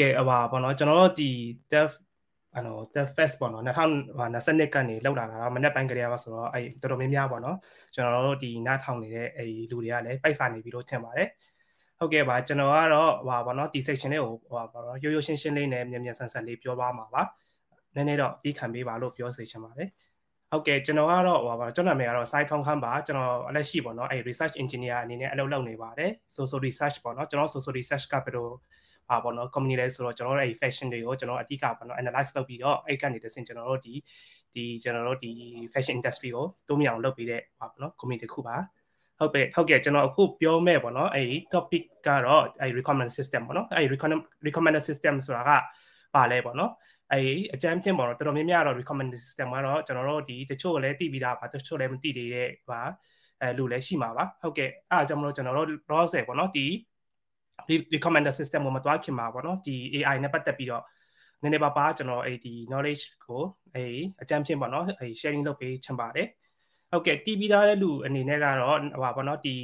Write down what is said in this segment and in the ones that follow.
ကဲ့ဟိုပါနော်ကျွန်တော်တို့ဒီ dev အနော် dev fest ပေါ့နော်2022ကနေလောက်လာတာမနေ့ပိုင်းကလေးကဆိုတော့အဲတော်တော်များများပေါ့နော်ကျွန်တော်တို့ဒီနားထောင်နေတဲ့အဲလူတွေကလည်းပိုက်စာနေပြီးတော့ထင်ပါတယ်ဟုတ်ကဲ့ပါကျွန်တော်ကတော့ဟိုပါနော်ဒီ section လေးကိုဟိုပါနော်ရိုးရိုးရှင်းရှင်းလေးနဲ့မြန်မြန်ဆန်ဆန်လေးပြောပါမှာပါနည်းနည်းတော့ဒီခံပေးပါလို့ပြောစေချင်ပါတယ်ဟုတ်ကဲ့ကျွန်တော်ကတော့ဟိုပါကျွန်တော်နာမည်ကတော့ site ထောင်းခမ်းပါကျွန်တော်အလက်ရှိပေါ့နော်အဲ research engineer အနေနဲ့အလုပ်လုပ်နေပါတယ် social research ပေါ့နော်ကျွန်တော် social research ကဘယ်လိုအာပေါ့နော် company လဲဆိုတော့ကျွန်တော်တို့အဲ့ fashion တွေကိုကျွန်တော်အဓိကပေါ့နော် analyze လုပ်ပြီးတော့အဲ့ကနေတဆင့်ကျွန်တော်တို့ဒီဒီကျွန်တော်တို့ဒီ fashion industry ကိုတုံးမြအောင်လုပ်ပေးတဲ့ပါပေါ့နော် company တစ်ခုပါဟုတ်ပဲဟုတ်ကဲ့ကျွန်တော်အခုပြောမဲ့ပေါ့နော်အဲ့ topic ကတော့အဲ့ recommend system ပေါ့နော်အဲ့ recommend recommend system ဆိုတာကပါလဲပေါ့နော်အဲ့အကြမ်းဖြင့်ပေါ့နော်တော်တော်များများတော့ recommend system ကတော့ကျွန်တော်တို့ဒီတချို့လည်းသိပြီးသားပါတချို့လည်းမသိသေးတဲ့ပါအဲလူလည်းရှိမှာပါဟုတ်ကဲ့အားကြောင့်မလို့ကျွန်တော်တို့ browser ပေါ့နော်ဒီ recommender system ကိုမသွားခင်မှာပေါ့နော်ဒီ AI နဲ့ပတ်သက်ပြီးတော့နည်းနည်းပါးပါကျွန်တော်အဲ့ဒီ knowledge ကိုအဲ့အကြံဖြင့်ပေါ့နော်အဲ့ sharing လုပ်ပေးချင်ပါတယ်ဟုတ်ကဲ့တီးပြီးသားတဲ့လူအနေနဲ့ကတော့ဟိုပါနော်ဒီ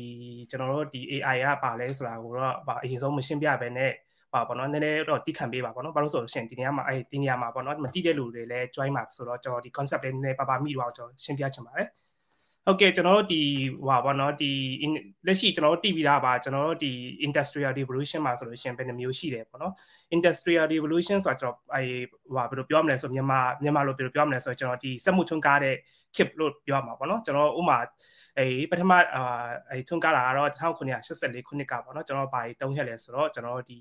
ကျွန်တော်တို့ဒီ AI ကပါလဲဆိုတာကိုတော့ဟိုအရင်ဆုံးမရှင်းပြပဲနဲ့ပါပေါ့နော်နည်းနည်းတော့တိခံပေးပါပေါ့နော်ဘာလို့ဆိုလို့ရှိရင်ဒီနေရာမှာအဲဒီနေရာမှာပေါ့နော်မတိတဲ့လူတွေလည်း join ပါဆိုတော့ကျွန်တော်ဒီ concept လေးနည်းနည်းပါပါမိတော့ကျွန်တော်ရှင်းပြချင်ပါတယ်ဟုတ်ကဲ့ကျွန်တော်တို့ဒီဟွာပေါ့နော်ဒီလက်ရှိကျွန်တော်တို့တည်ပြီးသားပါကျွန်တော်တို့ဒီ industrial revolution မှာဆိုလို့ရှင်ဘယ်နှမျိုးရှိတယ်ပေါ့နော် industrial revolution ဆိုတာကျွန်တော်အဲဟွာဘယ်လိုပြောမလဲဆိုမြန်မာမြန်မာလိုဘယ်လိုပြောမလဲဆိုတော့ကျွန်တော်ဒီစက်မှုထွန်းကားတဲ့ kip လို့ပြောမှာပေါ့နော်ကျွန်တော်ဥမာအဲပထမအဲထွန်းကားတာကတော့1984ခုနှစ်ကပေါ့နော်ကျွန်တော်ဘာကြီးတုံးရက်လဲဆိုတော့ကျွန်တော်ဒီ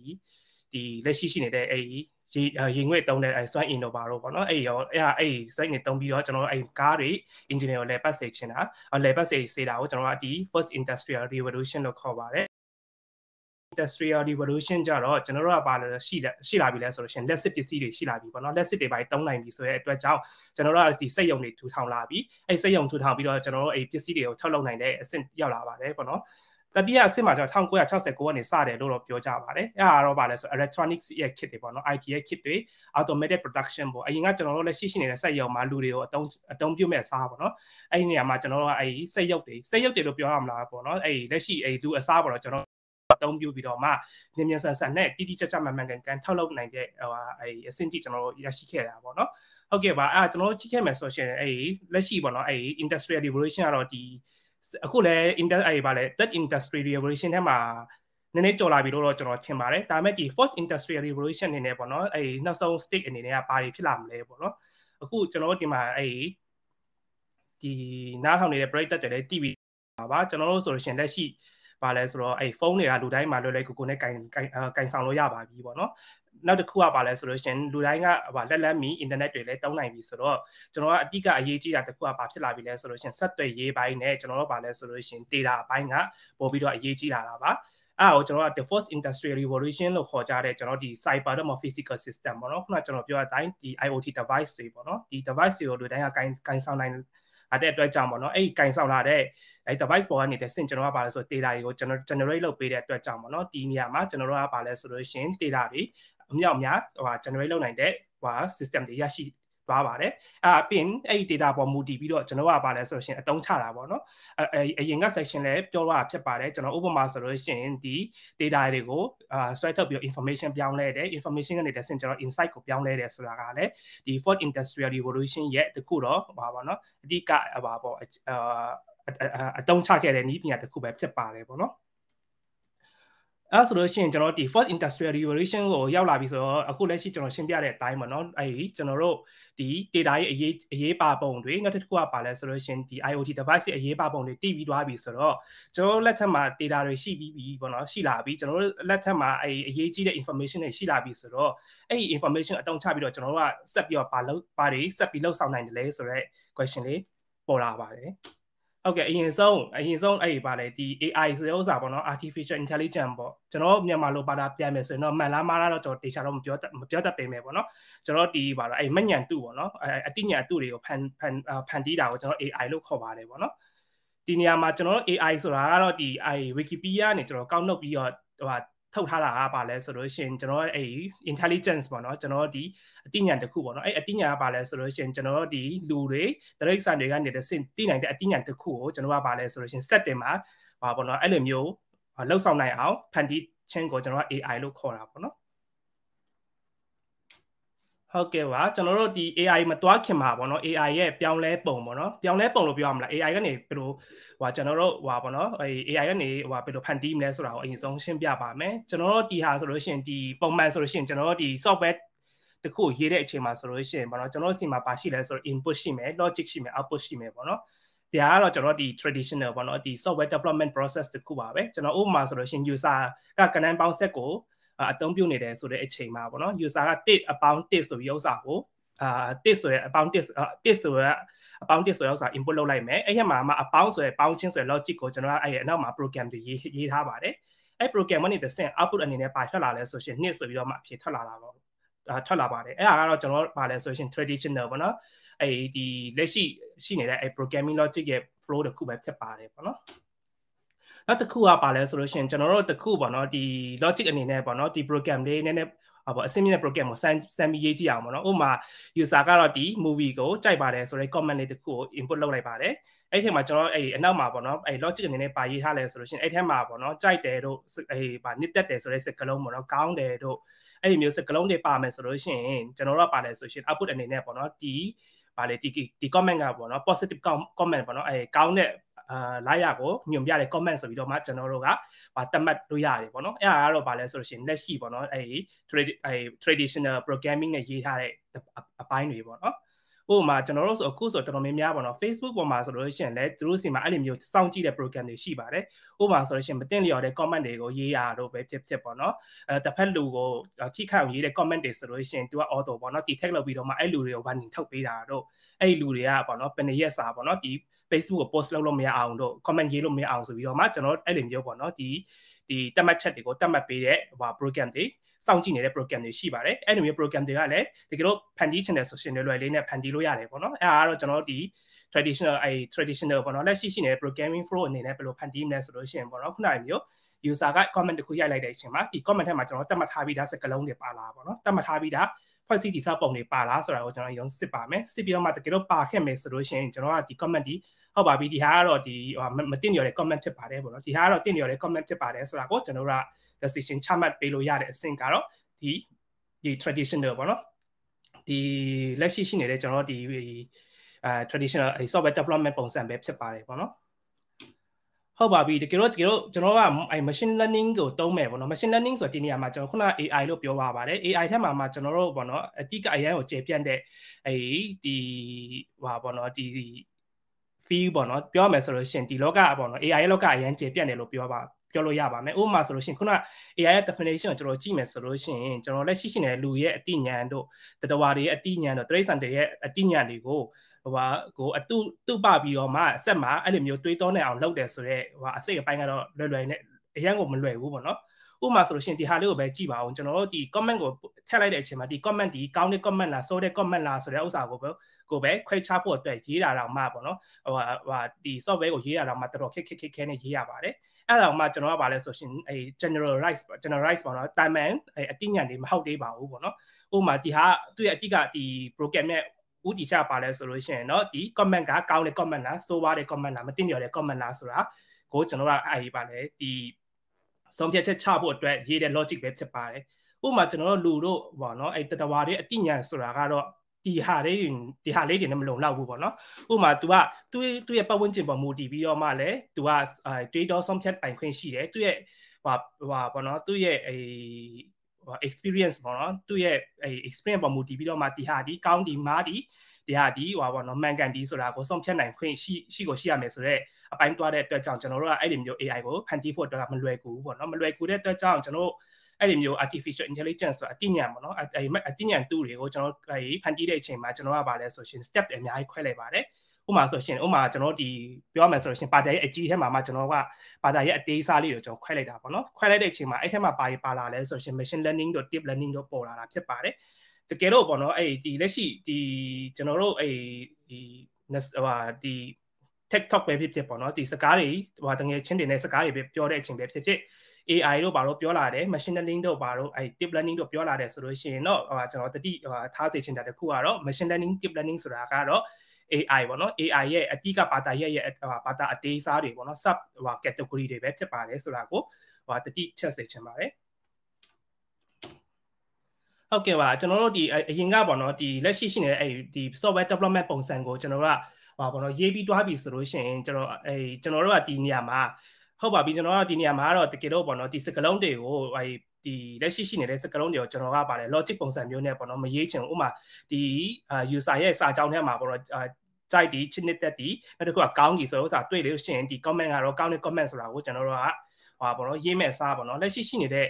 ဒီလက်ရှိရှိနေတဲ့အဲဒီရေရေငွေတုံးတဲ့အဲ swine innova တို့ပေါ့နော်အဲ့ရောအဲ့အဲ့ swine တွေတုံးပြီးတော့ကျွန်တော်တို့အဲ့ကားတွေ engineer ကိုလဲပတ်စေချင်တာလဲပတ်စေစေတာကိုကျွန်တော်ကဒီ first industrial revolution လို့ခေါ်ပါတယ် industrial revolution ကြတော့ကျွန်တော်တို့ကပါလဲရှိရှိလာပြီလဲဆိုလို့ရှင်လက်စစ်ပစ္စည်းတွေရှိလာပြီပေါ့နော်လက်စစ်တွေပိုင်းတုံးနိုင်ပြီဆိုတဲ့အတွက်ကြောင့်ကျွန်တော်တို့ကဒီစက်ရုံတွေထူထောင်လာပြီအဲ့စက်ရုံထူထောင်ပြီးတော့ကျွန်တော်တို့အဲ့ပစ္စည်းတွေကိုထုတ်လုပ်နိုင်တဲ့အဆင့်ရောက်လာပါတယ်ပေါ့နော်တတိယအဆင့်မှာကျတော့1969ကနေစတယ်လို့တော့ပြောကြပါတယ်အဲ့ဒါတော့ဗာလဲဆို electronics ရဲ့ kit တွေပေါ့နော် IT ရဲ့ kit တွေ automated production ပေါ့အရင်ကကျွန်တော်တို့လည်းရှိရှိနေတဲ့စက်ရုပ်မှာလူတွေကိုအတုံးအတုံးပြုတ်မဲ့အစားပေါ့နော်အဲ့ဒီနေရာမှာကျွန်တော်တို့ကအဲ့ဒီစက်ရုပ်တွေစက်ရုပ်တွေလို့ပြောရမလားပေါ့နော်အဲ့ဒီလက်ရှိအဲ့ဒီသူအစားပေါ့တော့ကျွန်တော်တုံးပြပြီးတော့မှမြင်မြန်ဆန်ဆန်နဲ့တိတိကျကျမှန်မှန်ကန်ကန်ထောက်လုပ်နိုင်တဲ့ဟိုအဲအဆင့်ကြီးကျွန်တော်တို့ရရှိခဲ့တာပေါ့နော်ဟုတ်ကဲ့ပါအဲကျွန်တော်တို့ကြည့်ခဲ့မယ်ဆိုရှင်အဲလက်ရှိပေါ့နော်အဲ industrial revolution ကတော့ဒီအခုလည်း inter အဲ့ပါလဲ third industrial revolution ထဲမှာနည်းနည်းကြော်လာပြီလို့တော့ကျွန်တော်ထင်ပါတယ်ဒါပေမဲ့ဒီ fourth industrial revolution အနေနဲ့ပေါ့နော်အဲ့နောက်ဆုံး state အနေနဲ့ကဘာတွေဖြစ်လာမလဲပေါ့နော်အခုကျွန်တော်တို့ဒီမှာအဲ့ဒီနားထောင်နေတဲ့ project တွေလည်းတည်ပြီးပါကျွန်တော်တို့ဆိုလို့ရှင်လက်ရှိဘာလဲဆိုတော့အဲ့ဖုန်းတွေကလူတိုင်းမှာလွယ်လွယ်ကူကူနဲ့ကင်ကင်ကင်ဆောင်လို့ရပါပြီပေါ့နော်နောက်တစ်ခုကပါလဲဆိုလို့ရှင်လူတိုင်းကဟိုလက်လက်မီအင်တာနက်တွေလည်းတောင်းနိုင်ပြီဆိုတော့ကျွန်တော်ကအတိကအရေးကြီးတာတစ်ခုကပါဖြစ်လာပြီလဲဆိုလို့ရှင်ဆက်သွယ်ရေးပိုင်းနဲ့ကျွန်တော်တို့ပါလဲဆိုလို့ရှင် data ဘိုင်းကပို့ပြီးတော့အရေးကြီးလာတာပါအဲ့တော့ကျွန်တော်က the first industrial revolution လို့ခေါ်ကြတဲ့ကျွန်တော်ဒီ cyber တော့မ physical system ပေါ့နော်ခုနကျွန်တော်ပြောတဲ့အတိုင်းဒီ IoT device တွေပေါ့နော်ဒီ device တွေကိုလူတိုင်းကကင်ကင်ဆောင်နိုင်အတဲ့အတွက်ကြောင့်ပေါ့နော်အဲ့ဒီကင်ဆောင်လာတဲ့အဲ device ပေါ်ကနေတဲ့ဆင့်ကျွန်တော်ကပါလဲဆို data တွေကိုကျွန်တော် generate လုပ်ပေးတဲ့အတွက်ကြောင့်ပေါ့နော်ဒီနေရာမှာကျွန်တော်တို့ကပါလဲဆိုလို့ရှင် data တွေအမြောက်များဟို generate လုပ်နိုင်တဲ့ဟို system တွေရရှိသွားပါတယ်အာပြင်အဲ့ဒီ data ပေါ်မူတည်ပြီးတော့ကျွန်တော်ကပါလဲဆိုလို့ရှင်အတုံးချတာပေါ့နော်အဲအရင်က section လဲပြောရတာဖြစ်ပါတယ်ကျွန်တော်ဥပမာဆိုလို့ရှင်ဒီ data တွေကိုအာဆွဲထုတ်ပြီး information ပြောင်းလဲတယ် information ကနေတစ်ဆင့်ကျွန်တော် insight ကိုပြောင်းလဲတယ်ဆိုတာကလည်းဒီ fourth industrial revolution ရဲ့တခုတော့ဟောပါနော်အဓိကဟောပါပေါ့အာအတုံးချခဲ့တဲ့နည်းပညာတစ်ခုပဲဖြစ်ပါတယ်ပေါ့နော်အဲ့ဆိုလို့ရှိရင်ကျွန်တော်ဒီ first industrial revolution ကိုရောက်လာပြီဆိုတော့အခုလက်ရှိကျွန်တော်ရှင်းပြတဲ့အတိုင်းပေါ့နော်အဲ့ဒီကျွန်တော်တို့ဒီ data ရဲ့အရေးအရေးပါပုံတွေနောက်တစ်ခုကပါလဲဆိုလို့ရှိရင်ဒီ IoT device ရဲ့အရေးပါပုံတွေတည်ပြီးသွားပြီဆိုတော့ကျွန်တော်လက်ထက်မှာ data တွေရှိပြီးပြီပေါ့နော်ရှိလာပြီကျွန်တော်တို့လက်ထက်မှာအဲ့အရေးကြီးတဲ့ information တွေရှိလာပြီဆိုတော့အဲ့ဒီ information အတုံးချပြီးတော့ကျွန်တော်တို့ကဆက်ပြီးတော့ဘာလုပ်ဘာတွေဆက်ပြီးလောက်ဆောင်နိုင်တယ်လဲဆိုတော့ question လေးပေါ်လာပါတယ်ဟုတ်ကဲ့အရင်ဆုံးအရင်ဆုံးအဲ့ပါလေဒီ AI ဆိုတဲ့ဥစ္စာပေါ့နော် artificial intelligence ပေါ့ကျွန်တော်မြန်မာလိုဘာသာပြန်မယ်ဆိုရင်တော့မှန်လားမှားလားတော့ကျွန်တော်တေချာတော့မပြောမပြောတတ်ပေမဲ့ပေါ့နော်ကျွန်တော်ဒီပါတော့အဲ့မညံတုပေါ့နော်အတိညာတုတွေကိုဖန်ဖန်ဖန်တီးတာကိုကျွန်တော် AI လို့ခေါ်ပါတယ်ပေါ့နော်ဒီနေရာမှာကျွန်တော် AI ဆိုတာကတော့ဒီ AI Wikipedia နဲ့ကျွန်တော်ကောက်နှုတ်ပြီးတော့ဟိုထုတ်ထားတာကဘာလဲဆိုလို့ရှင်ကျွန်တော်အဲ့ intelligence ပေါ့နော်ကျွန်တော်ဒီအသိဉာဏ်တစ်ခုပေါ့နော်အဲ့အသိဉာဏ်ကဘာလဲဆိုလို့ရှင်ကျွန်တော်ဒီလူတွေတရိတ်ဆန်တွေကနေတဆင့်သိနိုင်တဲ့အသိဉာဏ်တစ်ခုကိုကျွန်တော်ကဘာလဲဆိုလို့ရှင် set တင်မှာဘာပေါ့နော်အဲ့လိုမျိုးလှုပ်ဆောင်နိုင်အောင်ဖန်တီးခြင်းကိုကျွန်တော်က AI လို့ခေါ်တာပေါ့နော်ဟုတ်ကဲ့ပါကျွန်တော်တို့ဒီ AI မသွားခင်မှာပေါ့နော် AI ရဲ့ပြောင်းလဲပုံပေါ့နော်ပြောင်းလဲပုံလို့ပြောရမလား AI ကနေဘယ်လိုဟိုကျွန်တော်တို့ဟိုပေါ့နော်အဲ AI ကနေဟိုဘယ်လိုဖန်တီးမလဲဆိုတာကိုအရင်ဆုံးရှင်းပြပါမယ်ကျွန်တော်တို့ဒီဟာဆိုလို့ရှိရင်ဒီပုံမှန်ဆိုလို့ရှိရင်ကျွန်တော်တို့ဒီ software တခုရေးတဲ့အချိန်မှာဆိုလို့ရှိရင်ပေါ့နော်ကျွန်တော်တို့စီမှာပါရှိလဲဆိုတော့ input ရှိမယ် logic ရှိမယ် output ရှိမယ်ပေါ့နော်ဒါကတော့ကျွန်တော်ဒီ traditional ပေါ့နော်ဒီ software development process တခုပါပဲကျွန်တော်ဥပမာဆိုလို့ရှိရင် user ကကဏ္ဍပေါင်းဆက်ကိုအသုံးပြုနေတယ်ဆိုတဲ့အချိန်မှာပေါ့နော် user က tit အပေါင်း tit ဆိုပြီးဥစ္စာကိုအာ tit ဆိုတဲ့ account tit tit ဆိုတဲ့ account tit ဆိုတဲ့ဥစ္စာ input လုပ်လိုက်မယ်အဲ့ရမှာမှ account ဆိုတဲ့ပေါင်းချင်းဆိုတဲ့ logic ကိုကျွန်တော်ကအဲ့ရအနောက်မှာ program တွေရေးရေးထားပါတယ်အဲ့ program ကနေတစ်ဆင့် output အနေနဲ့ပါထွက်လာလဲဆိုရှင်နှစ်ဆိုပြီးတော့မှအဖြစ်ထွက်လာတာပေါ့ထွက်လာပါတယ်အဲ့ဒါကတော့ကျွန်တော်ပါလဲဆိုရှင် traditional ပေါ့နော်အဲ့ဒီလက်ရှိရှိနေတဲ့အဲ့ programming logic ရဲ့ flow တစ်ခုပဲဖြစ်ပါတယ်ပေါ့နော်နောက်တစ်ခုကပါလဲဆိုလို့ရှိရင်ကျွန်တော်တို့တစ်ခုပေါ့နော်ဒီ logic အနေနဲ့ပေါ့နော်ဒီ program လေးနည်းနည်းအပေါ်အစင်းမြင့်တဲ့ program ကိုစမ်းစမ်းပြီးရေးကြည့်အောင်ပေါ့နော်ဥပမာ user ကတော့ဒီ movie ကိုကြိုက်ပါတယ်ဆိုတဲ့ comment လေးတစ်ခုကို input လုပ်လိုက်ပါတယ်အဲ့ဒီမှာကျွန်တော်အဲ့အနောက်မှာပေါ့နော်အဲ့ logic အနေနဲ့ပါရေးထားလဲဆိုလို့ရှိရင်အဲ့ထဲမှာပေါ့နော်ကြိုက်တယ်တို့အဲ့ဗာနစ်တက်တယ်ဆိုတဲ့စကလုံးပေါ့နော်ကောင်းတယ်တို့အဲ့ဒီမျိုးစကလုံးတွေပါမယ်ဆိုလို့ရှိရင်ကျွန်တော်တို့ပါလဲဆိုရှင် output အနေနဲ့ပေါ့နော်ဒီဗာလေဒီဒီ comment ကပေါ့နော် positive comment ပေါ့နော်အဲကောင်းတဲ့အာလိုက်ရကိုညွန်ပြတဲ့ comment ဆိုပြီးတော့မှကျွန်တော်တို့ကဗာသတ်မှတ်လို့ရတယ်ပေါ့နော်အဲ့ဒါကတော့ဗာလဲဆိုလို့ရှိရင်လက်ရှိပေါ့နော်အဲ့ဒီ trade အဲ့ traditional programming နဲ့ရေးထားတဲ့အပိုင်းတွေပေါ့နော်ဥပမာကျွန်တော်တို့ဆိုအခုဆိုတော်တော်များများပေါ့နော် Facebook ပေါ်မှာဆိုလို့ရှိရင်လည်းသူတို့စီမှာအဲ့လိုမျိုးစောင့်ကြည့်တဲ့ program တွေရှိပါတယ်ဥပမာဆိုလို့ရှိရင်မတင်လျော်တဲ့ comment တွေကိုရေးရတော့ပဲဖြစ်ဖြစ်ပေါ့နော်အဲတစ်ဖက်လူကိုထိခိုက်အောင်ရေးတဲ့ comment တွေဆိုလို့ရှိရင်သူက auto ပေါ့နော်ဒီ tag လောက်ပြီးတော့မှအဲ့လူတွေကို warning ထုတ်ပေးတာတော့အဲ့လူတွေကပေါ့နော်ပနေရက်စာပေါ့နော်ဒီ Facebook ကို post လုပ်လို့မရအောင်တို့ comment ရေးလို့မရအောင်ဆိုပြီးတော့မှကျွန်တော်အဲ့လိုမျိုးပေါ့နော်ဒီဒီတတ်မှတ်ချက်တွေကိုတတ်မှတ်ပေးတဲ့ဟို program တွေစောင့်ကြည့်နေတဲ့ program တွေရှိပါတယ်အဲ့လိုမျိုး program တွေကလည်းတကယ်လို့ဖန်တီးချင်တဲ့ဆိုရှင်လွယ်လွယ်လေးနဲ့ဖန်တီးလို့ရတယ်ပေါ့နော်အဲ့ဒါကတော့ကျွန်တော်ဒီ traditional အဲ traditional ပေါ့နော် လက်ရှိရှိနေတဲ့ programming flow အနေနဲ့ဘယ်လိုဖန်တီးမလဲဆိုလို့ရှိရင်ပေါ့နော်ခုနကမျိုး user က comment တစ်ခုရိုက်လိုက်တဲ့အချိန်မှာဒီ comment ထဲမှာကျွန်တော်တတ်မှတ်ထားပြီးသားစကားလုံးတွေပါလာပါတော့တတ်မှတ်ထားပြီးသားဖွဲ့စည်းတည်ဆောက်ပုံတွေပါလာဆိုတာကိုကျွန်တော်ရုံးစစ်ပါမယ်စစ်ပြီးတော့မှတကယ်လို့ပါခဲ့မယ်ဆိုလို့ရှိရင်ကျွန်တော်ကဒီ comment ဒီဟုတ်ပါပြီဒီဟာကတော့ဒီဟာမတင်ရော်တဲ့ comment ဖြစ်ပါတယ်ပေါ့နော်ဒီဟာကတော့တင်ရော်တဲ့ comment ဖြစ်ပါတယ်ဆိုတာကိုကျွန်တော်တို့က decision ချမှတ်ပေးလို့ရတဲ့အဆင့်ကတော့ဒီဒီ traditional ပေါ့နော်ဒီလက်ရှိရှိနေတဲ့ကျွန်တော်ဒီအဲ traditional အဲ software development ပုံစံပဲဖြစ်ပါတယ်ပေါ့နော်ဟုတ်ပါပြီတကယ်တော့တကယ်တော့ကျွန်တော်ကအဲ machine learning ကိုသုံးမယ်ပေါ့နော် machine learning ဆိုတဲ့ဒီနေရာမှာကျွန်တော်ခုန AI လို့ပြောပါပါတယ် AI ထဲမှာမှာကျွန်တော်တို့ပေါ့နော်အတိကအရန်ကိုကျေပြန့်တဲ့အဲဒီဟာပေါ့နော်ဒီ field ပေါ့နော်ပြောမယ်ဆိုလို့ရှင်ဒီလောကပေါ့နော် AI ရဲ့လောကအရန်ကျေပြတ်တယ်လို့ပြောပါပြောလို့ရပါမယ်ဥပမာဆိုလို့ရှင်ခုန AI ရဲ့ definition ကိုကျွန်တော်ကြည့်မယ်ဆိုလို့ရှင်ကျွန်တော်လက်ရှိရှိနေတဲ့လူရဲ့အတိညာဏ်တို့တတဝါတွေရဲ့အတိညာဏ်တို့တရိတ်ဆန်တွေရဲ့အတိညာဏ်တွေကိုဟိုဟာကိုအတုတုပပြီးတော့မှအဆက်မှာအဲ့လိုမျိုးတွေးတောနေအောင်လုပ်တယ်ဆိုတော့ဟိုဟာအစိတ်အပိုင်းကတော့လွယ်လွယ်နဲ့အရန်ကိုမလွယ်ဘူးပေါ့နော်ဥပမာဆိုလို့ရှင်ဒီဟာလေးကိုပဲကြည့်ပါအောင်ကျွန်တော်တို့ဒီ comment ကိုထည့်လိုက်တဲ့အချိန်မှာဒီ comment ဒီကောင်းတဲ့ comment လားဆိုးတဲ့ comment လားဆိုတဲ့ဥစ္စာကိုပဲကိုပဲခွဲခြားဖို့အတွက်ရေးတာတော့မှပေါ့နော်ဟိုဟာဒီ software ကိုရေးတာတော့မှတော်တော်ခက်ခက်ခက်ခဲနဲ့ရေးရပါတယ်အဲ့ဒါတော့မှကျွန်တော်ကပါလဲဆိုရှင်အဲ generalize generalize ပေါ့နော်တာမန်အတိညာဏ်တွေမဟုတ်သေးပါဘူးပေါ့နော်ဥပမာဒီဟာသူ့ရဲ့အတိကဒီ program နဲ့ဦးတည်ချပါလဲဆိုလို့ရှိရင်เนาะဒီ comment ကကောင်းတဲ့ comment လားဆိုးပါတဲ့ comment လားမတင်ရတဲ့ comment လားဆိုတာကိုကျွန်တော်ကအဲ့ဒီပါလဲဒီဆုံးဖြတ်ချက်ချဖို့အတွက်ရေးတဲ့ logic ပဲဖြစ်ပါတယ်ဥပမာကျွန်တော်တို့လူတို့ပေါ့နော်အဲ့တတဝါတွေအတိညာဏ်ဆိုတာကတော့ဒီဟာလေးဒီဟာလေးတွေနဲ့မလုံလောက်ဘူးပေါ့နော်ဥပမာ तू ကသူ့သူ့ရဲ့ပတ်ဝန်းကျင်ပေါ်မူတည်ပြီးတော့မှလည်း तू ကတွေးတော့ဆုံးဖြတ်ပိုင်ခွင့်ရှိတယ်သူ့ရဲ့ဟိုဟိုပေါ့နော်သူ့ရဲ့အဲ experience ပေါ့နော်သူ့ရဲ့အဲ experience ပေါ်မူတည်ပြီးတော့မှဒီဟာဒီကောင်းဒီမားဒီဒီဟာဒီဟိုပေါ့နော်မှန်ကန်ဒီဆိုတာကိုဆုံးဖြတ်နိုင်ခွင့်ရှိရှိကိုရှိရမယ်ဆိုတော့အပိုင်းတွားတဲ့အတွက်ကြောင့်ကျွန်တော်တို့ကအဲ့ဒီမျိုး AI ကိုဖန်တီးဖို့အတွက်ကမလွယ်ကူဘူးပေါ့နော်မလွယ်ကူတဲ့အတွက်ကြောင့်ကျွန်တော်တို့အဲ့ဒီမျိုး artificial intelligence ဆိုတာအသိဉာဏ်ပေါ့နော်အဲ့အသိဉာဏ်တူတွေကိုကျွန်တော်အဲ့ဖန်တီးတဲ့အချိန်မှာကျွန်တော်ကပါလဲဆိုရှင် step တွေအများကြီးခွဲလိုက်ပါတယ်ဥမာဆိုရှင်ဥမာကျွန်တော်ဒီပြောရမယ်ဆိုရှင်ဘာသာရဲ့အကြီးထဲမှာမှကျွန်တော်ကဘာသာရဲ့အသေးစားလေးကိုကျွန်တော်ခွဲလိုက်တာပေါ့နော်ခွဲလိုက်တဲ့အချိန်မှာအဲ့ထဲမှာဘာတွေပါလာလဲဆိုရှင် machine learning တို့ deep learning တို့ပေါ်လာတာဖြစ်ပါတယ်တကယ်တော့ပေါ့နော်အဲ့ဒီလက်ရှိဒီကျွန်တော်တို့အဲ့ဒီဟိုဒီ TikTok ပဲဖြစ်ဖြစ်ပေါ့နော်ဒီစကားတွေဟိုတငယ်ချင်းတွေနဲ့စကားတွေပဲပြောတဲ့အချိန်ပဲဖြစ်ဖြစ် AI တို့ဘာလို့ပြောလာတယ် machine learning တို့ဘာလို့အဲ deep learning တို့ပြောလာတယ်ဆိုလို့ရှိရင်တော့ကျွန်တော်တတိထားစေချင်တာတစ်ခုကတော့ machine learning deep learning ဆိုတာကတော့ AI ပေါ့နော် AI ရဲ့အတိကဘာသာရဲ့ရဲ့ဘာသာအသေးစားတွေပေါ့နော် sub ဟို category တွေပဲဖြစ်ပါတယ်ဆိုတာကိုဟိုတတိချက်စေချင်ပါတယ်ဟုတ်ကဲ့ပါကျွန်တော်တို့ဒီအရင်ကပေါ့နော်ဒီလက်ရှိရှိနေတဲ့အဲဒီ software development ပုံစံကိုကျွန်တော်တို့ကဟိုပေါ့နော်ရေးပြီးတွားပြီဆိုလို့ရှိရင်ကျွန်တော်အဲကျွန်တော်တို့ကဒီနေရာမှာဟုတ်ပါပြီကျွန်တော်ကဒီနေရာမှာတော့တကယ်တော့ပေါ့နော်ဒီစကလုံးတွေကိုအဲဒီလက်ရှိရှိနေတဲ့စကလုံးတွေကိုကျွန်တော်ကပါတယ် logic ပုံစံမျိုးနဲ့ပေါ့နော်မရေးချင်ဥမာဒီ user ရဲ့စာကြောင်းထဲမှာပေါ့နော်ကြိုက်ဒီချစ်နှစ်သက်ဒီနောက်တစ်ခုကကောင်းကြီးဆိုတော့ဥစားတွေ့လို့ရှိရင်ဒီ comment ကတော့ကောင်းတဲ့ comment ဆိုတာကိုကျွန်တော်တို့ကဟာပေါ့နော်ရေးမဲ့စားပေါ့နော်လက်ရှိရှိနေတဲ့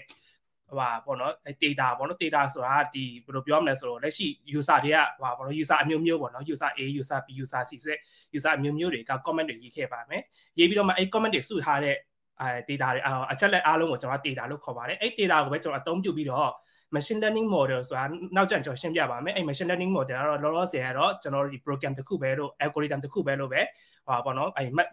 ဟာပေါ့နော်အဲ data ပေါ့နော် data ဆိုတာဒီဘယ်လိုပြောမလဲဆိုတော့လက်ရှိ user တွေကဟာပေါ့နော် user အမျိုးမျိုးပေါ့နော် user A user B user C ဆိုတဲ့ user အမျိုးမျိုးတွေက comment တွေရေးခဲ့ပါမယ်ရေးပြီးတော့မှအဲ comment တွေစုထားတဲ့အဲ data တွေအချက်လက်အားလုံးကိုကျွန်တော် data လို့ခေါ်ပါတယ်အဲ data ကိုပဲကျွန်တော်အသုံးပြုပြီးတော့ machine learning model ဆိုတာနောက်ကျရင်ကျွန်တော်ရှင်းပြပါမယ်အဲ့ machine learning model ကတော့လောလောဆယ်ကတော့ကျွန်တော်တို့ဒီ program တစ်ခုပဲလို့ algorithm တစ်ခုပဲလို့ပဲဟာပေါ့နော်အဲ့မှတ်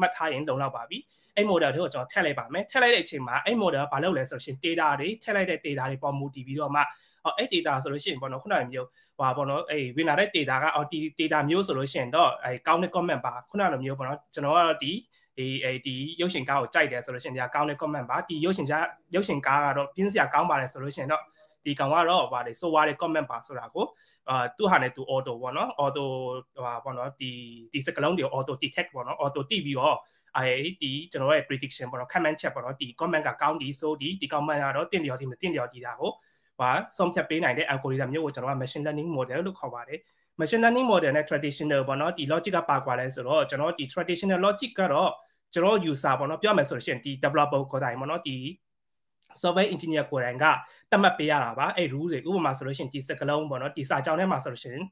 မှတ်ထားရင်လုံလောက်ပါပြီအဲ့ model တွေကိုကျွန်တော်ထည့်လိုက်ပါမယ်ထည့်လိုက်တဲ့အချိန်မှာအဲ့ model ကဘာလုပ်လဲဆိုတော့ရှင် data တွေထည့်လိုက်တဲ့ data တွေပေါ်မူတည်ပြီးတော့မှအော်အဲ့ data ဆိုလို့ရှိရင်ပေါ့နော်ခုနကမျိုးဟိုပါပေါ့နော်အဲ့ဝင်လာတဲ့ data ကအော်ဒီ data မျိုးဆိုလို့ရှိရင်တော့အဲ့ကောင်းတဲ့ comment ပါခုနကလိုမျိုးပေါ့နော်ကျွန်တော်ကတော့ဒီဒီအဲ့ဒီရုပ်ရှင်ကားကိုကြိုက်တယ်ဆိုလို့ရှိရင်ဒါကောင်းတဲ့ comment ပါဒီရုပ်ရှင်ကားရုပ်ရှင်ကားကတော့ပြင်းစရာကောင်းပါတယ်ဆိုလို့ရှိရင်တော့ဒီကောင်ကတော့ဗာလေဆိုွားတဲ့ comment ပါဆိုတာကိုအာသူ့ဟာနဲ့သူ auto ပေါ့နော် auto ဟိုပါပေါ့နော်ဒီဒီစကလုံးတွေ auto detect ပေါ့နော် auto တိပြီးတော့အဲဒီကျွန်တော်ရဲ့ prediction ပေါ့နော် comment ချက်ပေါ့နော်ဒီ comment ကကောင်းဒီဆိုဒီဒီ comment ကတော့တင့်လျော်ဒီမတင့်လျော်ဒီတာကိုဟာဆုံးဖြတ်ပေးနိုင်တဲ့ algorithm မျိုးကိုကျွန်တော်က machine learning model လို့ခေါ်ပါတယ် machine learning model နဲ့ traditional ပေါ့နော်ဒီ logic ကပါကွာလဲဆိုတော့ကျွန်တော်ဒီ traditional logic ကတော့ကျွန်တော် user ပေါ့နော်ပြောမယ်ဆိုလို့ရှိရင်ဒီ developer ကိုယ်တိုင်ပေါ့နော်ဒီ software engineer ကိုယ်တိုင်ကသတ်မှတ်ပေးရတာပါအဲ့ rule တွေဥပမာဆိုလို့ရှိရင်ဒီစကလုံးပေါ့နော်ဒီစာကြောင်းထဲမှာဆိုလို့ရှိရင်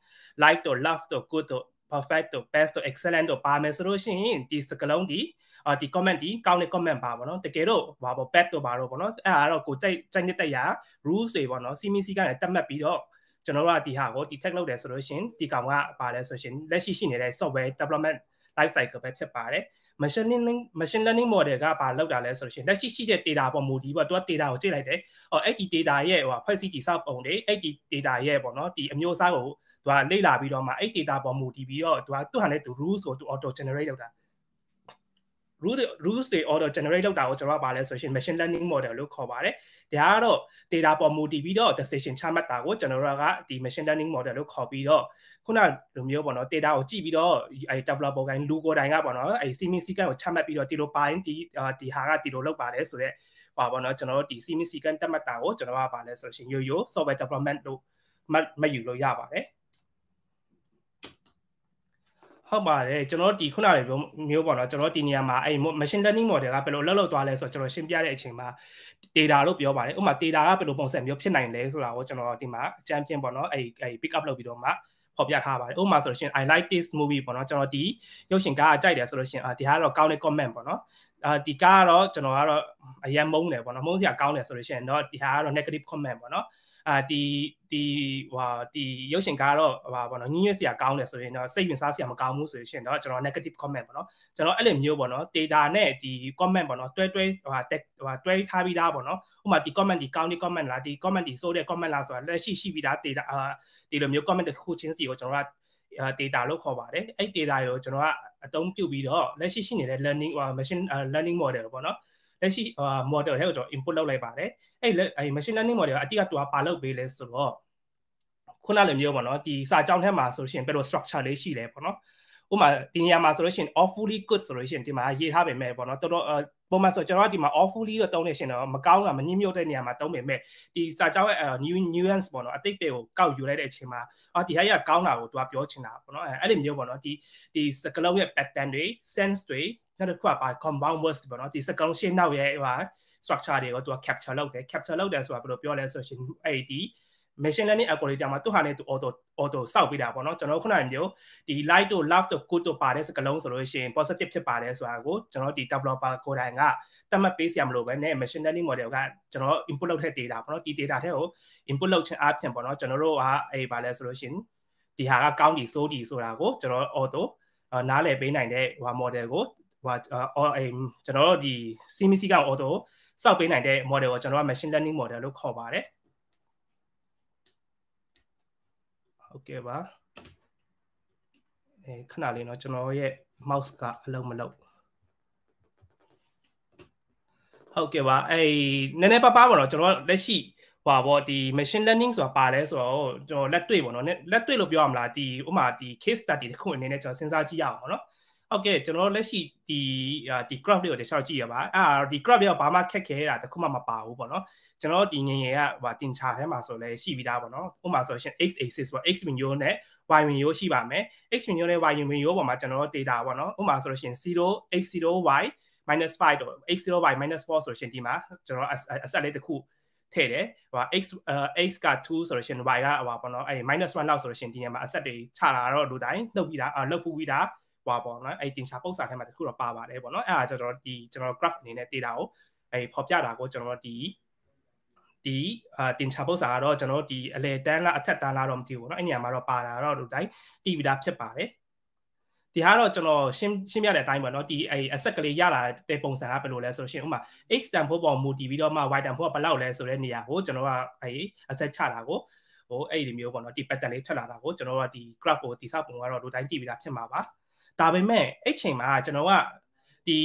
like တို့ love တို့ good တို့ perfect တို့ best တို့ excellent တို့ပါမယ်ဆိုလို့ရှိရင်ဒီစကလုံးဒီအာဒီ comment ဒီကောင်းတဲ့ comment ပါဗောနော်တကယ်တော့ဘာပေါ့ bad တို့ပါတော့ဗောနော်အဲ့ဒါတော့ကိုကြိုက်ကြိုက်နေတဲ့ရာ rules တွေဗောနော်စီမင်းစီကလည်းတတ်မှတ်ပြီးတော့ကျွန်တော်တို့ကဒီဟာကိုဒီ tech လုပ်တယ်ဆိုလို့ရှင်ဒီကောင်ကပါလဲဆိုရှင်လက်ရှိရှိနေတဲ့ software development life cycle ပဲဖြစ်ပါတယ် machine learning machine learning model ကဘာလောက်တာလဲဆိုလို့ရှင်လက်ရှိရှိတဲ့ data ပေါ်မူတည်ပေါ့သူက data ကိုကြည့်လိုက်တယ်။အော်အဲ့ဒီ data ရဲ့ဟိုဖွဲ့စည်းတည်ဆောက်ပုံတွေအဲ့ဒီ data ရဲ့ပေါ့နော်ဒီအမျိုးအစားကိုသူကလေ့လာပြီးတော့မှအဲ့ data ပေါ်မူတည်ပြီးတော့သူကသူ့ဟာနဲ့သူ rule ဆိုသူ auto generate လုပ်တာ rule rules တွေ auto generate လုပ်တာကိုကျွန်တော်ကပါလဲဆိုရှင် machine learning model လို့ခေါ်ပါတယ်။ဒါကတော့ data ပေါ်မူတည်ပြီးတော့ decision ချမှတ်တာကိုကျွန်တော်တို့ကဒီ machine learning model လို့ခေါ်ပြီးတော့ခုနလိုမျိုးပေါ့နော် data ကိုကြည့်ပြီးတော့အဲ developer ကိုင်းလူကိုယ်တိုင်ကပေါ့နော်အဲ seeming sequence ကိုချမှတ်ပြီးတော့ဒီလိုပိုင်းဒီဒီဟာကဒီလိုလုပ်ပါတယ်ဆိုတော့ပါပေါ့နော်ကျွန်တော်တို့ဒီ seeming sequence တက်မှတ်တာကိုကျွန်တော်ကပါလဲဆိုရှင်ရိုးရိုး software development လို့မမယူလို့ရပါတယ်။ဟုတ်ပါတယ်ကျွန်တော်ဒီခုနကမျိုးပေါ့နော်ကျွန်တော်ဒီနေရာမှာအဲ့ machine learning model ကဘယ်လိုလှုပ်လှုပ်သွားလဲဆိုတော့ကျွန်တော်ရှင်းပြတဲ့အချိန်မှာ data လို့ပြောပါတယ်ဥပမာ data ကဘယ်လိုပုံစံမျိုးဖြစ်နိုင်လဲဆိုတာကိုကျွန်တော်ဒီမှာအကြမ်းပြင်းပေါ့နော်အဲ့အဲ့ pick up လုပ်ပြီးတော့မှဖော်ပြထားပါတယ်ဥပမာဆိုလို့ရှင် I like this movie ပေါ့နော်ကျွန်တော်ဒီရုပ်ရှင်ကားကကြိုက်တယ်ဆိုလို့ရှင်အာဒီဟာကတော့ကောင်းတဲ့ comment ပေါ့နော်အာဒီကားကတော့ကျွန်တော်ကတော့အရင်မုန်းတယ်ပေါ့နော်မုန်းစရာကောင်းတယ်ဆိုလို့ရှင်တော့ဒီဟာကတော့ negative comment ပေါ့နော်အာဒီဒီဟာဒီရုပ်ရှင်ကားတော့ဟာပေါ့နော်ညှင်းရွက်စရာကောင်းတယ်ဆိုရင်တော့စိတ်ဝင်စားစရာမကောင်းဘူးဆိုရင်တော့ကျွန်တော် negative comment ပေါ့နော်ကျွန်တော်အဲ့လိုမျိုးပေါ့နော် data နဲ့ဒီ comment ပေါ့နော်တွဲတွဲဟာဟာတွဲထားပြီးသားပေါ့နော်ဥပမာဒီ comment ဒီကောင်းတဲ့ comment လားဒီ comment ဒီဆိုးတဲ့ comment လားဆိုတာလက်ရှိရှိပြီးသား data ဟာဒီလိုမျိုး comment တစ်ခုချင်းစီကိုကျွန်တော်က data လို့ခေါ်ပါတယ်အဲ့ data တွေကိုကျွန်တော်ကအသုံးပြုပြီးတော့လက်ရှိရှိနေတဲ့ learning machine learning model ပေါ့နော်လက်ရှိဟို model တွေကိုကျွန်တော် input လုပ်လိုက်ပါတယ်အဲ့အဲ့ machine learning model ကအတိအကျသူကပါလုပ်ပေးလဲဆိုတော့ခုနလိုမျိုးပေါ့နော်ဒီစာကြောင်းထဲမှာဆိုရှင်ဘယ်လို structure လေးရှိလဲပေါ့နော်ဥမာဒီနေရာမှာဆိုလို့ရှိရင် awfully good ဆိုလို့ရှိရင်ဒီမှာရေးထားပေမဲ့ပေါ့နော်တော်တော်ပုံမှန်ဆိုကျွန်တော်ကဒီမှာ awfully တော့တုံးနေရှင်တော့မကောင်းတာမညှိမြုပ်တဲ့နေရာမှာတုံးပေမဲ့ဒီစာကြောင်းရဲ့ new nuance ပေါ့နော်အတိတ်တွေကိုကောက်ယူလိုက်တဲ့အချိန်မှာအော်ဒီဟာရကောင်းတာကိုသူကပြောချင်တာပေါ့နော်အဲ့လိုမျိုးပေါ့နော်ဒီဒီစကလုံးရဲ့ pattern တွေ sense တွေနောက်တစ်ခုကပါ compound words ပေါ့နော်ဒီ second ရှင်းနောက်ရဲ့ဟို structure တွေကိုသူက capture လုပ်တယ် capture လုပ်တယ်ဆိုတာဘယ်လိုပြောလဲဆိုရှင်အဲ့ဒီ machine learning algorithm မှာသူဟာနဲ့သူ auto auto စောက်ပေးတာပေါ့နော်ကျွန်တော်ခုနကမျိုးဒီ light တို့ love တို့ good တို့ပါတဲ့စကားလုံးဆိုလို့ရှိရင် positive ဖြစ်ပါတယ်ဆိုတာကိုကျွန်တော်ဒီ developer ကိုယ်တိုင်ကသတ်မှတ်ပေးစရာမလိုပဲနဲ့ machine learning model ကကျွန်တော် input လုပ်တဲ့ data ပေါ့နော်ဒီ data ထဲကို input လုပ်ခြင်းအပြင်ပေါ့နော်ကျွန်တော်တို့ဟာအဲ့ပါလဲဆိုလို့ရှိရင်ဒီဟာကကောင်းဒီဆိုးဒီဆိုတာကိုကျွန်တော် auto နားလည်ပေးနိုင်တဲ့ဟို model ကိုဟိုအော်အဲကျွန်တော်တို့ဒီ CMC က auto စောက်ပေးနိုင်တဲ့ model ကိုကျွန်တော်က machine learning model လို့ခေါ်ပါတယ်ဟုတ်ကဲ့ပါအဲခဏလေးเนาะကျွန်တော်ရဲ့ mouse ကအလုံးမလုံးဟုတ်ကဲ့ပါအဲနည်းနည်းပါးပါးပေါ့နော်ကျွန်တော်လက်ရှိဟွာပေါ့ဒီ machine learning ဆိုတာပါလဲဆိုတော့ကျွန်တော်လက်တွေ့ပေါ့နော်လက်တွေ့လို့ပြောရမလားဒီဥမာဒီ case study တစ်ခုအနေနဲ့ကျွန်တော်စဉ်းစားကြည့်ရအောင်ပေါ့နော်ဟုတ်ကဲ့ကျွန်တော်တို့လက်ရှိဒီဒီ crop တွေကိုတခြားကြည့်ရပါအာဒီ crop တွေကဘာမှခက်ခဲတာတခုမှမပါဘူးပေါ့နော်ကျွန်တော်ဒီငငယ်ကဟိုတင်ချာထဲမှာဆိုလဲရှိပြီးသားပေါ့နော်ဥပမာဆိုရှင် x axis ပေါ့ x window နဲ့ y window ရှိပါမယ် x window နဲ့ y window ပေါ်မှာကျွန်တော်တို့ data ပေါ့နော်ဥပမာဆိုရှင်0 x 0 y minus 5တော့ x 0 y minus 4ဆိုရှင်ဒီမှာကျွန်တော်အဆက်လေးတစ်ခုထည့်တယ်ဟို x x က2ဆိုလို့ရှင် y ကဟိုပေါ့နော်အဲ -1 လောက်ဆိုလို့ရှင်ဒီနေရာမှာအဆက်တွေချလာတော့လူတိုင်းနှုတ်ပြီးတာလောက်ဖူးပြီးတာဟွာပေါ့နော်အဲ့တင်ချာပုံစံထဲမှာတခုတော့ပါပါတယ်ပေါ့နော်အဲ့ဒါကျွန်တော်ဒီကျွန်တော် graph အနေနဲ့ data ကိုအဲ့ဖော်ပြတာကိုကျွန်တော်ဒီဒီအာတင်ချပုတ်စာကတော့ကျွန်တော်ဒီအလေတန်းလားအထက်တန်းလားတော့မသိဘူးเนาะအဲ့နေရာမှာတော့ပါတာတော့ဒီတိုင်းတီဗီတာဖြစ်ပါတယ်ဒီဟာတော့ကျွန်တော်ရှင်းရှင်းပြတဲ့အတိုင်းပါเนาะဒီအဲ asset ကလေးရလာတဲ့ပုံစံကဘယ်လိုလဲဆိုရှင်ဥမာ x တန်ဖို့ပေါ်မူတည်ပြီးတော့မှ y တန်ဖို့ကဘယ်လောက်လဲဆိုတဲ့နေရာကိုကျွန်တော်ကအဲ asset ချတာကိုဟိုအဲ့ဒီမျိုးပေါ့เนาะဒီ pattern လေးထွက်လာတာကိုကျွန်တော်ကဒီ graph ကိုတိစပုံကတော့ဒီတိုင်းတီဗီတာဖြစ်မှာပါဒါပေမဲ့အဲ့ချိန်မှာကျွန်တော်ကဒီ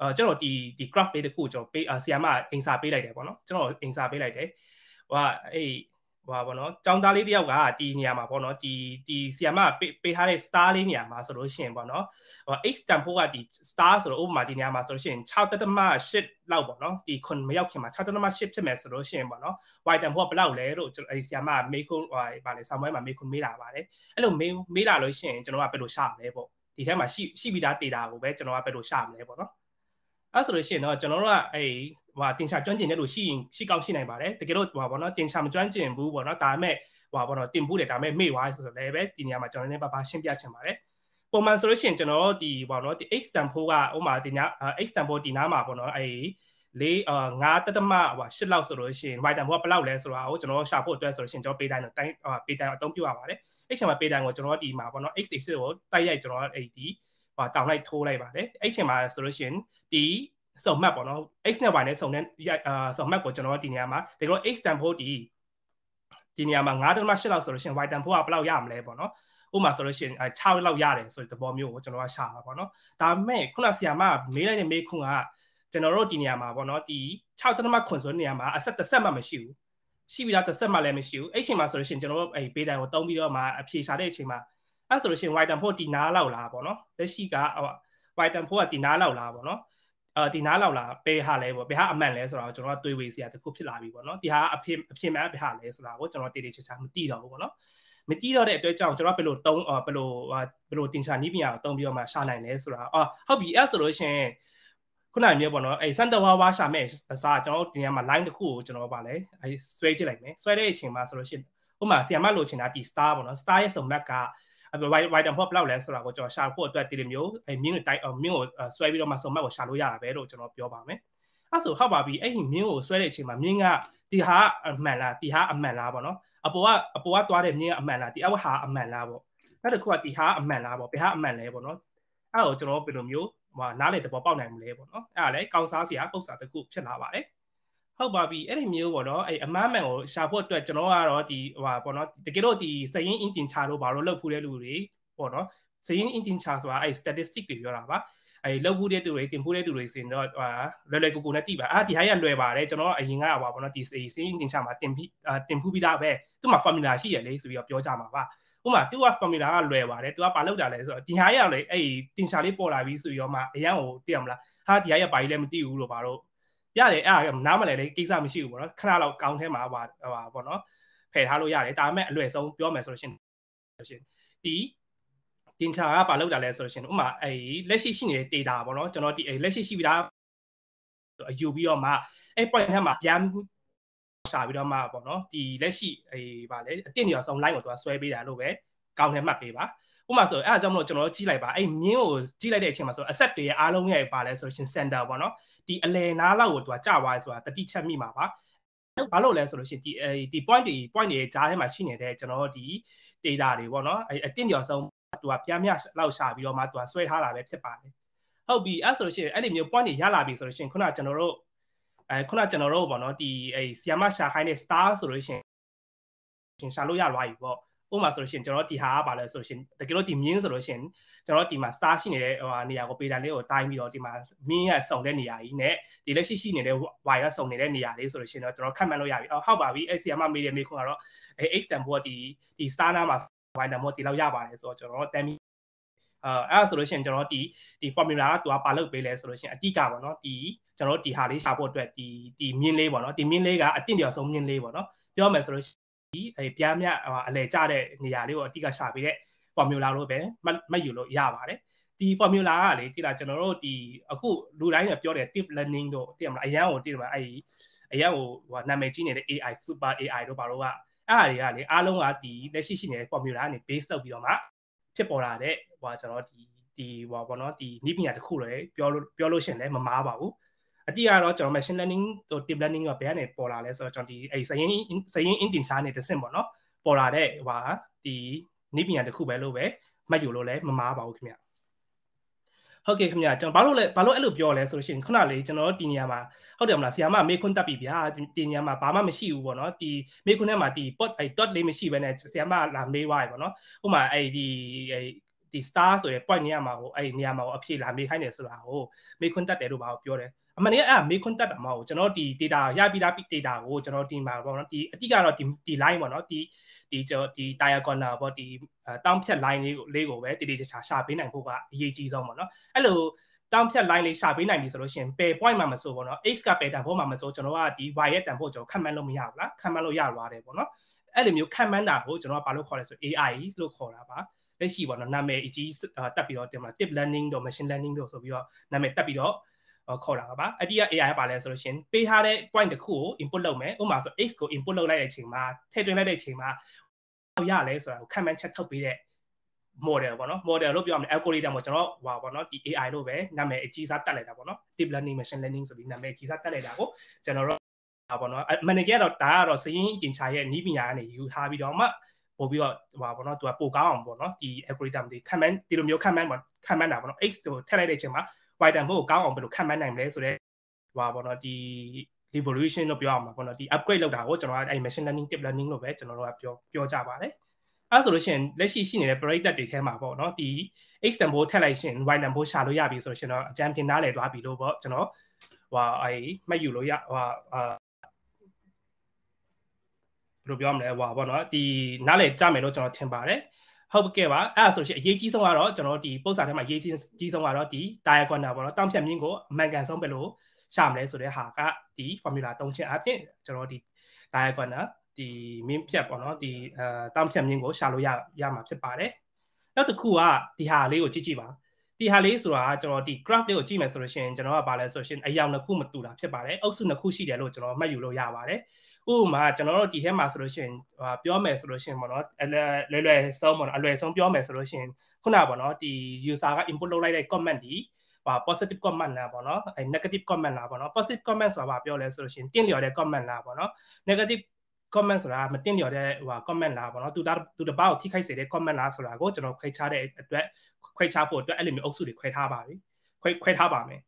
အဲကျွန်တော်ဒီဒီ graph လေးတစ်ခုကိုကျွန်တော်ပေးဆီယာမအိမ်စာပေးလိုက်တယ်ပေါ့နော်ကျွန်တော်အိမ်စာပေးလိုက်တယ်ဟိုကအဲ့ဟိုပါဘောနော်ចောင်းသားလေးတယောက်ကဒီနေရာမှာပေါ့နော်ဒီဒီဆီယာမပေးထားတဲ့ star လေးနေရာမှာဆိုလို့ရှင်ပေါ့နော်ဟို x tempo ကဒီ star ဆိုတော့ဥပမာဒီနေရာမှာဆိုလို့ရှင်6.8လောက်ပေါ့နော်ဒီခွန်မရောက်ခင်မှာ6.8ဖြစ်မယ်ဆိုလို့ရှင်ပေါ့နော် y tempo ကဘယ်လောက်လဲလို့ကျွန်တော်အဲဆီယာမမေးခွန်းဟိုပါလေဆောင်းပွဲမှာမေးခွန်းမေးလာပါတယ်အဲ့လိုမေးမေးလာလို့ရှင်ကျွန်တော်ကဘယ်လိုရှာမလဲပေါ့ဒီထဲမှာရှိရှိပြီးသား data ကိုပဲကျွန်တော်ကဘယ်လိုရှာမလဲပေါ့နော်အဲ့ဆိုလို့ရှိရင်တော့ကျွန်တော်တို့ကအဲ့ဟိုတင်ချကျွမ်းကျင်တဲ့လူရှိရင်ရှိကောက်ရှိနိုင်ပါတယ်တကယ်လို့ဟိုပေါ့နော်တင်ချမကျွမ်းကျင်ဘူးပေါ့နော်ဒါပေမဲ့ဟိုပေါ့နော်တင်ဖို့တယ်ဒါပေမဲ့မေ့သွားဆိုတော့လည်းပဲဒီနေရာမှာကျွန်တော်လည်းပါပါရှင်းပြချင်ပါတယ်ပုံမှန်ဆိုလို့ရှိရင်ကျွန်တော်တို့ဒီပေါ့နော်ဒီ example ကဥမာဒီည example ဒီနားမှာပေါ့နော်အဲ့လေးအာ9တသမဟို8လောက်ဆိုလို့ရှိရင် white ဘကဘယ်လောက်လဲဆိုတာကိုကျွန်တော်ရှာဖို့အတွက်ဆိုလို့ရှိရင်ကျွန်တော်ပေးတိုင်းတော့တိုင်းပေးတိုင်းအသုံးပြုရပါတယ်။ချိန်မှာပေတန်ကိုကျွန်တော်ဒီမှာပေါ့နော် x-axis ကိုတိုက်ရိုက်ကျွန်တော်အဲ့ဒီဟာတောင်းလိုက်ထိုးလိုက်ပါတယ်အဲ့ချိန်မှာဆိုလို့ရှိရင်ဒီစုံမှတ်ပေါ့နော် x နဲ့ y နဲ့စုံတဲ့အာစုံမှတ်ကိုကျွန်တော်ဒီနေရာမှာဒီလို x တန်ဖို့ဒီဒီနေရာမှာ9.8လောက်ဆိုလို့ရှိရင် y တန်ဖို့ကဘယ်လောက်ရမလဲပေါ့နော်ဥပမာဆိုလို့ရှိရင်6လောက်ရတယ်ဆိုတဲ့သဘောမျိုးကိုကျွန်တော်ကရှာတာပေါ့နော်ဒါပေမဲ့ခုနဆီယာမမေးလိုက်တဲ့မေးခွန်းကကျွန်တော်တို့ဒီနေရာမှာပေါ့နော်ဒီ6.8ဆိုတဲ့နေရာမှာအဆက်တစ်ဆက်မှမရှိဘူးရှိပြီးတော့တစ်ဆက်မှလည်းမရှိဘူးအဲ့ချိန်မှာဆိုလို့ရှိရင်ကျွန်တော်တို့အဲ့ဘေးတိုင်ကိုတုံးပြီးတော့မှအဖြေရှာတဲ့အချိန်မှာအဲ့ဆိုလို့ရှိရင် white and four ဒီနားလောက်လာပေါ့နော်လက်ရှိက white and four ကဒီနားလောက်လာပေါ့နော်အာဒီနားလောက်လာပေးဟာလဲပေါ့ဘယ်ဟာအမှန်လဲဆိုတော့ကျွန်တော်ကတွေးဝေးစရာတခုဖြစ်လာပြီပေါ့နော်ဒီဟာအဖြစ်အဖြစ်မှန်ဘယ်ဟာလဲဆိုတာကိုကျွန်တော်တေတေချာချာမသိတော့ဘူးပေါ့နော်မတိတော့တဲ့အတွက်ကြောင့်ကျွန်တော်ဘယ်လိုတုံးဘယ်လိုဘယ်လိုတင်ချာနီးပညာကိုတုံးပြီးတော့မှရှာနိုင်လဲဆိုတာအော်ဟုတ်ပြီအဲ့ဆိုလို့ရှင်ခုနမျိုးပေါ့နော်အဲစန်တဝါဝါရှာမဲ့အစားကျွန်တော်ဒီနေရာမှာ line တစ်ခုကိုကျွန်တော်ပါလဲအဲဆွဲချလိုက်မယ်ဆွဲတဲ့အချိန်မှာဆိုလို့ရှိရင်ဟိုမှာဆီယမလိုချင်တာဒီ star ပေါ့နော် star ရဲ့စုံမက်ကအဲ့ white white ဘောဘလောက်လဲဆိုတာကိုကျွန်တော်ရှာဖို့အတွက်ဒီလိုမျိုးအဲ min ကိုတိုက်အောင် min ကိုဆွဲပြီးတော့မှစုံမက်ကိုရှာလို့ရတာပဲလို့ကျွန်တော်ပြောပါမယ်အဲ့ဆိုဟုတ်ပါပြီအဲ့ဒီ min ကိုဆွဲတဲ့အချိန်မှာ min ကဒီဟာအမှန်လားဒီဟာအမှန်လားပေါ့နော်အပေါ်ကအပေါ်ကသွားတဲ့ min ကအမှန်လားဒီအဝဟာအမှန်လားပေါ့နောက်တစ်ခုကဒီဟာအမှန်လားပေါ့ဘယ်ဟာအမှန်လဲပေါ့နော်အဲ့တော့ကျွန်တော်ဘယ်လိုမျိုးဟိုနားလေတဘောပေါက်နိုင်မလဲပေါ့နော်အဲ့ဒါလည်းကောင်းစားစရာပုံစံတစ်ခုဖြစ်လာပါတယ်ဟုတ်ပါပြီအဲ့ဒီမျိုးပေါ့နော်အဲ့အမမ်းမှန်ကိုရှာဖို့အတွက်ကျွန်တော်ကတော့ဒီဟိုပေါ့နော်တကယ်တော့ဒီစရင် engine ချလို့ဘာလို့လောက်ဖူးတဲ့လူတွေပေါ့နော်စရင် engine ချဆိုတာအဲ့ statistic တွေပြောတာပါအဲ့လောက်ဖူးတဲ့သူတွေတင်ဖူးတဲ့သူတွေဆိုရင်တော့ဟာလွယ်လွယ်ကူကူနဲ့တိပါအာဒီဟာရလွယ်ပါတယ်ကျွန်တော်အရင်ကဟိုပေါ့နော်ဒီစရင် engine ချမှာတင်ပြီးတင်ဖူးပြီးသားပဲသူ့မှာ formula ရှိရလေဆိုပြီးတော့ပြောကြမှာပါဥမာ keyword formula ကလွယ်ပါတယ်သူကပါလောက်တာလဲဆိုတော့ဒီဟာရလေအဲ့တင်ရှာလေးပေါ်လာပြီဆိုပြီးတော့မှအရန်ကိုသိရမလားဟာဒီဟာရပါကြီးလည်းမသိဘူးလို့ပါတော့ရတယ်အဲ့ဒါနားမလဲလေကိစ္စမရှိဘူးပေါ့နော်ခဏလောက်ကောင်းထဲမှာပါပါပေါ့နော်ဖယ်ထားလို့ရတယ်ဒါပေမဲ့အလွယ်ဆုံးပြောမယ်ဆိုလို့ရှင်ဆိုရှင်ဒီတင်ချာကပါလောက်တာလဲဆိုလို့ရှင်ဥမာအဲ့လက်ရှိရှိနေတဲ့ data ပေါ့နော်ကျွန်တော်ဒီလက်ရှိရှိပြီးသားအယူပြီးတော့မှအဲ့ point ထဲမှာပြန်ရှာပြီးတော့မှပေါ့နော်ဒီလက်ရှိအေးဗာလေအတင့်တွေအောင်ဆုံး line ကိုသူကဆွဲပေးတာလို့ပဲကောင်းတယ်မှတ်ပေးပါဥပမာဆိုအဲ့ဒါကြောင့်မလို့ကျွန်တော်တို့ကြည့်လိုက်ပါအဲ့မြင်းကိုကြည့်လိုက်တဲ့အချိန်မှာဆို asset တွေအားလုံးရဲ့ပါလဲဆိုရှင် center ပေါ့နော်ဒီအလယ်နားလောက်ကိုသူကကြာသွားဆိုတာတတိချက်မိမှာပါဘာလို့လဲဆိုလို့ရှိရင်ဒီအဲဒီ point တွေ point တွေကြားထဲမှာရှိနေတဲ့ကျွန်တော်တို့ဒီ data တွေပေါ့နော်အဲအတင့်ပြော်ဆုံးသူကပြားမြလောက်ရှာပြီးတော့မှသူကဆွဲထားတာပဲဖြစ်ပါတယ်ဟုတ်ပြီအဲ့ဆိုလို့ရှိရင်အဲ့ဒီမျိုး point တွေရလာပြီဆိုလို့ရှိရင်ခုနကကျွန်တော်တို့အဲခုနကျွန်တော်တို့ပေါ့နော်ဒီအဲဆီယမရှာဟိုင်းနဲ့ star ဆိုလို့ရှင်ရှင်ရှာလို့ရသွားပြီပေါ့ဥပမာဆိုလို့ရှင်ကျွန်တော်ဒီဟာကဘာလဲဆိုလို့ရှင်တကယ်လို့ဒီ mean ဆိုလို့ရှင်ကျွန်တော်ဒီမှာ star ရှိနေတဲ့ဟိုနေရာကို beta လေးကိုတိုင်းပြီးတော့ဒီမှာ mean ရစုံတဲ့နေရာကြီးနဲ့ဒီလက်ရှိရှိနေတဲ့ y ရစုံနေတဲ့နေရာလေးဆိုလို့ရှင်တော့ကျွန်တော်ခန့်မှန်းလို့ရပြီအော်ဟုတ်ပါပြီအဲဆီယမမေးတဲ့မေးခွန်းကတော့အဲ h တန်ဘောဒီဒီ star နာမှာ y တန်ဘောဒီလောက်ရပါတယ်ဆိုတော့ကျွန်တော်တမ်းပြီးအဲအဲ့ဆိုလို့ရှိရင်ကျွန်တော်ဒီဒီ formula ကသူကပါလုတ်ပေးလဲဆိုလို့ရှိရင်အတိကပေါ့နော်ဒီကျွန်တော်ဒီဟာလေးရှာဖို့အတွက်ဒီဒီမြင်းလေးပေါ့နော်ဒီမြင်းလေးကအတင့်တရာဆုံးမြင်းလေးပေါ့နော်ပြောမယ်ဆိုလို့ရှိရင်ဒီအဲပြားမြအလဲကျတဲ့နေရာလေးကိုအတိကရှာပေးတဲ့ formula လို့ပဲမှတ်ယူလို့ရပါတယ်ဒီ formula ကလေတိလာကျွန်တော်တို့ဒီအခုလူတိုင်းကပြောတယ် tip learning တို့တိရမလားအရန်ကိုတိရမလားအဲ့ဒီအရန်ကိုဟိုနာမည်ကြီးနေတဲ့ AI super AI တို့ဘာလို့ကအဲ့အရာတွေကလေအားလုံးကဒီလက်ရှိရှိနေတဲ့ formula ကနေ base လုပ်ပြီးတော့မှဖြစ်ပေါ်လာတဲ့ဟိုကျွန်တော်ဒီဒီဟိုပေါ့နော်ဒီနည်းပညာတစ်ခုလည်းပြောလို့ပြောလို့ရှင်လည်းမမားပါဘူးအတိအရတော့ကျွန်တော် machine learning တို့ deep learning ကဘယ်ကနေပေါ်လာလဲဆိုတော့ကျွန်တော်ဒီအဲစရင်စရင် engine ရှားနေတဲ့စင်ပေါ့နော်ပေါ်လာတဲ့ဟိုဟာဒီနည်းပညာတစ်ခုပဲလို့ပဲမှတ်ယူလို့လည်းမမားပါဘူးခင်ဗျဟုတ်ကဲ့ခင်ဗျာကျွန်တော်ဘာလို့လဲဘာလို့အဲ့လိုပြောလဲဆိုလို့ရှိရင်ခုနလေကျွန်တော်ဒီနေရာမှာဟုတ်တယ်မလားဆရာမမေခွန်းတက်ပြီဗျာတင်ညာမှာဘာမှမရှိဘူးပေါ့နော်ဒီမေခွန်းထဲမှာဒီ pot အဲ dot လေးမရှိဘဲနဲ့ဆရာမလာမေးသွားပြီပေါ့နော်ဥပမာအဲ့ဒီအဲ့ဒီ star ဆိုရယ် point နေရာမှာဟိုအဲ့နေရာမှာဟိုအဖြေလာမေးခိုင်းတယ်ဆိုတာဟိုမေခွန်းတက်တယ်လို့ဘာကိုပြောတယ်အမှန်တကယ်အဲ့မေခွန်းတက်တာမဟုတ်ကျွန်တော်ဒီ data ရပြီးသား data ကိုကျွန်တော်ဒီမှာပေါ့နော်ဒီအတိကတော့ဒီဒီ line ပေါ့နော်ဒီဒီကျွန်တော်ဒီ tire corner ပေါ့ဒီတောင်းဖြတ် line လေးကိုလေးကိုပဲတိတိကျကျရှာပေးနိုင်ဖို့ကအရေးကြီးဆုံးပေါ့နော်အဲ့လိုတောင်းဖြတ် line လေးရှာပေးနိုင်ပြီဆိုလို့ရှိရင် pair point မှာမဆိုပေါ့နော် x က pair တန်ဖို့မှာမဆိုကျွန်တော်ကဒီ y ရဲ့တန်ဖို့ကျွန်တော်ခံမှန်းလို့မရဘူးလားခံမှန်းလို့ရသွားတယ်ပေါ့နော်အဲ့လိုမျိုးခံမှန်းတာကိုကျွန်တော်ကဘာလို့ခေါ်လဲဆို AI လို့ခေါ်တာပါလက်ရှိပေါ့နော်နာမည်အကြီးတက်ပြီးတော့တင်မှာ tip learning တို့ machine learning တို့ဆိုပြီးတော့နာမည်တက်ပြီးတော့ခေါ်တာပါအဲ့ဒီက AI ကပါလဲဆိုလို့ရှင်ပေးထားတဲ့ point တစ်ခုကို input လုပ်မယ်ဥပမာဆို x ကို input လုပ်လိုက်တဲ့အချိန်မှာထည့်သွင်းလိုက်တဲ့အချိန်မှာရလဲဆိုတာကို comment ချက်ထုတ်ပေးတဲ့ model ပေါ့နော် model လို့ပြောရမယ် algorithm ပေါ့ကျွန်တော်ဟွာပေါ့နော်ဒီ AI လို့ပဲနာမည်အကြီးစားတက်လိုက်တာပေါ့နော် deep learning machine learning ဆိုပြီးနာမည်အကြီးစားတက်လိုက်တာကိုကျွန်တော်တို့ဟွာပေါ့နော်မန်နေဂျာတော့ဒါကတော့စရင်းကျင်ချရဲ့နီးပညာကနေယူထားပြီးတော့မှပို့ပြီးတော့ဟွာပေါ့နော်သူကပိုကောင်းအောင်ပေါ့နော်ဒီ algorithm တွေ comment ဒီလိုမျိုး comment ပေါ့ comment တာပေါ့နော် x ကိုထည့်လိုက်တဲ့အချိန်မှာ y တန်ဖို့ကောင်းအောင်ဘယ်လို comment နိုင်မလဲဆိုတော့ဟွာပေါ့နော်ဒီ revolution လို့ပြောရမှာပေါ့နော်ဒီ upgrade လောက်တာကိုကျွန်တော်ကအဲ machine learning deep learning လို့ပဲကျွန်တော်တို့ကပြောပြောကြပါတယ်အဲ့ဆိုလို့ရှိရင်လက်ရှိရှိနေတဲ့ project တွေထဲမှာပေါ့နော်ဒီ example ထည့်လိုက်ရှင် white number ရှာလို့ရပြီဆိုရှင်တော့အကြံတင်သားလဲသွားပြီလို့ပေါ့ကျွန်တော်ဟိုအဲမှတ်ယူလို့ရဟိုအာဘယ်လိုပြောမလဲဟိုပေါ့နော်ဒီနားလဲကြမယ်လို့ကျွန်တော်ထင်ပါတယ်ဟုတ်ကဲ့ပါအဲ့ဒါဆိုရှင်အရေးကြီးဆုံးကတော့ကျွန်တော်ဒီပုံစံထဲမှာအရေးကြီးဆုံးကတော့ဒီ diagonal ပေါ့နော်တောင်ဖြတ်မြင့်ကိုအမှန်ကန်ဆုံးပဲလို့ရှာမလဲဆိုတဲ့ဟာကဒီ formula ၃ချက်အပြင်ကျွန်တော်ဒီ diagonal ဒီမင်းဖြတ်ပေါ့နော်ဒီအဲတောင်းဖြတ်မင်းကိုရှာလို့ရရမှာဖြစ်ပါတယ်နောက်တစ်ခုကဒီဟာလေးကိုကြည့်ကြည့်ပါဒီဟာလေးဆိုတာကျွန်တော်ဒီ graph လေးကိုကြည့်မယ်ဆိုလို့ရှိရင်ကျွန်တော်ကဘာလဲဆိုရှင်အယောင်နှစ်ခုမတူတာဖြစ်ပါတယ်အုပ်စုနှစ်ခုရှိတယ်လို့ကျွန်တော်မှတ်ယူလို့ရပါတယ်ဥပမာကျွန်တော်တို့ဒီထဲမှာဆိုလို့ရှိရင်ဟာပြောမယ်ဆိုလို့ရှိရင်ပေါ့နော်လွယ်လွယ်ဆုံးပေါ့နော်အလွယ်ဆုံးပြောမယ်ဆိုလို့ရှိရင် ခုနပေါ့နော်ဒီ user က input လုပ်လိုက်တဲ့ comment ဒီပါ positive comment လာပေါ့နော်အဲ negative comment လာပေါ့နော် positive comment ဆိုတာဘာပြောလဲဆိုလို့ရှိရင်တင့်လျော်တဲ့ comment လာပေါ့နော် negative comment ဆိုတာမတင်လျော်တဲ့ဟို comment လားပေါ့နော်သူတသူတပတ်ကိုထိခိုက်စေတဲ့ comment လားဆိုတာကိုကျွန်တော်ခွဲခြားတဲ့အတွက်ခွဲခြားဖို့အတွက်အဲ့လိုမျိုးအုပ်စုတွေခွဲထားပါပြီခွဲခွဲထားပါမယ်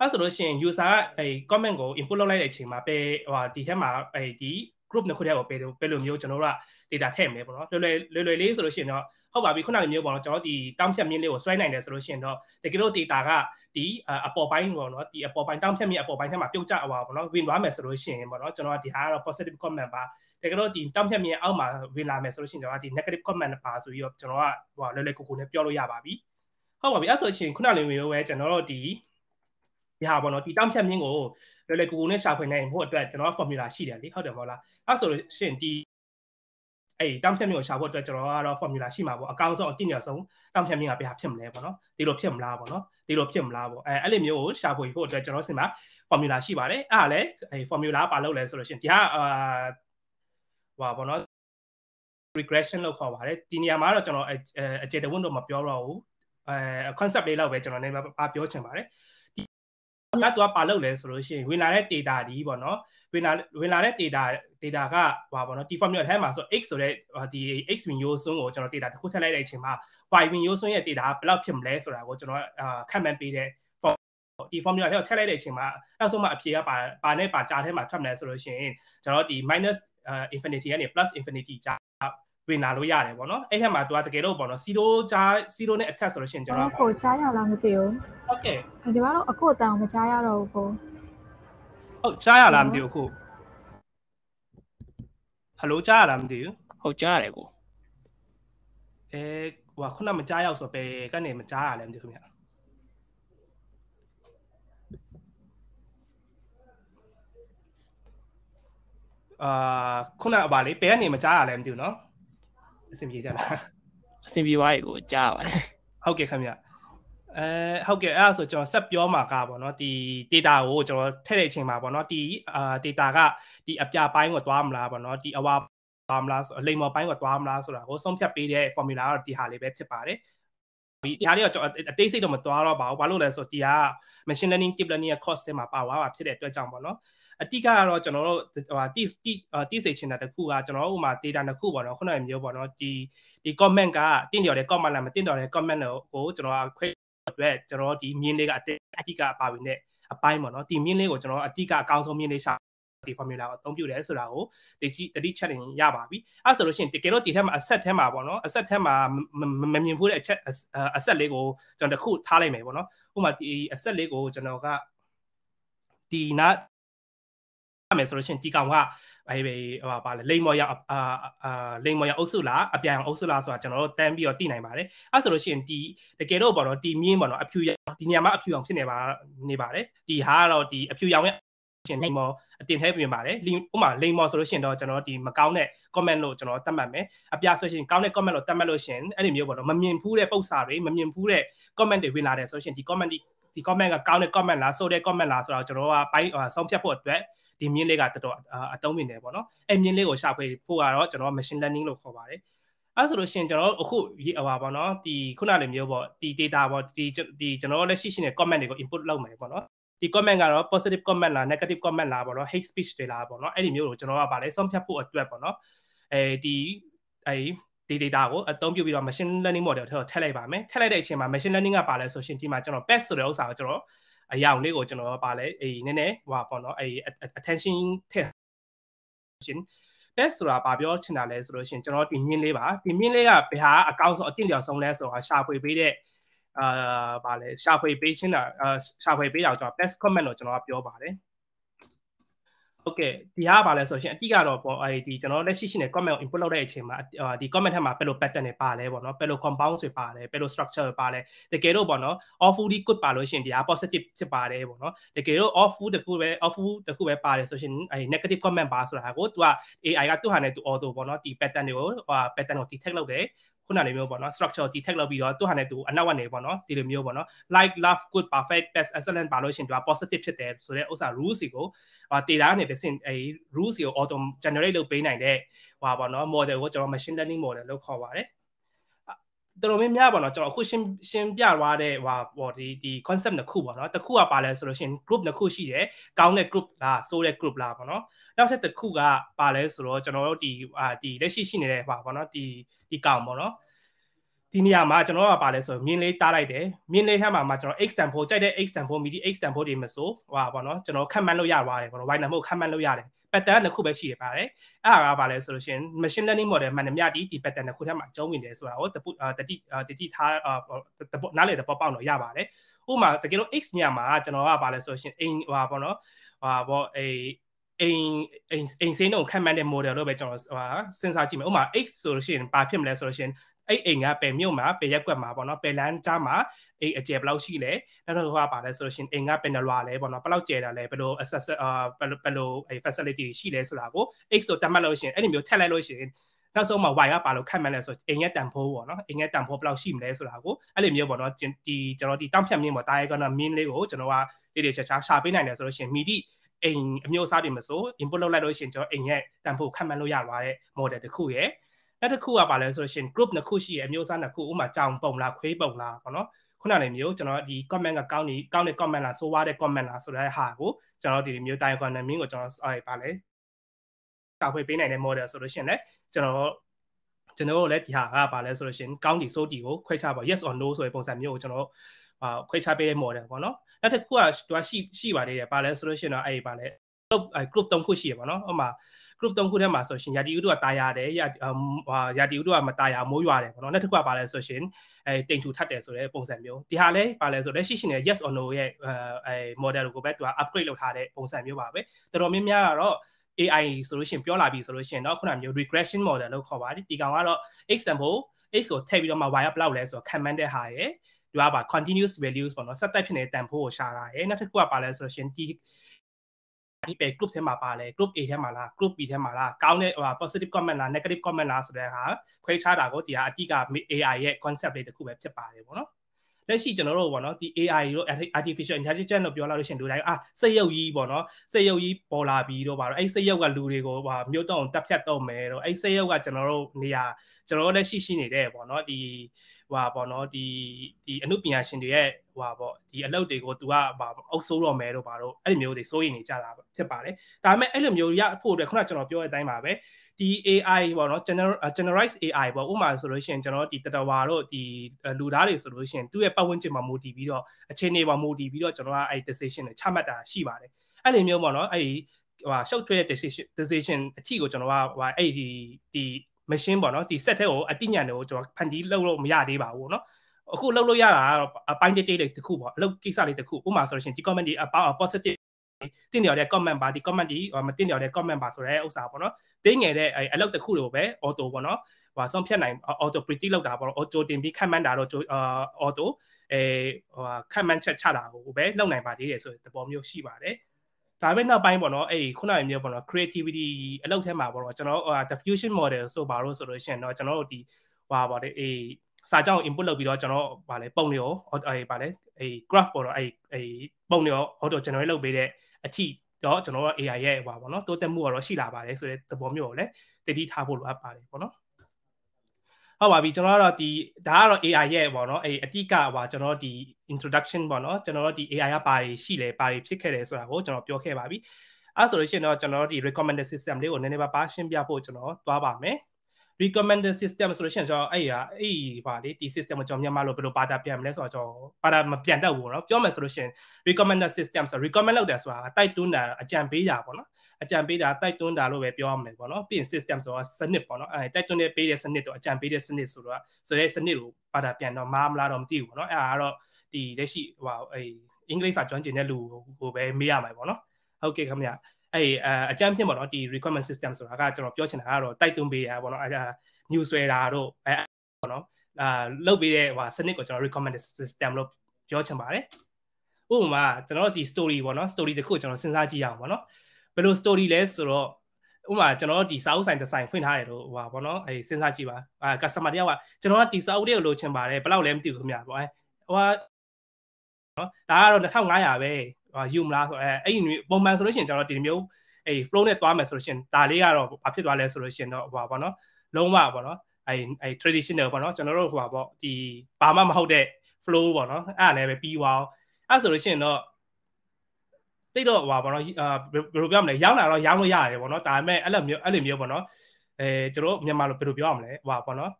အဲ့ဆိုလို့ရှိရင် user ကအဲ comment ကို input လုပ်လိုက်တဲ့အချိန်မှာပဲဟိုဒီထက်မှာအဲဒီ group နှစ်ခုတည်းကိုပဲပဲလို့မျိုးကျွန်တော်တို့က data ထည့်မယ်ပေါ့နော်လွယ်လွယ်လွယ်လေးဆိုလို့ရှိရင်တော့ဟုတ်ပါပြီခုနလိုမျိုးပေါ့နော်ကျွန်တော်ဒီတောင်းဖြတ်မြင့်လေးကိုဆွဲနိုင်တယ်ဆိုလို့ရှိရင်တော့တကယ်လို့ data ကဒီအပေါ်ပိုင်းပေါ့နော်ဒီအပေါ်ပိုင်းတောင်းဖြတ်မြင့်အပေါ်ပိုင်းထဲမှာပြုတ်ကျအောင်ပါပေါ့နော်ဝင်သွားမယ်ဆိုလို့ရှိရင်ပေါ့နော်ကျွန်တော်ကဒီဟာကတော့ positive comment ပါတကယ်တော့ဒီတောက်မြက်မြင်အောက်မှာဝင်လာမယ်ဆိုလို့ရှိရင်ကျွန်တော်ကဒီ negative comment ပါဆိုပြီးတော့ကျွန်တော်ကဟိုလွယ်လွယ်ကူကူနဲ့ပြောလို့ရပါပြီဟုတ်ပါပြီအဲ့ဆိုရှင်ခုနလင်ဝင်ရောပဲကျွန်တော်တို့ဒီဒီဟာပေါ့နော်ဒီတောက်မြက်မြင်ကိုလွယ်လွယ်ကူကူနဲ့ရှာဖွေနိုင်ဖို့အတွက်ကျွန်တော်က formula ရှိတယ်လေဟုတ်တယ်မဟုတ်လားအဲ့ဆိုလို့ရှင်ဒီအဲ့တောင်ဖြတ်မြင့်ကိုရှာဖို့အတွက်ကျွန်တော်ကတော့ formula ရှိမှာပေါ့အကောင်းဆုံးအတိအကျဆုံးတောင်ဖြတ်မြင့်ကဘယ်ဟာဖြစ်မလဲပေါ့နော်ဒီလိုဖြစ်မလားပေါ့နော်ဒီလိုဖြစ်မလားပေါ့အဲအဲ့လိုမျိုးကိုရှာဖွေဖို့အတွက်ကျွန်တော်စင်မှာ formula ရှိပါတယ်အဲ့ဒါလည်းအဲ formula ပါလို့လဲဆိုလို့ရှင်ဒီဟာအာဟိုပါဘောနော် regression လို့ခေါ်ပါတယ်ဒီနေရာမှာတော့ကျွန်တော်အကျေတဝန်းတော့မပြောတော့ဘူးအဲ concept လေးလောက်ပဲကျွန်တော်နေပါပြောချင်ပါတယ်ဒီကသူကပါလို့လဲဆိုလို့ရှိရင်ဝင်လာတဲ့ data ဒီပေါ့နော်ဝင်လာဝင်လာတဲ့ data data ကဟိုပါပေါ့နော် default မျိုးအထက်မှာဆို x ဆိုတဲ့ဒီ x win ရိုးစွန်းကိုကျွန်တော် data တစ်ခုထည့်လိုက်တဲ့အချိန်မှာ y win ရိုးစွန်းရဲ့ data ဘယ်လောက်ဖြစ်မလဲဆိုတာကိုကျွန်တော်ခန့်မှန်းပေးတဲ့ဒီ formula ထဲကိုထည့်လိုက်တဲ့အချိန်မှာနောက်ဆုံးမှအဖြေကပါပါနဲ့ပါကြာထဲမှာထွက်မလဲဆိုလို့ရှိရင်ကျွန်တော်ဒီ minus infinity ကနေ plus infinity ကြာဝင်လာလို့ရတယ်ပေါ့နော်အဲ့ထက်မှာ तू ကတကယ်လို့ပေါ့နော်0ကြာ0နဲ့အထက်ဆိုလို့ရှိရင်ကျွန်တော်ကိုကြားရလားမသိဘူးဟုတ်ကဲ့ကျွန်တော်တို့အခုအတန်မကြားရတော့ဘူးဟုတ်ကြားရလားမသိဘူးအခုဟယ်လိုကြားရလားမသိဘူးဟုတ်ကြားရတယ်ကိုအဲဟိုခုနမကြားရောက်ဆိုပဲကနေမကြားရလဲမသိဘူးခင်ဗျအာခုနကပါလေဘယ်ကနေမကြားရလဲမသိဘူးเนาะအဆင်ပြေကြလားအဆင်ပြေပါရေကိုကြားပါတယ်ဟုတ်ကဲ့ခင်ဗျအဲဟုတ်ကဲ့အဲ့ဒါဆိုကျွန်တော်ဆက်ပြောမှာကပေါ့နော်ဒီ data ကိုကျွန်တော်ထည့်တဲ့အချိန်မှာပေါ့နော်ဒီအာ data ကဒီအပြပိုင်းကိုသွားမလားပေါ့နော်ဒီအဝါသွားမလားဆိုလိမ္မော်ပိုင်းကိုသွားမလားဆိုတာကိုဆုံးဖြတ်ပေးတဲ့ formula ကတော့ဒီဟာလေးပဲဖြစ်ပါတယ်ဒီဒီဟာလေးကကျွန်တော်အသေးစိတ်တော့မသွားတော့ပါဘူးဘာလို့လဲဆိုတော့ဒီဟာ machine learning deep learning ရဲ့ course ထဲမှာပါသွားတာဖြစ်တဲ့အတွက်ကြောင့်ပေါ့နော်အတိကကတော့ကျွန်တော်တို့ဟိုတိတိတိစိတ်ချင်တာတစ်ခုကကျွန်တော်တို့ဥမာ data တစ်ခုပေါ့နော်ခုနကမျိုးပေါ့နော်ဒီဒီ comment ကတင့်တော်တဲ့ comment လာမတင့်တော်တဲ့ comment ကိုကျွန်တော်ခွဲအတွက်ကျွန်တော်ဒီမြင်းလေးကအတိအတိကပါဝင်တဲ့အပိုင်းပေါ့နော်ဒီမြင်းလေးကိုကျွန်တော်အတိကအကောင်းဆုံးမြင်းလေးရှာဒီ formula ကိုအသုံးပြုတယ်ဆိုတာကိုတတိတတိချက်တင်ရပါပြီအဲ့ဆိုလို့ရှိရင်တကယ်တော့ဒီထက်မှာ asset ထဲမှာပေါ့နော် asset ထဲမှာမမြင်ဘူးတဲ့အချက် asset လေးကိုကျွန်တော်တစ်ခုထားလိုက်မယ်ပေါ့နော်ဥပမာဒီ asset လေးကိုကျွန်တော်ကဒီနာမယ်ဆိုလို့ရှိရင်တီကောင်ကအဲဟိုပါလေလိမ်မော်ရအာအာလိမ်မော်ရအုပ်စုလားအပြန်အုပ်စုလားဆိုတာကျွန်တော်တို့တန်းပြီးတော့သိနိုင်ပါတယ်အဲဆိုလို့ရှိရင်ဒီတကယ်တော့ပေါ့နော်ဒီမြင်းပေါ့နော်အဖြူရောင်ဒီနေရာမှာအဖြူရောင်ဖြစ်နေပါနေပါတယ်ဒီဟာကတော့ဒီအဖြူရောင်ရဲ့ရှင်လိမ်မော်အတင်ထဲပြင်ပါတယ်ဥပမာလိမ်မော်ဆိုလို့ရှိရင်တော့ကျွန်တော်ဒီမကောင်းတဲ့ comment လို့ကျွန်တော်သတ်မှတ်မယ်အပြဆိုရှင်ကောင်းတဲ့ comment လို့သတ်မှတ်လို့ရှင်အဲ့ဒီမျိုးပေါ့နော်မမြင်ဘူးတဲ့ပုံစံတွေမမြင်ဘူးတဲ့ comment တွေဝင်လာတယ်ဆိုရှင်ဒီ comment ဒီ comment ကကောင်းတဲ့ comment လားဆိုတဲ့ comment လားဆိုတော့ကျွန်တော်ကပိုင်းဆုံးဖြတ်ဖို့အတွက်ဒီမြင်းလေးကတော်တော်အတုံးမြင်တယ်ပေါ့နော်အဲ့မြင်းလေးကိုရှာဖွေဖို့ကတော့ကျွန်တော် machine learning လို့ခေါ်ပါတယ်အဲ့ဆိုလို့ရှင်ကျွန်တော်အခုဟိုပါပေါ့နော်ဒီခုနလိုမျိုးပေါ့ဒီ data ပေါ့ဒီဒီကျွန်တော်လက်ရှိရှိနေတဲ့ comment တွေကို input လုပ်မယ်ပေါ့နော်ဒီ comment ကတော့ positive comment လား negative comment လားပေါ့နော် hate speech တွေလားပေါ့နော်အဲ့ဒီမျိုးကိုကျွန်တော်ကဗာလဲဆုံးဖြတ်ဖို့အတွက်ပေါ့နော်အဲဒီအဲဒီ data ကိုအသုံးပြုပြီးတော့ machine learning model ထဲကိုထည့်လိုက်ပါမယ်ထည့်လိုက်တဲ့အချိန်မှာ machine learning ကပါလဲဆိုရှင်ဒီမှာကျွန်တော် best ဆိုတဲ့ဥစ္စာကိုကျွန်တော်အရာလေးကိုကျွန်တော်ပါလဲအေးနည်းနည်းဟိုပေါ့နော်အေး attention ထည့်ရှင် best ဆိုတာဗာပြောချင်တာလဲဆိုလို့ရှင်ကျွန်တော်ဒီမြင့်လေးပါဒီမြင့်လေးကဘယ်ဟာအကောင်းဆုံးအတင့်တယောက်ဆုံးလဲဆိုတာရှာဖွေပေးတဲ့အာဗာလဲရှာဖွေပေးခြင်းတာရှာဖွေပေးတာကျွန်တော် best comment တော့ကျွန်တော်ကပြောပါတယ်ဟုတ်ကဲ့ဒီဟာကဘာလဲဆိုရှင်အတိကတော့ပေါ့အဲဒီကျွန်တော်လက်ရှိရှိနေ comment ကို input လုပ်တဲ့အချိန်မှာဒီ comment ထက်မှာဘယ်လို pattern တွေပါလဲပေါ့နော်ဘယ်လို compound တွေပါလဲဘယ်လို structure တွေပါလဲတကယ်လို့ပေါ့နော် off food good ပါလို့ရှင်ဒီဟာ positive ဖြစ်ပါတယ်ပေါ့နော်တကယ်လို့ off food တခုပဲ off food တခုပဲပါတယ်ဆိုရှင်အဲ negative comment ပါဆိုတာကိုသူက AI ကသူ့ဟာနဲ့သူ auto ပေါ့နော်ဒီ pattern တွေကို pattern ကို detect လုပ်တယ်ခုနလေးမျိုးပေါ့နော် structure တီ tag လောက်ပြီးတော့သူ့ဟာနဲ့သူအနောက်ကနေပေါ့နော်ဒီလိုမျိုးပေါ့နော် like love good perfect best excellent ပါလို့ရှင်သူက positive ဖြစ်တယ်ဆိုတဲ့ဥစ္စာ rules တွေကိုဒေတာကနေတစ်ဆင့်အဲ rules ကို auto generate လုပ်ပေးနိုင်တဲ့ဟိုပါပေါ့နော် model ကိုကျွန်တော် machine learning model လို့ခေါ်ပါတယ်တော်တော်များများပေါ့နော်ကျွန်တော်အခုရှင်းရှင်းပြသွားတဲ့ဟာဟောဒီဒီ concept နှစ်ခုပေါ့နော်တစ်ခုကပါလဲဆိုလို့ရှိရင် group နှစ်ခုရှိတယ်ကောင်းတဲ့ group လားဆိုးတဲ့ group လားပေါ့နော်နောက်ထပ်တစ်ခုကပါလဲဆိုတော့ကျွန်တော်တို့ဒီဟာဒီလက်ရှိရှိနေတဲ့ဟာပေါ့နော်ဒီဒီကောင်ပေါ့နော်ဒီနေရာမှာကျွန်တော်ကပါလဲဆိုမြင်းလေးတားလိုက်တယ်မြင်းလေးထက်မှာမှာကျွန်တော် example ကြိုက်တဲ့ example မီဒီ example တွေမဆိုဟိုပါပေါ့နော်ကျွန်တော်ခံမှန်းလို့ရပါတယ်ပေါ့နော် white number ကိုခံမှန်းလို့ရတယ် pattern တစ်ခုပဲရှိရပါတယ်အဲ့ဒါကပါလဲဆိုလို့ရှင် machine learning model မှန်သမျှဒီဒီ pattern တစ်ခုထက်မှာကျုံးဝင်တယ်ဆိုတာကိုတပုတတိတတိထားနားလေတပေါပေါက်တော့ရပါတယ်ဥပမာတကယ်လို့ x ညမှာကျွန်တော်ကပါလဲဆိုလို့ရှင်အိမ်ဟိုပါပေါ့နော်ဟိုပါပေါ့အေးအိမ်အိမ်အိမ်စင်းတော့ခံမှန်းတဲ့ model လို့ပဲကျွန်တော်ဟာစဉ်းစားကြည့်မယ်ဥပမာ x ဆိုလို့ရှိရင်ဘာဖြစ်မလဲဆိုလို့ရှိရင်အဲ့အိမ်ကပယ်မြို့မှာပယ်ရက်ကွက်မှာပေါ့နော်ပယ်လန်းကြားမှာအိမ်အကျယ်ဘယ်လောက်ရှိလဲနောက်တစ်ခုကပါလဲဆိုလို့ရှိရင်အိမ်ကပယ်နလွာလဲပေါ့နော်ဘယ်လောက်ကျယ်တာလဲဘယ်လို access ဘယ်လိုဘယ်လို facility ရှိလဲဆိုတာကို x ဆိုတတ်မှတ်လို့ရှိရင်အဲ့ဒီမျိုးထက်လိုက်လို့ရှိရင်နောက်ဆုံးမှာ y ကပါလို့ခတ်မှန်းလဲဆိုအိမ်ရဲ့တန်ဖိုးပေါ့နော်အိမ်ရဲ့တန်ဖိုးဘယ်လောက်ရှိမလဲဆိုတာကိုအဲ့လိုမျိုးပေါ့နော်ဒီကျွန်တော်ဒီတောင်ဖြတ်မြင်းပေါ့တာရဲကတော့ mean လေးကိုကျွန်တော်ကတိတိကျကျရှာပေးနိုင်တယ်ဆိုလို့ရှိရင်မိတိအိမ်အမျိုးအစားတွေမဆို input လုပ်လိုက်လို့ရှိရင်ကျွန်တော်အိမ်ရဲ့တန်ဖိုးခတ်မှန်းလို့ရသွားတဲ့ model တစ်ခုရဲ့နောက်တစ်ခုကပါလဲဆိုလို့ရှိရင် group နှစ်ခုရှိရဲ့အမျိုးအစားနှစ်ခုဥမာကြောင်ပုံလားခွေးပုံလားပေါ့နော်ခုနလည်းမျိုးကျွန်တော်ဒီ comment ကကောင်းနေကောင်းတဲ့ comment လားဆိုးွားတဲ့ comment လားဆိုတဲ့ဟာကိုကျွန်တော်ဒီမျိုး diagram naming ကိုကျွန်တော်အဲပါလဲတာဖွေပေးနိုင်တဲ့ model ဆိုလို့ရှိရင်လည်းကျွန်တော်ကျွန်တော်တို့လည်းဒီဟာကပါလဲဆိုလို့ရှိရင်ကောင်းဒီဆိုးဒီကိုခွဲခြားပါ yes or no ဆိုတဲ့ပုံစံမျိုးကိုကျွန်တော်အာခွဲခြားပေးတဲ့ model ပေါ့နော်နောက်တစ်ခုကသူကရှိရှိပါသေးတယ်ပါလဲဆိုလို့ရှိရင်တော့အဲ့ဒီပါလဲ group group ၃ခုရှိရပါတော့ဥပမာ group ၃ခုထဲမှာဆိုရှင်ရာတီဥတုကတာယာတယ်ရာရာတီဥတုကမတာယာမိုးရွာတယ်ပေါ့နော်နောက်တစ်ခုကပါလဲဆိုရှင်အဲတိမ်ထူထပ်တယ်ဆိုတဲ့ပုံစံမျိုးဒီဟာလဲပါလဲဆိုလက်ရှိရှင်ရဲ့ yes or no ရဲ့အဲ model ကိုပဲသူက upgrade လုပ်ထားတဲ့ပုံစံမျိုးပါပဲတော်တော်များများကတော့ AI ဆိုလို့ရှင်ပြောလာပြီဆိုလို့ရှင်เนาะခုနမျိုး regression model လို့ခေါ်ပါတယ်ဒီကောင်ကတော့ example x ကိုထည့်ပြီးတော့မှ wire ဘယ်လောက်လဲဆိုတော့ command တဲ့ဟာရဲ့ဒီကပါ continuous values ပေါ့နော်ဆက်တက်ဖြစ်နေတဲ့တန်ဖိုးကိုရှာတာရဲ့နောက်တစ်ခုကပါလဲဆိုလို့ရှင်ဒီဒီပဲ group ထဲမှာပါလဲ group A ထဲမှာလား group B ထဲမှာလားကောင်းတဲ့ positive comment လား negative comment လားဆိုတဲ့ဟာခွဲခြားတာကိုဒီဟာအတိက AI ရဲ့ concept လေးတစ်ခုပဲဖြစ်ပါတယ်ပေါ့နော်လက်ရှိကျွန်တော်တို့ပေါ့နော်ဒီ AI တို့ artificial intelligence တို့ပြောလာလို့ရှင်တို့တိုင်းအာစိတ်ရုပ်ကြီးပေါ့နော်စိတ်ရုပ်ကြီးပေါ်လာပြီးတော့ပါတော့အဲ့စိတ်ရုပ်ကလူတွေကိုဟာမြို့တောင်တက်ဖြတ်တော့မယ်တော့အဲ့စိတ်ရုပ်ကကျွန်တော်တို့နေရာကျွန်တော်တို့လက်ရှိရှိနေတယ်ပေါ့နော်ဒီဟွာပေါ့နော်ဒီဒီအမှုပညာရှင်တွေရဲ့ဟွာပေါ့ဒီအလုပ်တွေကို तू ကဟွာအုပ်ဆိုးတော့မယ်တို့ပါတော့အဲ့လိုမျိုးတွေစိုးရိမ်နေကြတာဖြစ်ပါတယ်ဒါပေမဲ့အဲ့လိုမျိုးရဖို့အတွက်ခုနကျွန်တော်ပြောတဲ့အတိုင်းပါပဲဒီ AI ပေါ့နော် general generalize AI ပေါ့ဥပမာဆိုလို့ရှိရင်ကျွန်တော်ဒီတတဝါတို့ဒီလူသားတွေဆိုလို့ရှိရင်သူ့ရဲ့ပတ်ဝန်းကျင်မှာမူတည်ပြီးတော့အခြေအနေမှာမူတည်ပြီးတော့ကျွန်တော်ကအဲ့ decision တွေချမှတ်တာရှိပါတယ်အဲ့လိုမျိုးပေါ့နော်အဲ့ဟိုရှုပ်ထွေးတဲ့ decision decision အထီကိုကျွန်တော်ကဟိုအဲ့ဒီဒီမရှင်းပေါ့နော်ဒီ set ထဲကိုအတိညာဏ်တွေကိုကျွန်တော်ဖန်တီးလုပ်လို့မရသေးပါဘူးပေါ့နော်အခုလုပ်လို့ရတာကတော့အပိုင်းတိတ်တိတ်တခုပေါ့အလုပ်ကိစ္စလေးတခုဥပမာဆိုလို့ရှိရင်ဒီ comment တွေအပေါ positive တင်ရတဲ့ comment ပါဒီ comment ဒီမတင်ရတဲ့ comment ပါဆိုတဲ့ဥစ္စာပေါ့နော်တင်းငယ်တဲ့အလုပ်တခုတွေကိုပဲ auto ပေါ့နော်ဟိုဆုံးဖြတ်နိုင် auto predict လောက်တာပေါ့ auto တင်ပြီးခံမှန်းတာတော့ auto အဲဟိုခံမှန်းချက်ချတာကိုပဲလုပ်နိုင်ပါသေးတယ်ဆိုတဲ့သဘောမျိုးရှိပါတယ်။ဒါပေမဲ့နောက်ပိုင်းပေါ့နော်အဲ့ခုနကမျိုးပေါ့နော် creativity အလုပ်ထဲမှာပေါ့နော်ကျွန်တော် diffusion model ဆိုပါလို့ဆိုလို့ရှိရင်တော့ကျွန်တော်တို့ဒီဟွာပေါ့လေအေးစာကြောင်း input လုပ်ပြီးတော့ကျွန်တော်ဗာလဲပုံတွေရောအဲဗာလဲအဲ graph ပေါ်တော့အဲအဲပုံတွေရော auto generate လုပ်ပေးတဲ့အထိတော့ကျွန်တော်တို့ AI ရဲ့ဟွာပေါ့နော်တိုးတက်မှုကတော့ရှိလာပါတယ်ဆိုတဲ့သဘောမျိုးကိုလည်းတည်တည်ထားဖို့လိုအပ်ပါတယ်ပေါ့နော်ဟုတ်ပါပြီကျွန်တော်ကတော့ဒီဒါကတော့ AI ရဲ့ပေါ့နော်အဲအတိကဟွာကျွန်တော်ဒီ introduction ပေါ့နော်ကျွန်တော်တို့ဒီ AI ကဘာတွေရှိလဲဘာတွေဖြစ်ခဲ့လဲဆိုတာကိုကျွန်တော်ပြောခဲ့ပါပြီအဲ့ဆိုလို့ရှိရင်တော့ကျွန်တော်တို့ဒီ recommended system လေးကိုနည်းနည်းပါးပါရှင်းပြဖို့ကျွန်တော်သွားပါမယ် recommended system ဆိုလို့ရှိရင်ကျွန်တော်အဲ့ဟာအဲ့ဟာလေဒီ system ကိုကျွန်တော်မြန်မာလိုဘယ်လိုဘာသာပြန်မလဲဆိုတော့ကျွန်တော်ဘာသာမပြန်တတ်ဘူးเนาะပြောမယ်ဆိုလို့ရှိရင် recommended system ဆို recommend လုပ်တယ်ဆိုတာတိုက်တွန်းတာအကြံပေးတာပေါ့နော်အကြံပေးတာတိုက်တွန်းတာလို့ပဲပြောရမယ်ပေါ့နော်ပြီးရင် system ဆိုတာစနစ်ပေါ့နော်အဲတိုက်တွန်းတဲ့ပေးတဲ့စနစ်တော့အကြံပေးတဲ့စနစ်ဆိုတော့ဆိုတဲ့စနစ်ကိုဘာသာပြန်တော့မားမလားတော့မသိဘူးပေါ့နော်အဲ့ဒါကတော့ဒီလက်ရှိဟိုအဲအင်္ဂလိပ်စာကျွမ်းကျင်တဲ့လူကိုပဲမေးရမှာပေါ့နော်ဟုတ်ကဲ့ခင်ဗျအဲ့အကြမ်းဖြင့်ပေါ့နော်ဒီ requirement system ဆိုတာကကျွန်တော်ပြောချင်တာကတော့တိုက်တွန်းပေးရပေါ့နော်အဲ new ဆွဲတာတို့အဲပေါ့နော်အာလုတ်ပေးတဲ့ဟိုစနစ်ကိုကျွန်တော် recommend system လို့ပြောချင်ပါတယ်ဥပမာကျွန်တော်ဒီ story ပေါ့နော် story တခုကျွန်တော်စဉ်းစားကြည့်ရအောင်ပေါ့နော်ဘယ်လို story လဲဆိုတော့ဥပမာကျွန်တော်ဒီစာအုပ်ဆိုင်ဒီဇိုင်းဖွင့်ထားတယ်လို့ဟိုပါဗောနော်အဲစဉ်းစားကြည့်ပါအာ customer တယောက်ကကျွန်တော်ကဒီစာအုပ်တွေကိုလိုချင်ပါတယ်ဘယ်လောက်လဲမသိဘူးခင်ဗျာဗောအဲဟိုနော်ဒါကတော့2500ပဲယူမလားဆိုအဲအဲ့ဒီပုံမှန်ဆိုလို့ရှိရင်ကျွန်တော်ဒီမျိုးအဲ flow နဲ့သွားမယ်ဆိုလို့ရှိရင်ဒါလေးကတော့ဘာဖြစ်သွားလဲဆိုလို့ရှိရင်တော့ဟိုပါနော်လုံးဝပေါ့နော်အဲအဲ traditional ပေါ့နော်ကျွန်တော်တို့ဟိုပါပေါ့ဒီဘာမှမဟုတ်တဲ့ flow ပေါ့နော်အဲ့ဒါလည်းပဲပြီးသွားအောင်အဲ့ဆိုလို့ရှိရင်တော့တိတ်တော့ဟိုပါနော်အာဘယ်လိုပြောမလဲရောင်းတာတော့ရောင်းလို့ရတယ်ပေါ့နော်ဒါပေမဲ့အဲ့လိုမျိုးအဲ့လိုမျိုးပေါ့နော်အဲကျွန်တော်မြန်မာလိုဘယ်လိုပြောရမလဲဟိုပါပေါ့နော်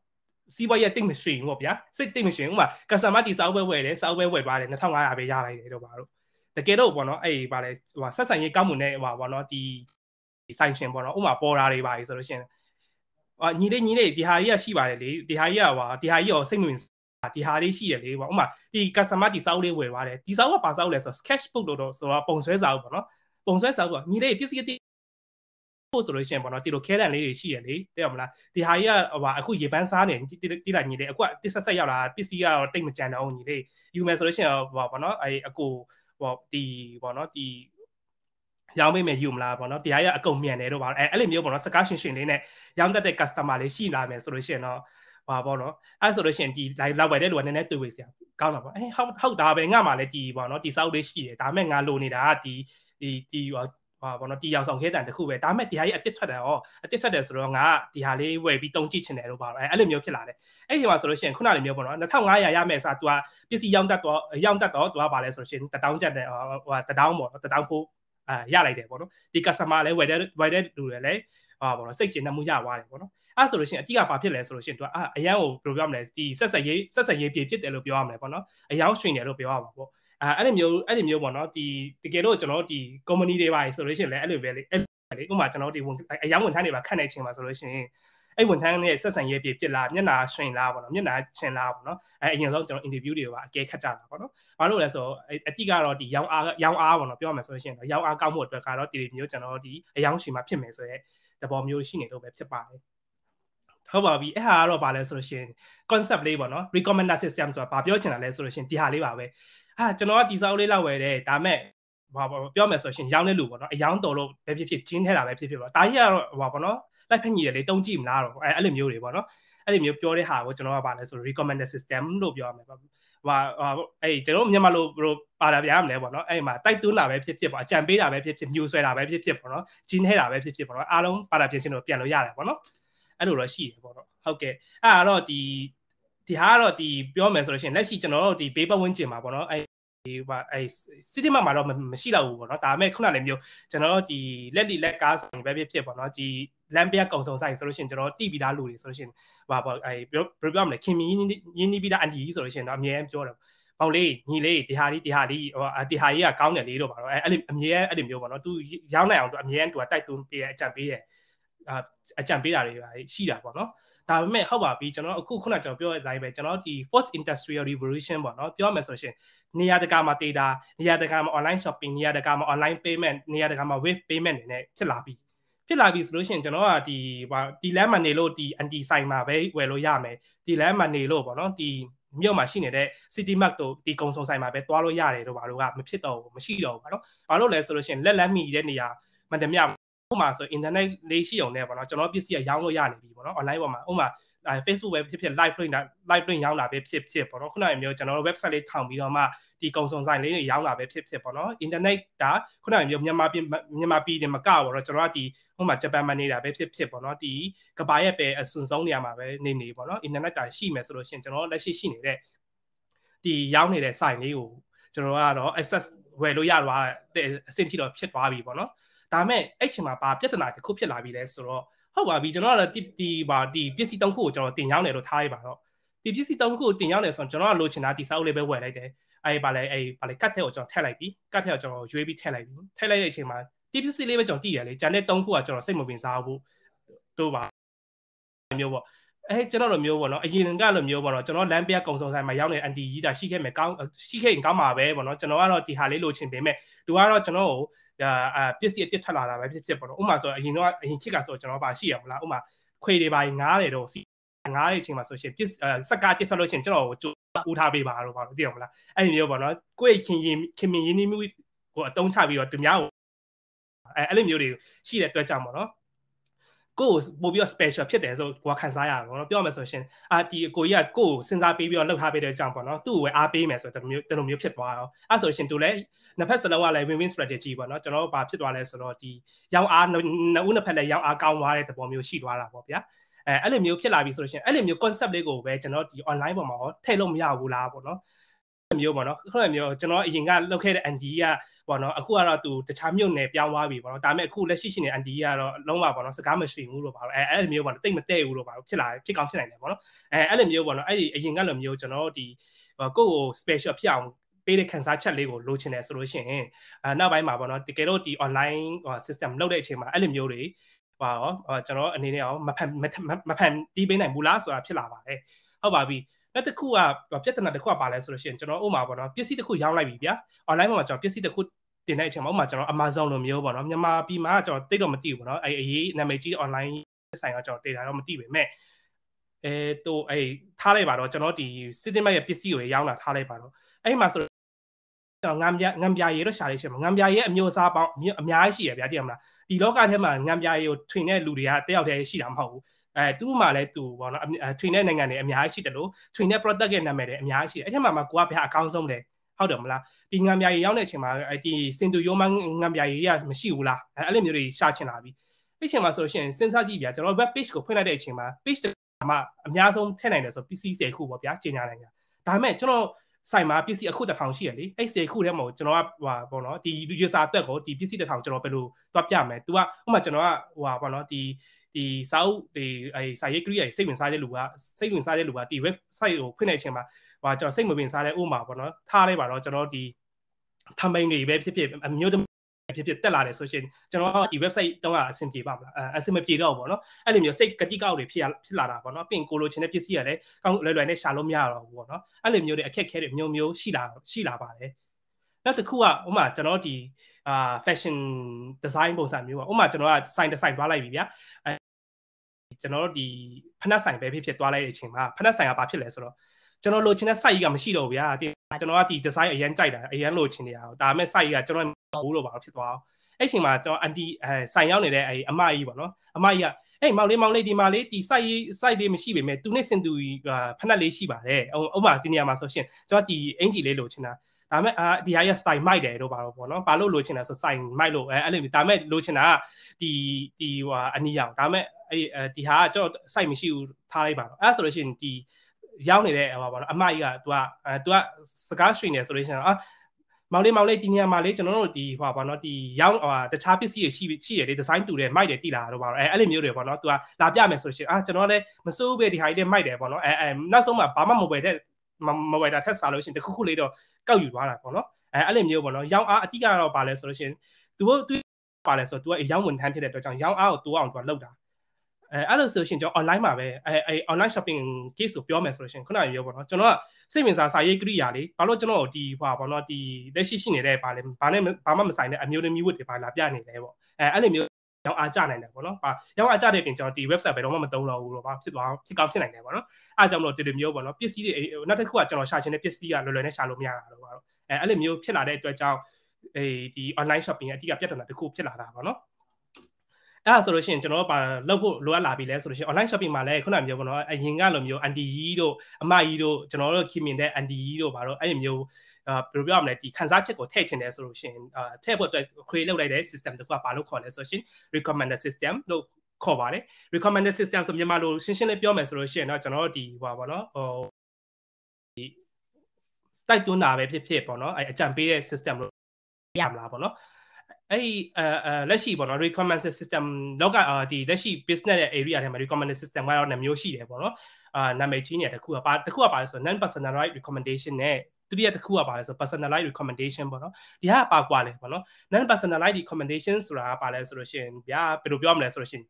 စီးပွားရေးတိတ်မရှိဘူးပေါ့ဗျာစိတ်တိတ်မရှိဘူးဥမာ customer တီစာအုပ်ပဲဝယ်တယ်စာအုပ်ပဲဝယ်ပါတယ်2500ပဲရလိုက်တယ်တော့ပါတော့တကယ်တော့ပေါ့နော်အဲ့ဗါလဲဟိုဆက်ဆံရေးကောင်းမှုနဲ့ဟိုပေါ့နော်ဒီဆိုင်ရှင်ပေါ့နော်ဥမာပေါ်တာတွေပါလေဆိုလို့ရှိရင်အာညီလေးညီလေးဒီဟာကြီးကရှိပါတယ်လေဒီဟာကြီးကဟိုဒီဟာကြီးရောစိတ်မဝင်ဒီဟာလေးရှိရလေပေါ့ဥမာဒီ customer ဒီစာအုပ်လေးဝယ်ပါတယ်ဒီစာအုပ်ကဘာစာအုပ်လဲဆိုတော့ sketchbook လို့တော့ဆိုတော့ပုံဆွဲစာအုပ်ပေါ့နော်ပုံဆွဲစာအုပ်ကညီလေးပစ္စည်းတိဖို့ဆိုလို့ရှိရင်ပေါ့နော်ဒီလိုခဲတန်လေးတွေရှိရလေတဲ့မလားဒီဟာကြီးကဟိုအခုရေပန်းစားနေတိလာညီလေးအခုကတစ်ဆက်ဆက်ရောက်လာပစ္စည်းကတော့တိတ်မကြံတော့ညီလေးယူမယ်ဆိုလို့ရှိရင်ဟိုပေါ့နော်အဲအကိုဟိုဒီပေါ့နော်ဒီရောင်းမိမယ်ယူမလားပေါ့နော်တရားရအကုန်မြန်တယ်တော့ပါအဲအဲ့လိုမျိုးပေါ့နော်စကားရှင်ရှင်လေးနဲ့ရောင်းတတ်တဲ့ customer လေးရှိလာမယ်ဆိုလို့ရှိရင်တော့ပါပေါ့နော်အဲ့ဆိုလို့ရှိရင်ဒီ live လောက်ပဲတဲ့လူကနည်းနည်းတွေ့ဝေစရာကောင်းတာပေါ့အဲဟုတ်ဟုတ်ဒါပဲငါမှလည်းဒီပေါ့နော်ဒီစောက်လေးရှိတယ်ဒါမဲ့ငါလိုနေတာကဒီဒီဒီဟောပေါ့နော်တီရောက်ဆောင်ခဲတန်တစ်ခုပဲဒါပေမဲ့ဒီဟာကြီးအတစ်ထွက်တယ်ဟောအတစ်ထွက်တယ်ဆိုတော့ငါဒီဟာလေးဝယ်ပြီးတုံးကြည့်ချင်တယ်လို့ပါအဲ့လိုမျိုးဖြစ်လာတယ်အဲ့ဒီမှာဆိုလို့ရှိရင်ခုနလိုမျိုးပေါ့နော်2500ရမယ်ဆိုတော့ तू ကပစ္စည်းရောင်းတတ်တော့ရောင်းတတ်တော့ तू ကပါလဲဆိုလို့ရှိရင်တထောင်ချက်နဲ့ဟိုဟာတထောင်ပေါ့နော်တထောင်ဖို့အာရလိုက်တယ်ပေါ့နော်ဒီ customer လဲဝယ်တဲ့ဝယ်တဲ့လူတွေလဲဟာပေါ့နော်စိတ်ကျဉ်နှမှုရသွားတယ်ပေါ့နော်အဲ့ဆိုလို့ရှိရင်အတိကဘာဖြစ်လဲဆိုလို့ရှိရင် तू အာအရန်ကိုဘယ်လိုပြောမလဲဒီဆက်ဆက်ရေးဆက်ဆက်ရေးပြေဖြစ်တယ်လို့ပြောရမယ်ပေါ့နော်အရန်ရွှင်တယ်လို့ပြောရမှာပေါ့အဲအဲ့လိုမျိုးအဲ့လိုမျိုးပေါ့နော်ဒီတကယ်လို့ကျွန်တော်ဒီ company တွေပါဆိုလို့ရှိရင်လည်းအဲ့လိုပဲလေအဲ့လေဥပမာကျွန်တော်ဒီဝင်အယောင်ဝန်ထမ်းတွေပါခန့်နေချိန်မှာဆိုလို့ရှိရင်အဲ့ဝန်ထမ်းရဲ့ဆက်ဆံရေးပြပြစ်လာမျက်နာရှင်လာပေါ့နော်မျက်နာရှင်လာပေါ့နော်အဲအရင်ဆုံးကျွန်တော် interview တွေပါအကဲခတ်ကြတာပေါ့နော်ဘာလို့လဲဆိုတော့အတိကတော့ဒီရောင်အားရောင်အားပေါ့နော်ပြောရမယ်ဆိုလို့ရှိရင်ရောင်အားကောက်မှုအတွက်ကတော့ဒီမျိုးကျွန်တော်ဒီအယောင်ရှင်မှာဖြစ်မယ်ဆိုရဲသဘောမျိုးရှိနေလို့ပဲဖြစ်ပါတယ်ဟုတ်ပါပြီအဲ့ဟာကတော့ဗာလဲဆိုလို့ရှင် concept လေးပေါ့နော် recommender system ဆိုတာဗာပြောချင်တာလဲဆိုလို့ရှင်ဒီဟာလေးပါပဲဟာကျွန်တော်ကဒီစာအုပ်လေးလောက်ဝယ်တယ်ဒါမဲ့ဘာပြောမယ်ဆိုရှင်ရောင်းတဲ့လူပေါ့နော်အယောင်းတော်လို့ပဲဖြစ်ဖြစ်ဂျင်းထဲတာပဲဖြစ်ဖြစ်ပေါ့ဒါကြီးကတော့ဟိုပေါ့နော်လိုက်ဖက်ညီတယ်လေတုံးကြည့်မလားတော့အဲအဲ့လိုမျိုးတွေပေါ့နော်အဲ့လိုမျိုးပြောတဲ့ဟာကိုကျွန်တော်ကဗာလဲဆို recommended system လို့ပြောရမယ်ဟာဟာအဲ့ကျွန်တော်မြန်မာလိုဘယ်လိုပါတာပြရမလဲပေါ့နော်အဲ့မှာတိုက်သွင်းတာပဲဖြစ်ဖြစ်ပေါ့အကြံပေးတာပဲဖြစ်ဖြစ်မျိုးဆွဲတာပဲဖြစ်ဖြစ်ပေါ့နော်ဂျင်းထဲတာပဲဖြစ်ဖြစ်ပေါ့နော်အားလုံးပါတာပြင်ချင်းတော့ပြန်လို့ရတယ်ပေါ့နော်အဲ့လိုတော့ရှိတယ်ပေါ့နော်ဟုတ်ကဲ့အဲ့တော့ဒီဒီဟာကတော့ဒီပြောမယ်ဆိုလို့ရှိရင်လက်ရှိကျွန်တော်တို့ဒီဘေးပတ်ဝန်းကျင်မှာပေါ့နော်အဲဒီဟာအဲ city map မှာတော့မရှိတော့ဘူးပေါ့နော်ဒါပေမဲ့ခုနလည်းမျိုးကျွန်တော်တို့ဒီလက်လီလက်ကားဆိုင်ပဲဖြစ်ဖြစ်ပေါ့နော်ဒီလမ်းပြကုံစုံဆိုင်ဆိုလို့ရှိရင်ကျွန်တော်တိပြီးသားလူတွေဆိုလို့ရှိရင်ဟာပေါ့အဲပြောပြောမလဲခင်မင်းရင်းနှီးပြီးသားအန်ဒီဆိုလို့ရှိရင်တော့အမြဲပြောတယ်ပေါ့လေညီလေးဒီဟာဒီဒီဟာဒီဟိုဒီဟာကြီးကကောင်းတယ်လေးတော့ပါတော့အဲအဲ့လိုအမြဲအဲ့လိုမျိုးပေါ့နော်သူရောက်နိုင်အောင်သူအမြဲသူကတိုက်တွန်းပေးရအကြံပေးရအကြံပေးတာတွေပါရှိတာပေါ့နော်ဒါပေမဲ့ဟုတ်ပါပြီကျွန်တော်အခုခုနကျွန်တော်ပြောတဲ့အတိုင်းပဲကျွန်တော်ဒီ first industrial revolution ပေါ့နော်ပြောမယ်ဆိုရှင်နေရာတကာမှာ data နေရာတကာမှာ online shopping နေရာတကာမှာ online payment နေရာတကာမှာ wave payment တွေနဲ့ဖြစ်လာပြီဖြစ်လာပြီဆိုလို့ရှိရင်ကျွန်တော်ကဒီဒီလမ်းမှာနေလို့ဒီ anti sign မှာပဲဝယ်လို့ရမယ်ဒီလမ်းမှာနေလို့ပေါ့နော်ဒီမြို့မှာရှိနေတဲ့ City Map တို့ဒီကုံဆောင်ဆိုင်မှာပဲသွားလို့ရတယ်တို့ဘာလို့ကမဖြစ်တော့ဘူးမရှိတော့ဘူးဘာလို့ဘာလို့လဲဆိုလို့ရှိရင်လက်လက်မိတဲ့နေရာမှန်တယ်မြဥမာဆို internet လေးရှိအောင်နဲ့ပေါ့နော်ကျွန်တော်ပစ္စည်းကရောင်းလို့ရနေပြီပေါ့နော် online ပေါ်မှာဥမာ Facebook ပဲဖြစ်ဖြစ် live print live print ရောင်းတာပဲဖြစ်ဖြစ်ပေါ့နော်ခုနကမျိုးကျွန်တော်တို့ website လေးထောင်ပြီးတော့မှဒီကုံစုံဆိုင်လေးတွေရောင်းတာပဲဖြစ်ဖြစ်ပေါ့နော် internet ဒါခုနကမျိုးမြန်မာပြည်မြန်မာပြည်တင်မကပေါ့နော်ကျွန်တော်ကဒီဟိုမှာဂျပန်မှာနေတာပဲဖြစ်ဖြစ်ပေါ့နော်ဒီကဘာရဲ့ပဲအစွန်ဆုံးနေရာမှာပဲနေနေပေါ့နော် internet တာရှိမယ်ဆိုလို့ရှိရင်ကျွန်တော်လက်ရှိရှိနေတဲ့ဒီရောင်းနေတဲ့ဆိုင်လေးကိုကျွန်တော်ကတော့ access ဝယ်လို့ရတော့တဲ့အဆင့်ထိတော့ဖြစ်သွားပြီပေါ့နော်ဒါမဲ့အဲ့ချိန်မှာဘာပြဿနာတစ်ခုဖြစ်လာပြီလဲဆိုတော့ဟုတ်ပါပြီကျွန်တော်ကဒီဒီပါဒီပစ္စည်းတုံးခုကိုကျွန်တော်တင်ရောက်နေလို့ထားရပါတော့ဒီပစ္စည်းတုံးခုကိုတင်ရောက်နေဆိုတော့ကျွန်တော်ကလိုချင်တာဒီစာအုပ်လေးပဲဝယ်လိုက်တယ်အဲ့ဘာလဲအဲ့ဘာလဲကတ်ထဲကိုကျွန်တော်ထည့်လိုက်ပြီကတ်ထဲကိုကျွန်တော်ရွေးပြီးထည့်လိုက်ပြီထည့်လိုက်တဲ့အချိန်မှာဒီပစ္စည်းလေးပဲကျွန်တော်တည်ရလေဂျန်တဲ့တုံးခုကကျွန်တော်စိတ်မပင်စားဘူးတို့ပါမျိုးပေါ့အဲကျွန်တော်လိုမျိုးပေါ့နော်အရင်ကလိုမျိုးပေါ့နော်ကျွန်တော်လမ်းပြကုံစုံဆိုင်မှာရောက်နေအန်တီကြီးတာရှိခဲ့မယ်ကောင်းရှိခဲ့ရင်ကောင်းပါပဲပေါ့နော်ကျွန်တော်ကတော့ဒီဟာလေးလိုချင်ပေမဲ့သူကတော့ကျွန်တော်ကိုအာပစ္စည်းအစ်စ်ထွက်လာတာပဲဖြစ်ဖြစ်ပေါ့နော်ဥမာဆိုအရင်တော့အရင်ခစ်ကဆိုကျွန်တော်ပါရှိရမလားဥမာခွေတွေပါငားတယ်တော့စီငားတဲ့အချိန်မှာဆိုရှင်ပစ္စစက်ကားတစ်ထွက်လို့ရှင်ကျွန်တော်ကိုကြိုးဦးထားပေးပါတော့ပေါ့နော်သိရမလားအဲ့ဒီမျိုးပေါ့နော်ကိုယ့်ခင်ရင်ခင်မင်ရင်းနှီးမှုကိုအတုံးချပြီးတော့သူများကိုအဲအဲ့လိုမျိုးတွေရှိတဲ့အတွက်ကြောင့်ပေါ့နော်ကိုယ့်ကိုပို့ပြီးတော့ special ဖြစ်တယ်ဆိုကိုကခံစားရအောင်เนาะပြောရမယ်ဆိုရှင်အာဒီကိုကြီးကကိုယ့်ကိုစဉ်းစားပေးပြီးတော့လှုပ်ထားပေးတဲ့အကြောင်းပေါ့เนาะသူ့ကိုပဲအားပေးမယ်ဆိုတော့ဒီမျိုးဒီလိုမျိုးဖြစ်သွားအောင်အဲ့ဆိုရှင်တို့လည်းနှစ်ဖက်စလုံးကလည်း win win strategy ပေါ့เนาะကျွန်တော်တို့ဘာဖြစ်သွားလဲဆိုတော့ဒီရောင်းအားနှစ်ဦးနှစ်ဖက်လည်းရောင်းအားကောင်းသွားတဲ့သဘောမျိုးရှိသွားတာပေါ့ဗျာအဲအဲ့လိုမျိုးဖြစ်လာပြီဆိုလို့ရှင်အဲ့လိုမျိုး concept လေးကိုပဲကျွန်တော်ဒီ online ပေါ်မှာဟောထည့်လို့မရဘူးလားပေါ့เนาะမျိုးပေါ့เนาะခုနကမျိုးကျွန်တော်အရင်ကလုပ်ခဲ့တဲ့ ND ကပေါ့နော်အခုကတော့သူတခြားမြို့နယ်ပြောင်းသွားပြီပေါ့နော်ဒါပေမဲ့အခုလက်ရှိရှိနေအန်တီကတော့လုံးဝပေါ့နော်စကားမရှိဘူးလို့ပါတော့အဲအဲ့လိုမျိုးပေါ့နော်တိတ်မတဲ့ဘူးလို့ပါတော့ဖြစ်လာဖြစ်ကောင်းဖြစ်နိုင်တယ်ပေါ့နော်အဲအဲ့လိုမျိုးပေါ့နော်အဲ့ဒီအရင်ကလိုမျိုးကျွန်တော်ဒီကိုယ့်ကို special ဖြစ်အောင်ပေးတဲ့ခန်းစားချက်လေးကိုလိုချင်တယ်ဆိုလို့ရှိရင်အဲနောက်ပိုင်းမှာပေါ့နော်တကယ်တော့ဒီ online system လောက်တဲ့အချိန်မှာအဲ့လိုမျိုးတွေပါရောကျွန်တော်အနေနဲ့အောင်မဖန်မဖန်တီးပေးနိုင်ဘူးလားဆိုတာဖြစ်လာပါတယ်ဟုတ်ပါပြီနောက်တစ်ခုကပြဿနာတစ်ခုကပါလဲဆိုလို့ရှိရင်ကျွန်တော်ဥမာပေါ့နော်ပစ္စည်းတစ်ခုရောင်းလိုက်ပြီဗျာ online မှာကျွန်တော်ပစ္စည်းတစ်ခုတင်တဲ့အချိန်မှာဥမာကျွန်တော် Amazon လိုမျိုးပေါ့နော်မြန်မာပြည်မှာကျွန်တော်တိတ်တော့မသိဘူးပေါ့နော်အဲအရေးနာမည်ကြီး online ဆိုင်ကကျွန်တော်တင်တာတော့မသိပေမဲ့အဲတော့အဲထားလိုက်ပါတော့ကျွန်တော်ဒီစစ်တင်မဲ့ရဲ့ပစ္စည်းကိုရောင်းတာထားလိုက်ပါတော့အဲ့မှာဆိုတော့ငံပြငံပြရေတော့ရှာလေးရှိမှာငံပြရေအမျိုးအစားပေါင်းအများကြီးရှိရဗျာတည်ရမလားဒီလောကထဲမှာငံပြရေကိုထွင်တဲ့လူတွေကတယောက်တည်းရှိတာမဟုတ်ဘူးအဲသူ့မှာလည်းသူပေါ့နော်ထရီတဲ့နိုင်ငံတွေအများကြီးရှိတယ်လို့ထရီတဲ့ product ရဲ့နာမည်တွေအများကြီးရှိတယ်အဲ့ထက်မှာမှကိုကဘယ်အကောင်းဆုံးလဲဟုတ်တယ်မလားဒီငံပြာရီရောက်တဲ့အချိန်မှာဒီစင်တူယိုမန်ငံပြာရီကမရှိဘူးလားအဲ့လိုမျိုးတွေရှာချင်လာပြီအဲ့ချိန်မှာဆိုရှင်စဉ်းစားကြည့်ဗျာကျွန်တော် web page ကိုဖွင့်လိုက်တဲ့အချိန်မှာ page တမှအများဆုံးထည့်နိုင်တယ်ဆို PC 10ခုပေါ့ဗျာကျင်ညာနိုင်တာဒါပေမဲ့ကျွန်တော်ဆိုင်မှာ PC အခုတစ်ထောင်ရှိရလေအဲ့10ခုထဲမှာကျွန်တော်ကဟိုပေါ့နော်ဒီ user အတွက်ကိုဒီ PC တစ်ထောင်ကျွန်တော်ဘယ်လိုသွားပြမလဲ तू ကဥပမာကျွန်တော်ကဟိုပေါ့နော်ဒီဒီစာအုပ်ဒီအဲစာရေးကိရိယာစိတ်ဝင်စားတဲ့လူကစိတ်ဝင်စားတဲ့လူကဒီ website ကိုဖွင့်နေချိန်မှာဟာကျွန်တော်စိတ်မဝင်စားတဲ့ဥမာပေါ့နော်ထားလိုက်ပါတော့ကျွန်တော်ဒီ thumbnail တွေပဲဖြစ်ဖြစ်အမျိုးသမီးဖြစ်ဖြစ်တက်လာတယ်ဆိုရှင်ကျွန်တော်ဒီ website တောင်းတာအဆင်ပြေပါမလားအဆင်မပြေတော့ဘူးပေါ့နော်အဲ့လိုမျိုးစိတ်ကတိကောက်တွေဖြစ်ဖြစ်လာတာပေါ့နော်ပင်ကိုလိုချင်တဲ့ပစ္စည်းရတယ်ကောင်းလွယ်လွယ်နဲ့ရှာလို့မရတော့ဘူးပေါ့နော်အဲ့လိုမျိုးတွေအခက်အခဲတွေမျိုးမျိုးရှိလာရှိလာပါတယ်နောက်တစ်ခုကဥမာ ကျွန်တော်ဒီအာ fashion design ပုံစံမျိုးပါဥမာကျွန်တော်က sign design သွားလိုက်ပြီဗျာအဲကျွန်တော်တို့ဒီဖနှက်ဆိုင်ပဲဖြစ်ဖြစ်သွားလိုက်တဲ့အချိန်မှာဖနှက်ဆိုင်ကဘာဖြစ်လဲဆိုတော့ကျွန်တော်လိုချင်တဲ့ site ကြီးကမရှိတော့ဘူးဗျာဒီကျွန်တော်ကဒီ design အရန်ကြိုက်တာအရန်လိုချင်နေတာဒါပေမဲ့ site ကြီးကကျွန်တော်ဘူးတော့ဘာဖြစ်သွားအောင်အဲ့ချိန်မှာကျွန်တော် anti ဆိုင်ရောက်နေတဲ့အမကြီးပေါ့နော်အမကြီးကအေးမောင်လေးမောင်လေးဒီမှာလေးဒီ site site လေးမရှိပေမဲ့သူနဲ့စင်သူဖနှက်လေးရှိပါတယ်ဥပမာဒီနေရာမှာဆိုရှင်ကျွန်တော်ဒီအင်ဂျီလေးလိုချင်တာဒါမဲ့အာဒီဟာရဲ့ style မိုက်တယ်တို့ပါတော့ပေါ့နော်ဘာလို့လိုချင်လဲဆို style မိုက်လို့အဲအဲ့လိုဒါမဲ့လိုချင်တာကဒီဒီဟာအနီရောင်ဒါမဲ့အဲ့ဒီဟာကကျွန်တော် site မရှိဘူးထားလိုက်ပါတော့အဲ့ဒါဆိုလို့ရှိရင်ဒီရောက်နေတဲ့ဟောပါတော့အမိုက်က तू က तू ကစကား stream နေဆိုလို့ရှိရင်အာမောင်လေးမောင်လေးဒီနေရာမှာလေကျွန်တော်တို့ဒီဟောပါတော့ဒီရောက်ဟာတခြားပစ္စည်းတွေရှိရှိတယ်လေ design တူတယ်မိုက်တယ်တိလာတော့ပါတော့အဲအဲ့လိုမျိုးတွေပေါ့နော် तू ကလာပြမယ်ဆိုလို့ရှိရင်အာကျွန်တော်လည်းမစိုးပဲဒီဟာကြီးလေးမိုက်တယ်ပေါ့နော်အဲအဲနောက်ဆုံးမှဘာမှမဝယ်တဲ့မဝယ်တာထက်စားလို့ရှိရင်တခုခုလေးတော့ကောက်ယူသွားတာပေါ့နော်အဲအဲ့လိုမျိုးပေါ့နော်ရောင်းအားအတိကတော့ပါလဲဆိုလို့ရှိရင် तू တို့ပါလဲဆိုတော့ तू ကရောင်းဝန်ထမ်းဖြစ်တဲ့အတွက်ကြောင့်ရောင်းအားကိုတိုးအောင် तू ကလောက်တာအဲအဲ့လိုဆိုရှင်ကျွန်တော် online မှာပဲအဲအဲ online shopping case ကိုပြောမယ်ဆိုလို့ရှင်ခုနကပြောပေါ့နော်ကျွန်တော်ကစိတ်ဝင်စားစာရေးကိရိယာလေးဘာလို့ကျွန်တော်ဒီဟာပေါ့နော်ဒီလက်ရှိရှိနေတဲ့ဘာလဲဘာနဲ့ဘာမှမဆိုင်တဲ့အမျိုးသမီးဝတ်တွေဘာလာပြနေလဲပေါ့အဲအဲ့လိုမျိုးရောင်းအားကျနိုင်တယ်ပေါ့နော်။ဟာရောင်းအားကျတဲ့ပြင်ကျွန်တော်ဒီ website ဘယ်တော့မှမသုံးတော့ဘူးတော့ဘာဖြစ်သွားဖြစ်ကောင်းဖြစ်နိုင်တယ်ပေါ့နော်။အားကြောင့်မလို့ဒီလိုမျိုးပေါ့နော်ပစ္စည်းတွေနောက်တစ်ခုကကျွန်တော်ရှာရှင်တဲ့ပစ္စည်းကလွယ်လွယ်နဲ့ရှာလို့မရတာတော့ဘာလို့အဲအဲ့လိုမျိုးဖြစ်လာတဲ့အတွက်ကြောင့်အဲဒီ online shopping အတိအကျပြဿနာတစ်ခုဖြစ်လာတာပေါ့နော်။အဲ့ဒါဆိုလို့ရှိရင်ကျွန်တော်ပါလောက်ဖို့လိုအပ်လာပြီလဲဆိုလို့ရှိရင် online shopping မှာလည်းခုနမျိုးပေါ့နော်အရင်ကလိုမျိုး anti ကြီးတို့အမကြီးတို့ကျွန်တော်တို့ခင်မြင်တဲ့ anti ကြီးတို့ဘာလို့အဲ့ဒီမျိုးအာဘယ်လိုပြောရမလဲဒီခန်းစားချက်ကိုထည့်ချင်တယ်ဆိုလို့ရှိရင်အာထည့်ဖို့အတွက် create လုပ်လိုက်တဲ့ system တကွာဘာလို့ခေါ်လဲဆိုလို့ရှိရင် recommender system လို့ခေါ်ပါတယ် recommender system ဆိုမြန်မာလိုရှင်းရှင်းလေးပြောမယ်ဆိုလို့ရှိရင်တော့ကျွန်တော်တို့ဒီဟိုပါနော်ဟိုတိုက်တွန်းတာပဲဖြစ်ဖြစ်ပေါ့နော်အဲအကြံပေးတဲ့ system လို့ရမလားပေါ့နော်အဲ့ဒီအဲလက်ရှိပေါ့နော် recommended system လောက်ကဒီလက်ရှိ business ရဲ့ area ထဲမှာ recommended system ကတော့နှမျိုးရှိတယ်ပေါ့နော်အာနာမည်ကြီးနေတာတစ်ခုကပါတစ်ခုကပါလဲဆို non personalized recommendation နဲ့ဒုတိယတစ်ခုကပါလဲဆို personalized recommendation ပေါ့နော်ဒီဟာပါကွာလဲပေါ့နော် non personalized recommendation ဆိုတာကပါလဲဆိုလို့ရှိရင်ဗျာဘယ်လိုပြောမလဲဆိုလို့ရှိရင်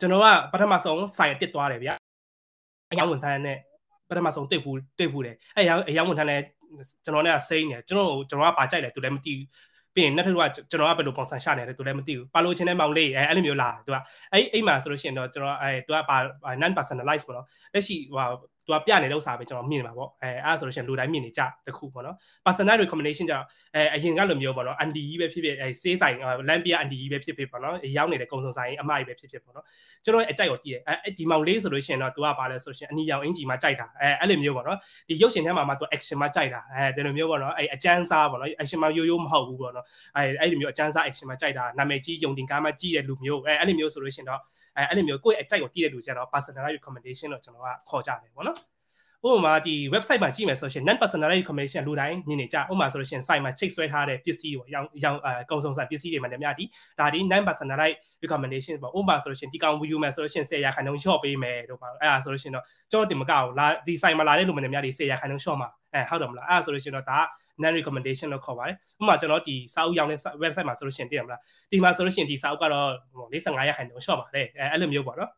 ကျွန်တော်ကပထမဆုံးဆိုင်အစ်စ်သွားတယ်ဗျာအယောင်ဝန်ဆိုင်နဲ့ပထမဆုံးတွေ့ဘူးတွေ့ဘူးတယ်အဲအယောင်ဝန်ဆိုင်လဲကျွန်တော်နဲ့ကစိမ့်နေကျွန်တော်ကျွန်တော်ကပါကြိုက်လဲသူလည်းမသိဘူးပြီးရင်နောက်ထပ်ကကျွန်တော်ကဘယ်လိုပုံစံရှာနေလဲသူလည်းမသိဘူးပါလို့ချင်းတဲ့မောင်လေးအဲအဲ့လိုမျိုးလာသူကအဲ့အိမ်မှာဆိုလို့ရှိရင်တော့ကျွန်တော်အဲသူကပါ non personalize ပေါ့နော်လက်ရှိဟိုသူကပြနေတဲ့ဥစ္စာပဲကျွန်တော်မြင်ပါပေါ့အဲအဲ့ဒါဆိုလို့ရှိရင်လူတိုင်းမြင်နေကြတခုပေါ့နော် personal recommendation ကြောင့်အဲအရင်ကလိုမျိုးပေါ့နော် anti ကြီးပဲဖြစ်ဖြစ်အဲစေးဆိုင်လမ်ပီယာ anti ကြီးပဲဖြစ်ဖြစ်ပေါ့နော်ရောက်နေတဲ့ကုံစုံဆိုင်အမကြီးပဲဖြစ်ဖြစ်ပေါ့နော်ကျွန်တော် အကြိုက်ကိုတည်တယ်အဲဒီမောင်လေးဆိုလို့ရှိရင်တော့သူကပါလဲဆိုလို့ရှိရင်အနီရောင်အင်ကြီးမှကြိုက်တာအဲအဲ့လိုမျိုးပေါ့နော်ဒီရုပ်ရှင်ထဲမှာမှသူ action မှကြိုက်တာအဲဒီလိုမျိုးပေါ့နော်အဲအကျန်းစားပေါ့နော် action မှရိုးရိုးမဟုတ်ဘူးပေါ့နော်အဲအဲ့လိုမျိုးအကျန်းစား action မှကြိုက်တာနာမည်ကြီးယုံတင်ကားမှကြီးတဲ့လူမျိုးအဲအဲ့လိုမျိုးဆိုလို့ရှိရင်တော့အဲအဲ့လိုမျိုးကိုယ့်ရဲ့အကြိုက်ကိုတည်တဲ့လူကျတော့ personal recommendation တော့ကျွန်တော်ကခေါ်ကြတယ်ပေါ့နော်ဥပမာဒီ website မှာကြည့်မယ်ဆိုရှင် non personal recommendation လူတိုင်းမြင်နေကြဥပမာဆိုရှင် site မှာချိတ်ဆွဲထားတဲ့ပစ္စည်းပေါ့ရောင်းရောင်းအကုံဆုံးဆိုင်ပစ္စည်းတွေမှာလည်းများဒီဒါဒီ non personal recommendation ပေါ့ဥပမာဆိုရှင်ဒီကောင် view မှာဆိုရှင်10ရာခိုင်နှုန်း short ပေးမယ်တို့ပါအဲ့ဒါဆိုရှင်တော့ကျွန်တော်တင်မကအောင်လာဒီ site မှာလာတဲ့လူတွေများဒီ10ရာခိုင်နှုန်း short မှာအဲဟုတ်တယ်မလားအဲ့ဒါဆိုရှင်တော့ဒါက non recommendation လို့ခေါ်ပါတယ်ဥပမာကျွန်တော်ဒီစာအုပ်ရောင်းတဲ့ website မှာဆိုလို့ရှိရင်သိရမလားဒီမှာဆိုလို့ရှိရင်ဒီစာအုပ်ကတော့55ရာခိုင်နှုန်း short ပါတယ်အဲအဲ့လိုမျိုးပေါ့နော်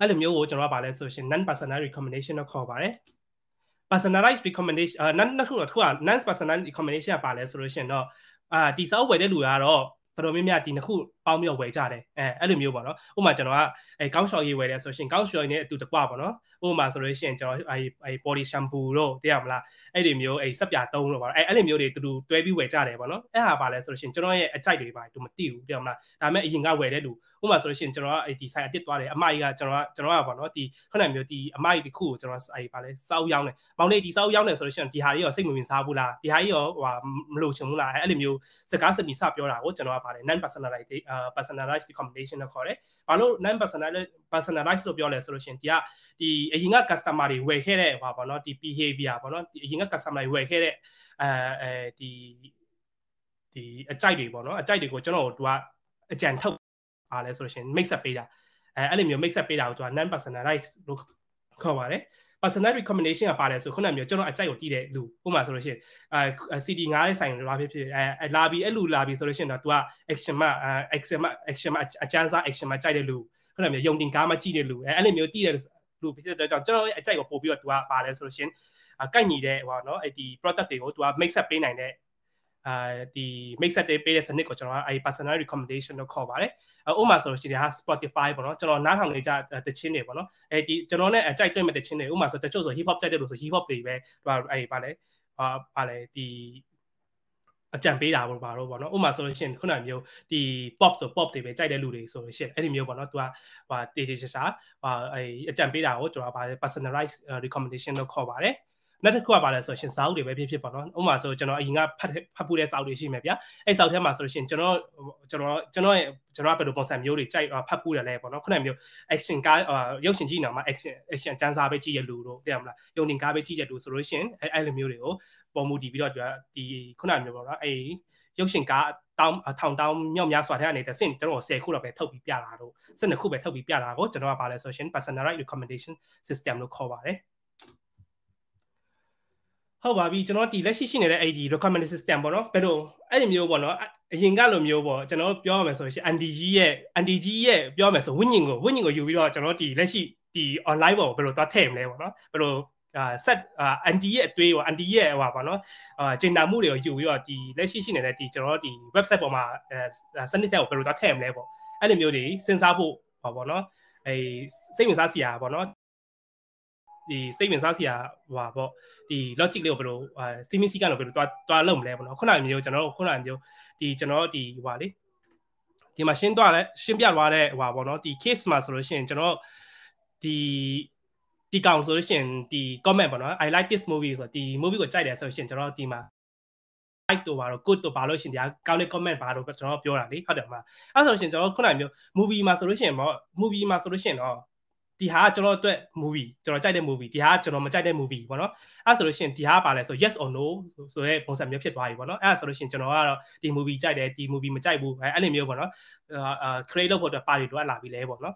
အဲ့လိုမျိုးကိုကျွန်တော်ကပါလဲဆိုရှင် non personal recommendation လို့ခေါ်ပါတယ် personalized recommendation နန်းနှစ်ခုတော့တစ်ခုက non personal recommendation ပါလဲဆိုလို့ရှင်တော့အာဒီစာအုပ်ဝယ်တဲ့လူကတော့တော်တော်များများဒီနှစ်ခုပေါင်းပြီးတော့ဝယ်ကြတယ်အဲအဲ့လိုမျိုးပေါ့နော်ဥပမာကျွန်တော်ကအဲကောက်ရှော်ရေးဝယ်တယ်ဆိုရှင်ကောက်ရှော်ရေးနဲ့အတူတကွပေါ့နော်ဥပမာဆိုလို့ရှိရင်ကျွန်တော်အဲအဲ body shampoo တို့သိရမလားအဲ့ဒီမျိုးအဲစက်ပြသုံးတို့ပေါ့နော်အဲအဲ့လိုမျိုးတွေတူတူတွဲပြီးဝယ်ကြတယ်ပေါ့နော်အဲ့ဟာပါလဲဆိုလို့ရှိရင်ကျွန်တော်ရဲ့အကြိုက်တွေပါတူမသိဘူးသိရမလားဒါပေမဲ့အရင်ကဝယ်တဲ့လူဥပမာဆိုလို့ရှိရင်ကျွန်တော်ကအဲဒီ site အတစ်သွားတယ်အမကြီးကကျွန်တော်ကကျွန်တော်ကပေါ့နော်ဒီခုနမျိုးဒီအမကြီးတစ်ခုကိုကျွန်တော်အဲပါလဲစောက်ရောက်နေမောင်လေးဒီစောက်ရောက်နေဆိုလို့ရှိရင်ဒီဟာကြီးရောစိတ်မဝင်စားဘူးလားဒီဟာကြီးရောဟိုမလို့ချင်ဘူးလားအဲ့လိုမျိုးစကားစနီစပြောတာကိုကျွန်တော်ကပါတယ် non personalized personalized recommendation လို့ခေါ်တယ်။ဘာလို့ non personalized personalized လို့ပြောလဲဆိုလို့ရှင်ဒီကဒီအရင်က customer တွေဝယ်ခဲ့တဲ့ဟာပေါ့နော်ဒီ behavior ပေါ့နော်ဒီအရင်က customer တွေဝယ်ခဲ့တဲ့အဲအဲဒီဒီအကြိုက်တွေပေါ့နော်အကြိုက်တွေကိုကျွန်တော်တို့ကအကြံထုတ်အားလဲဆိုလို့ရှင် mix up ပေးတာအဲအဲ့လိုမျိုး mix up ပေးတာကိုသူက non personalized လို့ခေါ်ပါတယ်။ personality combination ကပါတယ်ဆိုခုနမျိုးကျွန်တော်အကြိုက်ကိုတီးတဲ့လူဥပမာဆိုလို့ရှိရင်အာ CD 9ရဲ့ဆိုင်လာဖြစ်ဖြစ်အဲလာပြီးအဲ့လူလာပြီးဆိုလို့ရှိရင်တော့ तू က action မှာ action မှာ action မှာအချမ်းစား action မှာကြိုက်တဲ့လူခုနမျိုးယုံတင်ကားမှာကြည့်တဲ့လူအဲအဲ့လိုမျိုးတီးတဲ့လူဖြစ်တဲ့အတွက်ကျွန်တော်အကြိုက်ကိုပို့ပြီးတော့ तू ကပါလဲဆိုလို့ရှိရင်ကိုက်ညီတဲ့ဟောနော်အဲ့ဒီ product တွေကို तू က mix up ပေးနိုင်တဲ့အာဒီ make set တွေပေးတဲ့စနစ်ကိုကျွန်တော်ကအဲဒီ personal recommendation လို့ခေါ်ပါတယ်။ဥပမာဆိုလို့ရှိရင်ဒါ Spotify ပေါ့နော်ကျွန်တော်နားထောင်နေကြတချင်းတွေပေါ့နော်။အဲဒီကျွန်တော်နဲ့အကြိုက်တွေ့မဲ့တချင်းတွေဥပမာဆိုတချို့ဆို hip hop ကြိုက်တယ်လို့ဆို hip hop တွေပဲဟိုအဲဒီဗာလဲဟာဗာလဲဒီအကြံပေးတာပေါ့ဘာလို့ပေါ့နော်ဥပမာဆိုလို့ရှိရင်ခုနမျိုးဒီ pop ဆို pop တွေပဲကြိုက်တဲ့လူတွေဆိုလို့ရှိရင်အဲ့ဒီမျိုးပေါ့နော် तू ကဟာတေးတေးရှာရှာဟာအကြံပေးတာကိုကျွန်တော်ဗာ personalized recommendation လို့ခေါ်ပါတယ်။နောက်တစ်ခုကပါလဲဆိုရှင်စာအုပ်တွေပဲဖြစ်ဖြစ်ပေါ့နော်ဥပမာဆိုကျွန်တော်အရင်ကဖတ်ဖတ်ပူးတဲ့စာအုပ်တွေရှိမယ်ဗျာအဲ့စာအုပ်ထဲမှာဆိုရှင်ကျွန်တော်ကျွန်တော်ကျွန်တော်ရဲ့ကျွန်တော်ကဘယ်လိုပုံစံမျိုးတွေကြိုက်ဖတ်ပူးတယ်လဲပေါ့နော်ခုနမျိုး action ကားရုပ်ရှင်ကြည့်နေမှာ action action စံစာပဲကြည့်ရလူတို့တဲ့မလားရုံတင်ကားပဲကြည့်ရလူဆိုလို့ရှင်အဲ့အဲ့လိုမျိုးတွေကိုပုံမူတည်ပြီးတော့ဒီခုနမျိုးပေါ့နော်အဲ့ရုပ်ရှင်ကားတောင်းထောင်တောင်းမြောက်များစွာထဲကနေတဆင့်ကျွန်တော်10ခုတော့ပဲထုတ်ပြီးပြတာတော့12ခုပဲထုတ်ပြီးပြတာကိုကျွန်တော်ကပါလဲဆိုရှင် personalized recommendation system လို့ခေါ်ပါတယ်။ဟုတ်ပါပြီကျွန်တော်ဒီလက်ရှိရှိနေတဲ့အဲ့ဒီ recommended system ပေါ့နော်ဘယ်လိုအဲ့ဒီမျိုးပေါ့နော်အရင်ကလိုမျိုးပေါ့ကျွန်တော်ပြောရမယ်ဆိုရင် NDG ရဲ့ NDG ရဲ့ပြောရမယ်ဆိုဝိညာဉ်ကိုဝိညာဉ်ကိုယူပြီးတော့ကျွန်တော်ဒီလက်ရှိဒီ online ပေါ့ဘယ်လိုသွားထည့်မလဲပေါ့နော်ဘယ်လိုအာ set အာ ND ရဲ့အတွေးပေါ့ ND ရဲ့ဟိုပါနော်အာဂျင်နာမှုတွေကိုယူပြီးတော့ဒီလက်ရှိရှိနေတဲ့ဒီကျွန်တော်ဒီ website ပေါ်မှာစနစ်ချက်ကိုဘယ်လိုသွားထည့်မလဲပေါ့အဲ့လိုမျိုးတွေစဉ်းစားဖို့ပေါ့ပေါ့နော်အဲစိတ်ဝင်စားစရာပေါ့နော်ဒီစိတ်ဝင်စားစရာဟာပေါ့ဒီ logic လေးကိုဘယ်လိုစီမင်းစီကတော့ဘယ်လိုတွားတွားလုပ်မလဲပေါ့နော်ခုနမျိုးကျွန်တော်တို့ခုနမျိုးဒီကျွန်တော်ဒီဟာလေဒီမှာရှင်းတွားလဲရှင်းပြသွားတဲ့ဟာပေါ့နော်ဒီ case မှာဆိုလို့ရှိရင်ကျွန်တော်ဒီဒီကောင်ဆိုလို့ရှိရင်ဒီ comment ပေါ့နော် I like this movie ဆိုတော့ဒီ movie ကိုကြိုက်တယ်ဆိုလို့ရှိရင်ကျွန်တော်ဒီမှာ like တို့ပါတော့ good တို့ပါလို့ရှင်တရားကောင်းတဲ့ comment ပါတော့ကျွန်တော်ပြောတာလေဟုတ်တယ်မလားအဲ့ဆိုလို့ရှင်ကျွန်တော်ခုနမျိုး movie မှာဆိုလို့ရှင်ပေါ့ movie မှာဆိုလို့ရှင်တော့ဒီဟာကကျွန်တော်အတွက် movie ကျွန်တော်ကြိုက်တဲ့ movie ဒီဟာကကျွန်တော်မကြိုက်တဲ့ movie ပေါ့နော်အဲ့ဆိုလို့ရှိရင်ဒီဟာကပါလဲဆို yes or no ဆိုတဲ့ပုံစံမျိုးဖြစ်သွားပြီပေါ့နော်အဲ့ဆိုလို့ရှိရင်ကျွန်တော်ကတော့ဒီ movie ကြိုက်တယ်ဒီ movie မကြိုက်ဘူးအဲ့လိုမျိုးပေါ့နော်အာ create လုပ်ဖို့အတွက်ပါတီလိုအပ်လာပြီလဲပေါ့နော်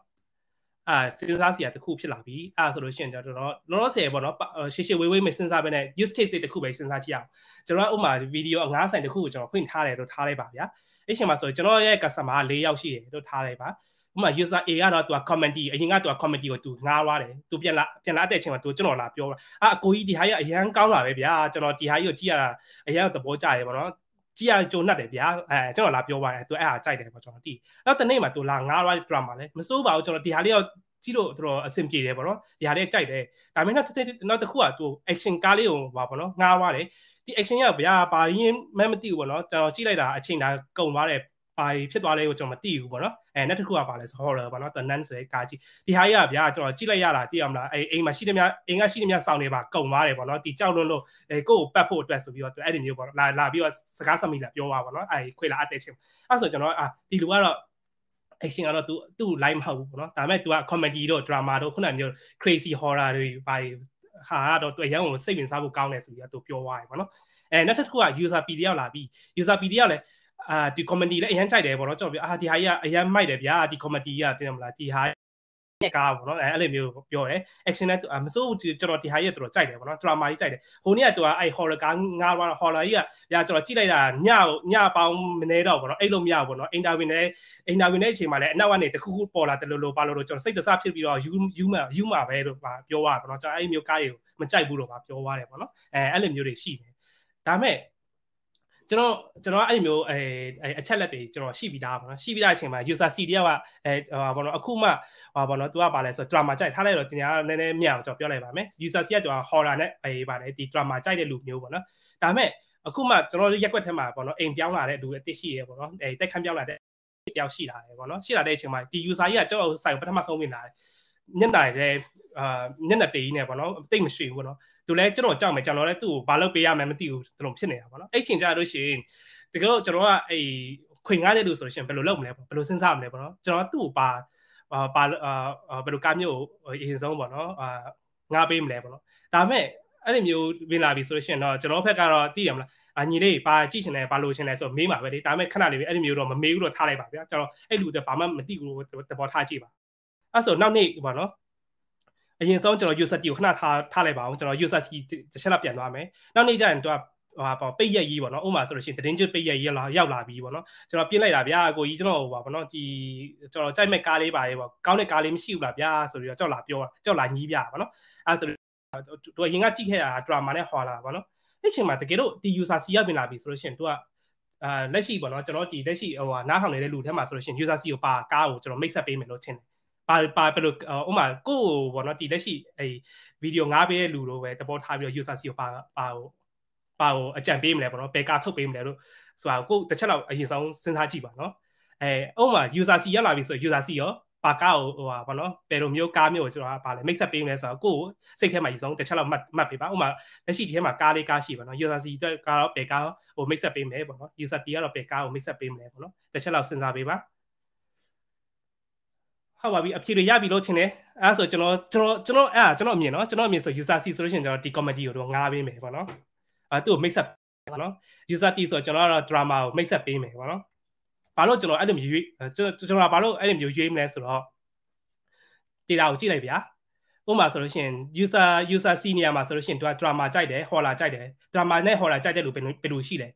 အာစဉ်းစားစရာတစ်ခုဖြစ်လာပြီအဲ့ဆိုလို့ရှိရင်ကျွန်တော်လောလောဆယ်ပေါ့နော်ရှေ့ရှေ့ဝေးဝေးမစဉ်းစားဘဲနဲ့ use case တွေတစ်ခုပဲစဉ်းစားကြည့်အောင်ကျွန်တော်ဥမာဗီဒီယိုအငားဆိုင်တစ်ခုကိုကျွန်တော်ဖွင့်ထားတယ်လို့ထားလိုက်ပါဗျာအဲ့ချိန်မှာဆိုကျွန်တော်ရဲ့ customer ၄ယောက်ရှိတယ်လို့ထားလိုက်ပါဥမာ user A ကတော့သူက comedy အရင်ကသူက comedy ကိုသူငားသွားတယ်သူပြန်လာပြန်လာတဲ့အချိန်မှာသူကျွန်တော်လာပြောတာအာအကိုကြီးဒီဟာကြီးအရန်ကောင်းတာပဲဗျာကျွန်တော်ဒီဟာကြီးကိုကြည့်ရတာအရန်သဘောကျတယ်ပေါ့နော်ကြည့်ရကြုံနဲ့တယ်ဗျာအဲကျွန်တော်လာပြောပါတယ်သူအဲ့ဟာကြိုက်တယ်ပေါ့ကျွန်တော်တိနောက်တနေ့မှာသူလာငားသွားပြမှာလဲမစိုးပါဘူးကျွန်တော်ဒီဟာလေးတော့ကြည့်တော့တော်တော်အဆင်ပြေတယ်ပေါ့နော်ဒီဟာလေးကြိုက်တယ်ဒါပေမဲ့နောက်တစ်နောက်တစ်ခုကသူ action ကားလေးကိုပါပေါ့နော်ငားသွားတယ်ဒီ action ကဗျာပါရင်းမမသိဘူးပေါ့နော်ကျွန်တော်ကြည့်လိုက်တာအချိန်ဒါကုန်သွားတယ်ပါရဖြစ်သွားလဲကိုကျွန်တော်မသိဘူးပေါ့နော်အဲနောက်တစ်ခုကပါလဲဆို horror ပေါ့နော် the nun ဆိုတဲ့ကာကြီးဒီဟာကြီးကဗျာကျွန်တော်ကြည့်လိုက်ရတာကြည့်ရမလားအဲအိမ်မှာရှိတဲ့များအိမ်ကရှိတဲ့များစောင်းနေပါကုန်သွားတယ်ပေါ့နော်ဒီကြောက်လွန်းလို့အဲကိုယ့်ကိုပတ်ဖို့အတွက်ဆိုပြီးတော့အဲ့ဒီမျိုးပေါ့နော်လာလာပြီးတော့စကားဆက်မိလာပြောသွားပါနော်အဲခွေလာအတဲချင်းအဲ့ဆိုကျွန်တော်အာဒီလူကတော့ action ကတော့ तू သူ့ line မဟုတ်ဘူးပေါ့နော်ဒါပေမဲ့ तू က comedy တို့ drama တို့ခုနမျိုး crazy horror တွေပါဟာတော့သူအရန်ကိုစိတ်ဝင်စားဖို့ကောင်းတယ်ဆိုပြီးတော့သူပြောသွားတယ်ပေါ့နော်အဲနောက်တစ်ခုက user PD ရောက်လာပြီ user PD ကလည်းအာဒီ comedy လည်းအရင်ကြိုက်တယ်ပေါ့နော်ကျွန်တော်ပြောအာဒီဟာကြီးကအရင်မိုက်တယ်ဗျာဒီ comedy ကတင်တယ်မလားဒီဟာနဲ့ကားပေါ့နော်အဲ့လိုမျိုးပြောတယ် action နဲ့မစိုးဘူးကျွန်တော်ဒီဟာကြီးကတော်တော်ကြိုက်တယ်ပေါ့နော် drama ကြီးကြိုက်တယ်ဟိုနေ့ကသူကအဲ့ horror ကားငါးပါ horror ကြီးကညာကျွန်တော်ကြည့်လိုက်တာညညပေါင်းမနေတော့ပေါ့နော်အဲ့လိုမရပေါ့နော် interview နဲ့ interview နဲ့အချိန်မှာလည်းအနောက်ကနေတခုခုပေါ်လာတယ်လို့လို့ပါလို့တော့ကျွန်တော်စိတ်တဆဖြစ်ပြီးတော့ you you မှာ you မှာပဲလို့ပြောရပါပေါ့နော်ကျွန်တော်အဲ့မျိုးကားတွေကိုမကြိုက်ဘူးလို့ပါပြောရတယ်ပေါ့နော်အဲအဲ့လိုမျိုးတွေရှိတယ်ဒါမဲ့ကျွန်တော်ကျွန်တော်အဲ့လိုမျိုးအဲအချက်လက်တွေကျွန်တော်ရှိပြီးသားပါနော်ရှိပြီးသားအချိန်မှာ user C တယောက်ကအဲဟိုဘောနော်အခုမှဟိုဘောနော် तू ကပါလဲဆိုတော့ drama ကြိုက်ထားလိုက်တော့တင်ညာနည်းနည်းမြအောင်ကျွန်တော်ပြောလိုက်ပါမယ် user C ကသူက horror နဲ့အဲပါတယ်ဒီ drama ကြိုက်တဲ့လူမျိုးပေါ့နော်ဒါပေမဲ့အခုမှကျွန်တော်ရက်ွက်ထဲမှာပေါ့နော်အိမ်ပြောင်းလာတဲ့လူအစ်စ်ရှိရဲပေါ့နော်အဲတက်ခန်းပြောင်းလာတဲ့တယောက်ရှိလာတယ်ပေါ့နော်ရှိလာတဲ့အချိန်မှာဒီ user ကြီးကကျွန်တော်ဆိုင်ကိုပထမဆုံးဝင်လာတယ်ညနေတယ်အာညနေတေးကြီးနဲ့ပေါ့နော်တိတ်မရွှေဘူးပေါ့နော်သူလည်းကျွန်တော်ကြောက်မယ်ကျွန်တော်လည်းသူ့ကိုဘာလုပ်ပေးရမှန်းမသိဘူးဘယ်လိုဖြစ်နေတာပေါ့နော်အဲ့ချိန်ကြလို့ရှိရင်တကယ်တော့ကျွန်တော်ကအဲ့ခွင်ကားတဲ့လို့ဆိုလို့ရှိရင်ဘယ်လိုလုပ်မလဲပေါ့ဘယ်လိုစဉ်းစားမလဲပေါ့နော်ကျွန်တော်သူ့ကိုပါပါဘယ်လိုကားမျိုးကိုအရင်ဆုံးပေါ့နော်အာငါပေးမလဲပေါ့နော်ဒါမဲ့အဲ့ဒီမျိုးဝင်လာပြီဆိုလို့ရှိရင်တော့ကျွန်တော်ဘက်ကတော့သိရမလားအညီလေးပါကြည့်ရှင်လဲပါလို့ရှင်လဲဆိုမေးမှာပဲလေဒါမဲ့ခဏလေးပဲအဲ့ဒီမျိုးတော့မမေးဘူးတော့ထားလိုက်ပါဗျာကျွန်တော်အဲ့လူတော့ဘာမှမသိဘူးသဘောထားကြည့်ပါအဲ့ဆိုနောက်နေ့ပေါ့နော်အရင်ဆုံးကျွန်တော် user key ကိုခဏထားထားလိုက်ပါအောင်ကျွန်တော် user key တစ်ချက်လောက်ပြန်သွားမယ်နောက်နေ့ကျရင်သူကဟာပေါ့ပိတ်ရက်ကြီးပေါ့နော်ဥမာဆိုလို့ရှိရင်တင်းကျွတ်ပိတ်ရက်ကြီးလာရောက်လာပြီပေါ့နော်ကျွန်တော်ပြင်လိုက်တာဗျာကိုကြီးကျွန်တော်ဟိုပါပေါ့နော်ဒီကျွန်တော်ကြိုက်မဲ့ကားလေးပါရေးပေါ့ကောင်းတဲ့ကားလေးမရှိဘူးလားဗျာဆိုပြီးတော့ကြောက်လာပြောကြောက်လာညီးပြပေါ့နော်အဲဆိုသူအရင်ကကြည့်ခဲ့တာဒရာမာနဲ့ဟွာလာပေါ့နော်အဲ့ချိန်မှာတကယ်တော့ဒီ user C ရောက်ပြင်လာပြီဆိုလို့ရှိရင်သူကအာလက်ရှိပေါ့နော်ကျွန်တော်ဒီလက်ရှိဟိုဟာနားထောင်နေတဲ့လူထဲမှာဆိုလို့ရှိရင် user C ကိုပါကားကိုကျွန်တော်မိတ်ဆက်ပေးမယ်လို့ထင်တယ်ပါပါဘယ်လိုဥမာကို့ကိုဘောနော်ဒီလက်ရှိအဲဗီဒီယိုငားပေးတဲ့လူတို့ပဲသဘောထားပြီးတော့ user စီကိုပါပါကိုပါကိုအကြံပေးမလဲဘောနော်ဘယ်ကထုတ်ပေးမလဲတို့ဆိုတာကို့တစ်ချက်တော့အရင်ဆုံးစဉ်းစားကြည့်ပါနော်အဲဥမာ user စီရောက်လာပြီဆို user စီရောပါကားကိုဟိုဟာဗောနော်ဘယ်လိုမျိုးကားမျိုးကိုကျွန်တော်ကဗာလဲမိတ်ဆက်ပေးမလဲဆိုတော့ကိုကိုစိတ်ထဲမှာရေဆုံးတစ်ချက်လောက်မှတ်မှတ်ပေးပါဥမာလက်ရှိဒီထဲမှာကားလေးကားရှိဗောနော် user C အတွက်ကားတော့ဘယ်ကားဟိုမိတ်ဆက်ပေးမလဲဗောနော် user D ကတော့ဘယ်ကားကိုမိတ်ဆက်ပေးမလဲဗောနော်တစ်ချက်လောက်စဉ်းစားပေးပါဟုတ်ပါပြီအဖြေတွေရပြီလို့ထင်တယ်အဲဆိုကျွန်တော်ကျွန်တော်ကျွန်တော်အဲကျွန်တော်အမြင်နော်ကျွန်တော်အမြင်ဆို user C ဆိုလို့ရှိရင်ကျွန်တော်ဒီ comedy ကိုတော့ငားပေးမယ်ပေါ့နော်အဲသူ့ကိုမိတ်ဆက်ပေါ့နော် user T ဆိုတော့ကျွန်တော်ကတော့ drama ကိုမိတ်ဆက်ပေးမယ်ပေါ့နော်ဘာလို့ကျွန်တော်အဲ့လိုမျိုးရွေးကျွန်တော်ဘာလို့အဲ့လိုမျိုးရွေးမလဲဆိုတော့ data ကိုကြည့်လိုက်ဗျာဥပမာဆိုလို့ရှိရင် user user C နေရာမှာဆိုလို့ရှိရင်သူက drama ကြိုက်တယ် horror ကြိုက်တယ် drama နဲ့ horror ကြိုက်တဲ့လူဘယ်လိုရှိလဲ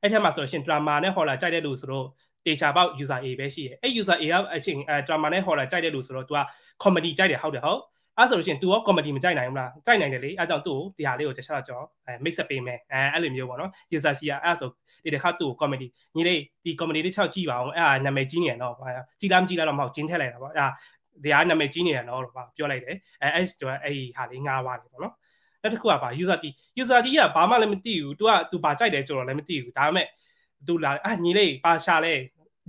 အဲ့ထက်မှာဆိုလို့ရှိရင် drama နဲ့ horror ကြိုက်တဲ့လူဆိုတော့တေချာပေါက် user A ပဲရှိတယ်အဲ့ user A ကအချင်းအဲ drama နဲ့ horror ကြိုက်တဲ့လူဆိုတော့ तू က comedy ကြိုက်တယ်ဟုတ်တယ်ဟုတ်အဲ့ဆိုလို့ရှိရင် तू ရော comedy မကြိုက်နိုင်ဘူးလားကြိုက်နိုင်တယ်လေအဲ့ကြောင့် तू ကိုဒီဟာလေးကိုတခြားကြောအဲ mix up ပေးမယ်အဲအဲ့လိုမျိုးပေါ့နော် user C ကအဲ့ဆိုဒီတစ်ခါ तू ကို comedy ညီလေးဒီ comedy လေး6ကြည့်ပါအောင်အဲ့ဟာနာမည်ကြီးနေရတော့ကြည်လားမကြည်လားတော့မဟုတ်ဂျင်းထက်လိုက်တာပေါ့အဲ့ဒါဒီဟာနာမည်ကြီးနေရတော့ပြောလိုက်တယ်အဲအဲ့ဒီအဲ့ဒီဟာလေးငားပါတယ်ပေါ့နော်နောက်တစ်ခုကပါ user T user T ကဘာမှလည်းမသိဘူး तू က तू ဘာကြိုက်တယ်ဆိုတော့လည်းမသိဘူးဒါပေမဲ့သူလာအာညီလေးပါရှာလဲ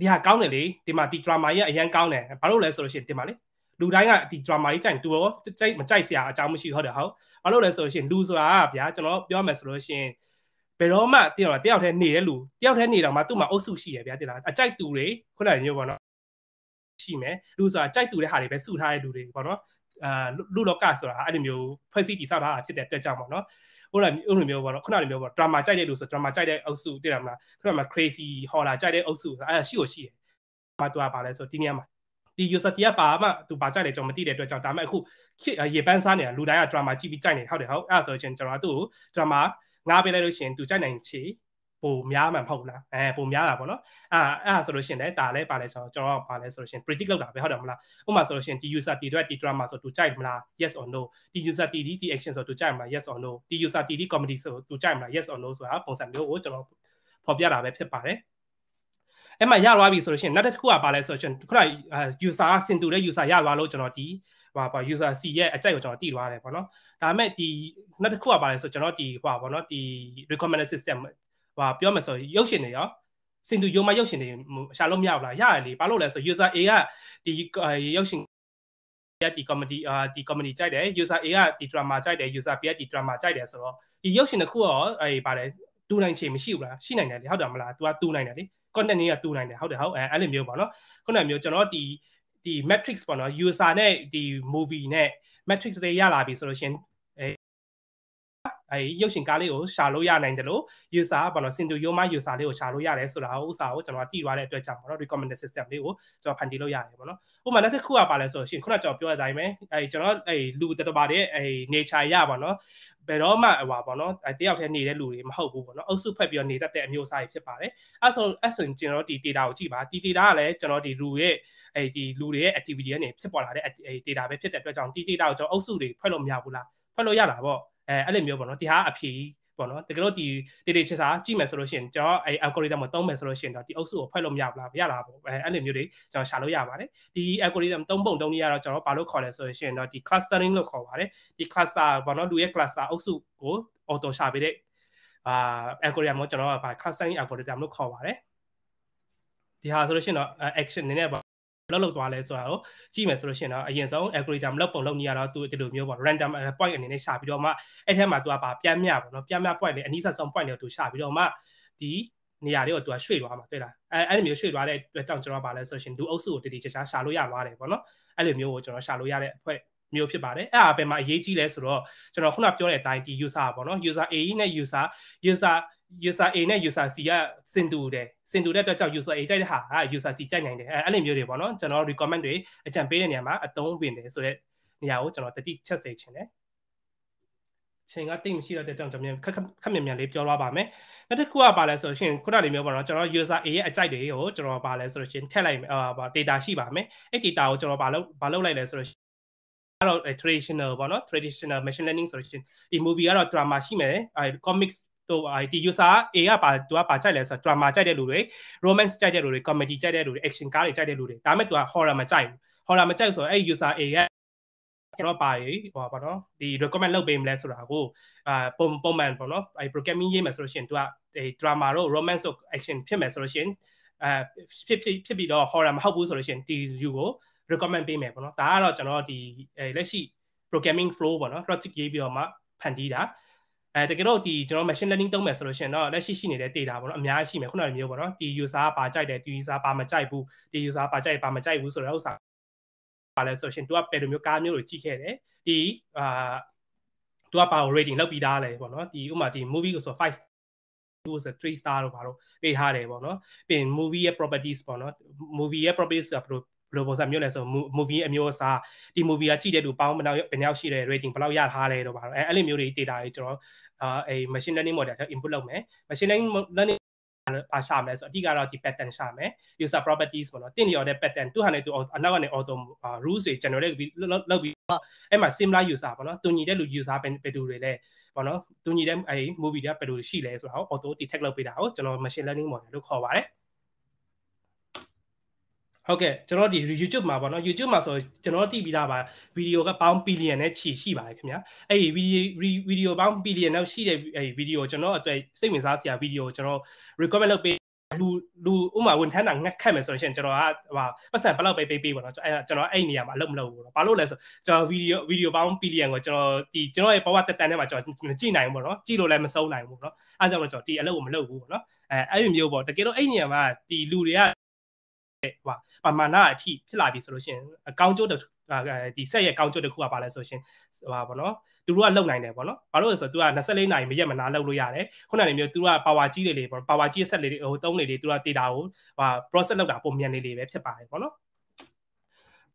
ဒီဟာကောင်းတယ်လေဒီမှာဒီ drama ကြီးကအရန်ကောင်းတယ်ဘာလို့လဲဆိုလို့ရှိရင်ဒီမှာလေလူတိုင်းကဒီ drama ကြီးကြိုက်သူရောကြိုက်မကြိုက်စရာအကြောင်းမရှိဟုတ်တယ်ဟုတ်ဘာလို့လဲဆိုလို့ရှိရင်လူဆိုတာကဗျာကျွန်တော်ပြောမယ်ဆိုလို့ရှိရင်ဘယ်တော့မှတယောက်တယောက်တည်းနေတဲ့လူတယောက်တည်းနေတော့မှသူ့မှာအုပ်စုရှိရဗျာတင်လားအကြိုက်သူတွေခုနကမျိုးပေါ့နော်ရှိမယ်လူဆိုတာကြိုက်သူတဲ့ဟာတွေပဲစုထားတဲ့လူတွေပေါ့နော်အာလူလောကဆိုတာအဲ့ဒီမျိုးဖွဲ့စည်းတည်ဆောက်ထားတာဖြစ်တဲ့အတွက်ကြောင့်ပေါ့နော်ဟိုလိုဟိုလိုမျိုးပေါ့နော်ခုနလိုမျိုးပေါ့ drama ကြိုက်တဲ့လူဆို drama ကြိုက်တဲ့အုပ်စုတိရမလားခုနမှာ crazy horror ကြိုက်တဲ့အုပ်စုအဲ့ဒါရှိကိုရှိတယ်ဘာသူကပါလဲဆိုဒီနေရာမှာဒီ user တရားပါမှသူပါကြိုက်တယ်ကျွန်တော်မသိတဲ့အတွက်ကြောင့်ဒါပေမဲ့အခုရေပန်းစားနေတာလူတိုင်းက drama ကြည့်ပြီးကြိုက်နေဟုတ်တယ်ဟုတ်အဲ့ဒါဆိုရင်ကျွန်တော်တို့ drama ငားပေးလိုက်လို့ရှင်သူကြိုက်နိုင်ချေပိုများမှမဟုတ်လားအဲပိုများတာပေါ့နော်အဲအဲဆိုလို့ရှင်လည်းဒါလည်းပါလဲဆိုတော့ကျွန်တော်ပါလဲဆိုလို့ရှင် predict လုပ်တာပဲဟုတ်တယ်မလားဥပမာဆိုလို့ရှင်ဒီ user တီအတွက်ဒီ drama ဆိုသူကြိုက်မလား yes or no ဒီ user တီဒီဒီ action ဆိုသူကြိုက်မလား yes or no ဒီ user တီဒီ comedy ဆိုသူကြိုက်မလား yes or no ဆိုတာပုံစံမျိုးကိုကျွန်တော်ဖော်ပြတာပဲဖြစ်ပါတယ်အဲ့မှာရသွားပြီဆိုလို့ရှင်နောက်တစ်ခုကပါလဲဆိုတော့ကျွန်တော်ခုန user ကစင်တူတဲ့ user ရသွားလို့ကျွန်တော်ဒီဟာပါ user C ရဲ့အကြိုက်ကိုကျွန်တော်တည်သွားတယ်ပေါ့နော်ဒါပေမဲ့ဒီနောက်တစ်ခုကပါလဲဆိုကျွန်တော်ဒီဟာပေါ့နော်ဒီ recommended system ဟာပြောမယ်ဆိုရုပ်ရှင်တွေရောစင်တူယုံမရုပ်ရှင်တွေရှာလို့မရဘူးလားရတယ်လေဘာလို့လဲဆို user A ကဒီရုပ်ရှင်ကဒီ comedy အာဒီ comedy ကြိုက်တယ် user A ကဒီ drama ကြိုက်တယ် user B ကဒီ drama ကြိုက်တယ်ဆိုတော့ဒီရုပ်ရှင်တစ်ခုရောအဲပါတယ်တူနိုင်ချေမရှိဘူးလားရှိနိုင်တယ်လေဟုတ်တယ်မလား तू ကတူနိုင်တယ်လေ content တွေကတူနိုင်တယ်ဟုတ်တယ်ဟုတ်အဲအဲ့လိုမျိုးပေါ့နော်ခုနကမျိုးကျွန်တော်ဒီဒီ matrix ပေါ့နော် user နဲ့ဒီ movie နဲ့ matrix တွေရလာပြီဆိုလို့ရှင်အဲရုပ်ရှင်ကားလေးကိုရှာလို့ရနိုင်တယ်လို့ user ဘာလို့စင်တူယိုမ user လေးကိုရှာလို့ရတယ်ဆိုတာဥစားကိုကျွန်တော်ကတည်သွားတဲ့အတွက်ကြောင့်ပေါ့နော် recommended system လေးကိုကျွန်တော်ဖန်တီးလို့ရတယ်ပေါ့နော်ဥပမာနောက်တစ်ခုကပါလဲဆိုရှင်ခုနကကျွန်တော်ပြောတဲ့အတိုင်းပဲအဲကျွန်တော်အဲလူတတပါတဲ့အဲ nature ရပါနော်ဘယ်တော့မှဟိုပါနော်တယောက်တည်းနေတဲ့လူတွေမဟုတ်ဘူးပေါ့နော်အုပ်စုဖွဲ့ပြီးတော့နေတတ်တဲ့အမျိုးအစားတွေဖြစ်ပါတယ်အဲ့ဆိုအဲ့ဆိုကျွန်တော်ဒီ data ကိုကြည့်ပါဒီ data ကလည်းကျွန်တော်ဒီလူရဲ့အဲဒီလူတွေရဲ့ activity ကနေဖြစ်ပေါ်လာတဲ့အဲ data ပဲဖြစ်တဲ့အတွက်ကြောင့်ဒီ data ကိုကျွန်တော်အုပ်စုတွေဖွဲ့လို့မရဘူးလားဖွဲ့လို့ရတာပေါ့အဲအဲ့လိုမျိုးပေါ့နော်ဒီဟာအဖြေပေါ့နော်တကယ်လို့ဒီဒေတာချစ်စာကြည့်မယ်ဆိုလို့ရှိရင်ကျွန်တော်အဲ algorithm ကိုသုံးမယ်ဆိုလို့ရှိရင်တော့ဒီအုပ်စုကိုဖွဲ့လို့မရဘူးလားမရလားပေါ့အဲအဲ့လိုမျိုးတွေကျွန်တော်ရှာလို့ရပါတယ်ဒီ algorithm သုံးပုံသုံးနည်းကတော့ကျွန်တော်ဘာလို့ခေါ်လဲဆိုလို့ရှိရင်တော့ဒီ clustering လို့ခေါ်ပါတယ်ဒီ cluster ပေါ့နော်လူရဲ့ cluster အုပ်စုကို auto ရှာပေးတဲ့အာ algorithm ကိုကျွန်တော်ကဘာ clustering algorithm လို့ခေါ်ပါတယ်ဒီဟာဆိုလို့ရှိရင်တော့ action နည်းနည်းပေါ့လောက်လောက်သွားလဲဆိုတာကိုကြည့်မယ်ဆိုလို့ရှိရင်တော့အရင်ဆုံး algorithm လောက်ပုံလောက်နေရတော့သူဒီလိုမျိုးပေါ့ random point အနေနဲ့ရှာပြီးတော့မှအဲ့ထဲမှာသူကပါပြန်မြပေါ့နော်ပြန်မြ point လေးအနည်းဆုံး point လေးကိုသူရှာပြီးတော့မှဒီနေရာလေးကိုသူကရွှေ့သွားမှာတွေ့လားအဲအဲ့လိုမျိုးရွှေ့သွားတဲ့အတွက်တောင်ကျွန်တော်ပါလဲဆိုရှင်လူအုပ်စုကိုတတိချာချာရှာလို့ရသွားတယ်ပေါ့နော်အဲ့လိုမျိုးကိုကျွန်တော်ရှာလို့ရတဲ့အဖွဲ့မျိုးဖြစ်ပါတယ်အဲ့အဘယ်မှာအရေးကြီးလဲဆိုတော့ကျွန်တော်ခုနပြောတဲ့အတိုင်းဒီ user ပေါ့နော် user A နဲ့ user user user A နဲ့ user C ကစင်တူတယ်စင်တူတဲ့အတွက်ကြောင့် user A ကြိုက်တဲ့ဟာက user C ကြိုက်နိုင်တယ်အဲအဲ့လိုမျိုးတွေပေါ့နော်ကျွန်တော် recommend တွေအကြံပေးတဲ့နေရာမှာအသုံးဝင်တယ်ဆိုတော့နေရာကိုကျွန်တော်တတိချက်စေချင်တယ်ချိန်ကတိတ်မရှိတော့တဲ့ကြောင့်ကျွန်တော်ခက်ခက်မြန်မြန်လေးပြောသွားပါမယ်နောက်တစ်ခုကပါလဲဆိုရှင်ခုနလေးမျိုးပေါ့နော်ကျွန်တော် user A ရဲ့အကြိုက်တွေကိုကျွန်တော်ပါလဲဆိုရှင်ထည့်လိုက်အာ data ရှိပါမယ်အဲ့ data ကိုကျွန်တော်ပါလို့ပါလို့လိုက်လဲဆိုရှင်တော့ traditional ပေါ့နော် traditional machine learning ဆိုတော့ဒီ movie ကတော့ drama ရှိမယ်အဲ comics ဟိုဟာဒီ user A ကပါသူကပါကြိုက်လဲဆိုတော့ drama ကြိုက်တဲ့လူတွေ romance ကြိုက်တဲ့လူတွေ comedy ကြိုက်တဲ့လူတွေ action ကားတွေကြိုက်တဲ့လူတွေဒါမဲ့သူက horror မကြိုက်ဘူး horror မကြိုက်ဆိုတော့အဲ့ user A ကကျွန်တော်ပါရေဟိုပါနော်ဒီ recommend လုပ်ပေးမလဲဆိုတာကိုအာပုံပုံမှန်ပေါ့နော်အဲ programming ရေးမယ်ဆိုလို့ရှိရင်သူကအဲ drama တို့ romance တို့ action ဖြစ်မယ်ဆိုလို့ရှိရင်အဲဖြစ်ဖြစ်ဖြစ်ပြီးတော့ horror မဟုတ်ဘူးဆိုလို့ရှိရင်ဒီ you ကို recommend ပေးမယ်ပေါ့နော်ဒါကတော့ကျွန်တော်ဒီအဲလက်ရှိ programming flow ပေါ့နော် project ရေးပြီးတော့မှဖန်တီးတာအဲတကယ်တော့ဒီကျွန်တော် machine learning သုံးမယ်ဆိုလို့ရှင်တော့လက်ရှိရှိနေတဲ့ data ပေါ့နော်အများကြီးရှိမယ်ခုနလိုမျိုးပေါ့နော်ဒီ user ကဘာကြိုက်တယ်ဒီ user ဘာမကြိုက်ဘူးဒီ user ဘာကြိုက်ဘာမကြိုက်ဘူးဆိုတော့ဥစ္စာပါလဲဆိုရှင်သူကဘယ်လိုမျိုးကားမျိုးကိုကြည့်ခဲ့တယ်ဒီအာသူကဘာကို rating လောက်ပြီးသားလဲပေါ့နော်ဒီဥပမာဒီ movie ကိုဆို5 two is a three star တော့ဘာလို့ပေးထားတယ်ပေါ့နော်ပြီးရင် movie ရဲ့ properties ပေါ့နော် movie ရဲ့ properties ကဘယ်လိုဘယ်လိုပုံစံမျိုးလဲဆို movie အမျိုးအစားဒီ movie ကကြည့်တဲ့လူပေါင်းဘယ်လောက်ဘယ်လောက်ရှိတယ် rating ဘယ်လောက်ရထားလဲတော့ပါတော့အဲအဲ့လိုမျိုးတွေ data တွေကျွန်တော်အာအဲ machine learning model ထဲ input လုပ်မယ် machine learning ပါရှာမယ်ဆိုအဓိကတော့ဒီ pattern ရှာမယ် user properties ပေါ့နော်တင့်လျော်တဲ့ pattern သူဟာနဲ့သူအနောက်ကနေ auto rules တွေ generate ပြီးလောက်ပြီးအဲ့မှာ similar user ပေါ့နော်တူညီတဲ့လူ user ပဲတူတွေလဲပေါ့နော်တူညီတဲ့အဲ movie တွေကဘယ်လိုရှိလဲဆိုတာကို auto detect လုပ်ပေးတာကိုကျွန်တော် machine learning model လို့ခေါ်ပါတယ်ဟုတ်ကဲ့ကျွန်တော်ဒီ YouTube မှာပေါ့နော် YouTube မှာဆိုကျွန်တော်တိပြီးသားပါဗီဒီယိုကပေါင်းဘီလီယံနဲ့ချီရှိပါတယ်ခင်ဗျာအဲ့ဒီဗီဒီဗီဒီယိုပေါင်းဘီလီယံနဲ့ရှိတဲ့အဲ့ဒီဗီဒီယိုကျွန်တော်အတွက်စိတ်ဝင်စားစရာဗီဒီယိုကျွန်တော် recommend လုပ်ပေးလူလူဥမာဝန်ထမ်းတာငတ်ခတ်မယ်ဆိုရင်ကျွန်တော်ကဟာပတ်စံဘယ်လောက်ပဲပေးပေးပေါ့နော်အဲ့ကျွန်တော်အဲ့နေရာမှာအလုပ်မလုပ်ဘူးပေါ့ဘာလို့လဲဆိုကျွန်တော်ဗီဒီယိုဗီဒီယိုပေါင်းဘီလီယံကိုကျွန်တော်ဒီကျွန်တော်ရဲ့ဘဝတက်တန်ထဲမှာကျွန်တော်မကြည့်နိုင်ဘူးပေါ့နော်ကြည့်လို့လည်းမဆုံးနိုင်ဘူးပေါ့နော်အဲ့ဒါကြောင့်ကျွန်တော်ဒီအလုပ်ကိုမလုပ်ဘူးပေါ့နော်အဲအဲ့လိုမျိုးပေါ့တကယ်တော့အဲ့နေရာမှာဒီလူတွေကဟိုပမာဏအထိဖြစ်လာပြီဆိုလို့ရှိရင်အကောင်းကျိုးဒီဆက်ရဲ့ကောင်းကျိုးတစ်ခုကပါလဲဆိုရှင်ဟိုပါဗောနော်သူတို့ကလုံနိုင်တယ်ဗောနော်ဘာလို့လဲဆိုတော့ तू က24နာရီမရက်မနာလုံလို့ရတယ်ခုနကမျိုး तू ကပါဝါကြီးလေးလေးဗောပါဝါကြီးဆက်လေးလေးဟိုသုံးလေးလေး तू က data ကိုဟာ process လောက်တာပုံမြန်လေးလေးပဲဖြစ်ပါတယ်ဗောနော်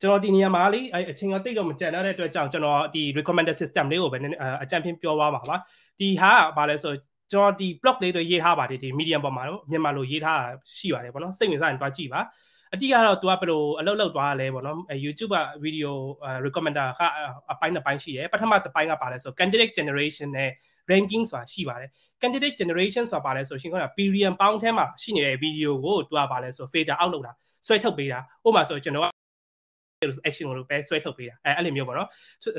ကျွန်တော်ဒီနေရာမှာလေအချိန်ကတိတ်တော့မကြံရတဲ့အတွက်ကြောင့်ကျွန်တော်ဒီ recommender system လေးကိုပဲအကြံဖြင့်ပြောသွားပါပါဒီဟာကဘာလဲဆိုကျွန်တော်ဒီ blog လေးတွေရေးထားပါတယ်ဒီ medium ပေါ်မှာတော့မြန်မာလိုရေးထားရှိပါတယ်ဗောနော်စိတ်ဝင်စားရင်တွားကြည့်ပါအတိကတော့ तू ကဘယ်လိုအလုပ်လုပ်သွားလဲပေါ့နော် YouTube က video recommender ကအပိုင်းနှစ်ပိုင်းရှိတယ်ပထမတစ်ပိုင်းကပါလဲဆို candidate generation နဲ့ ranking ဆိုတာရှိပါတယ် candidate generation ဆိုတာပါလဲဆိုရှင်က billion pound ထဲမှာရှိနေတဲ့ video ကို तू ကပါလဲဆို filter out လုပ်တာဆွဲထုတ်ပေးတာဥပမာဆိုကျွန်တော်က action လို့ပဲဆွဲထုတ်ပေးတာအဲအဲ့လိုမျိုးပေါ့နော်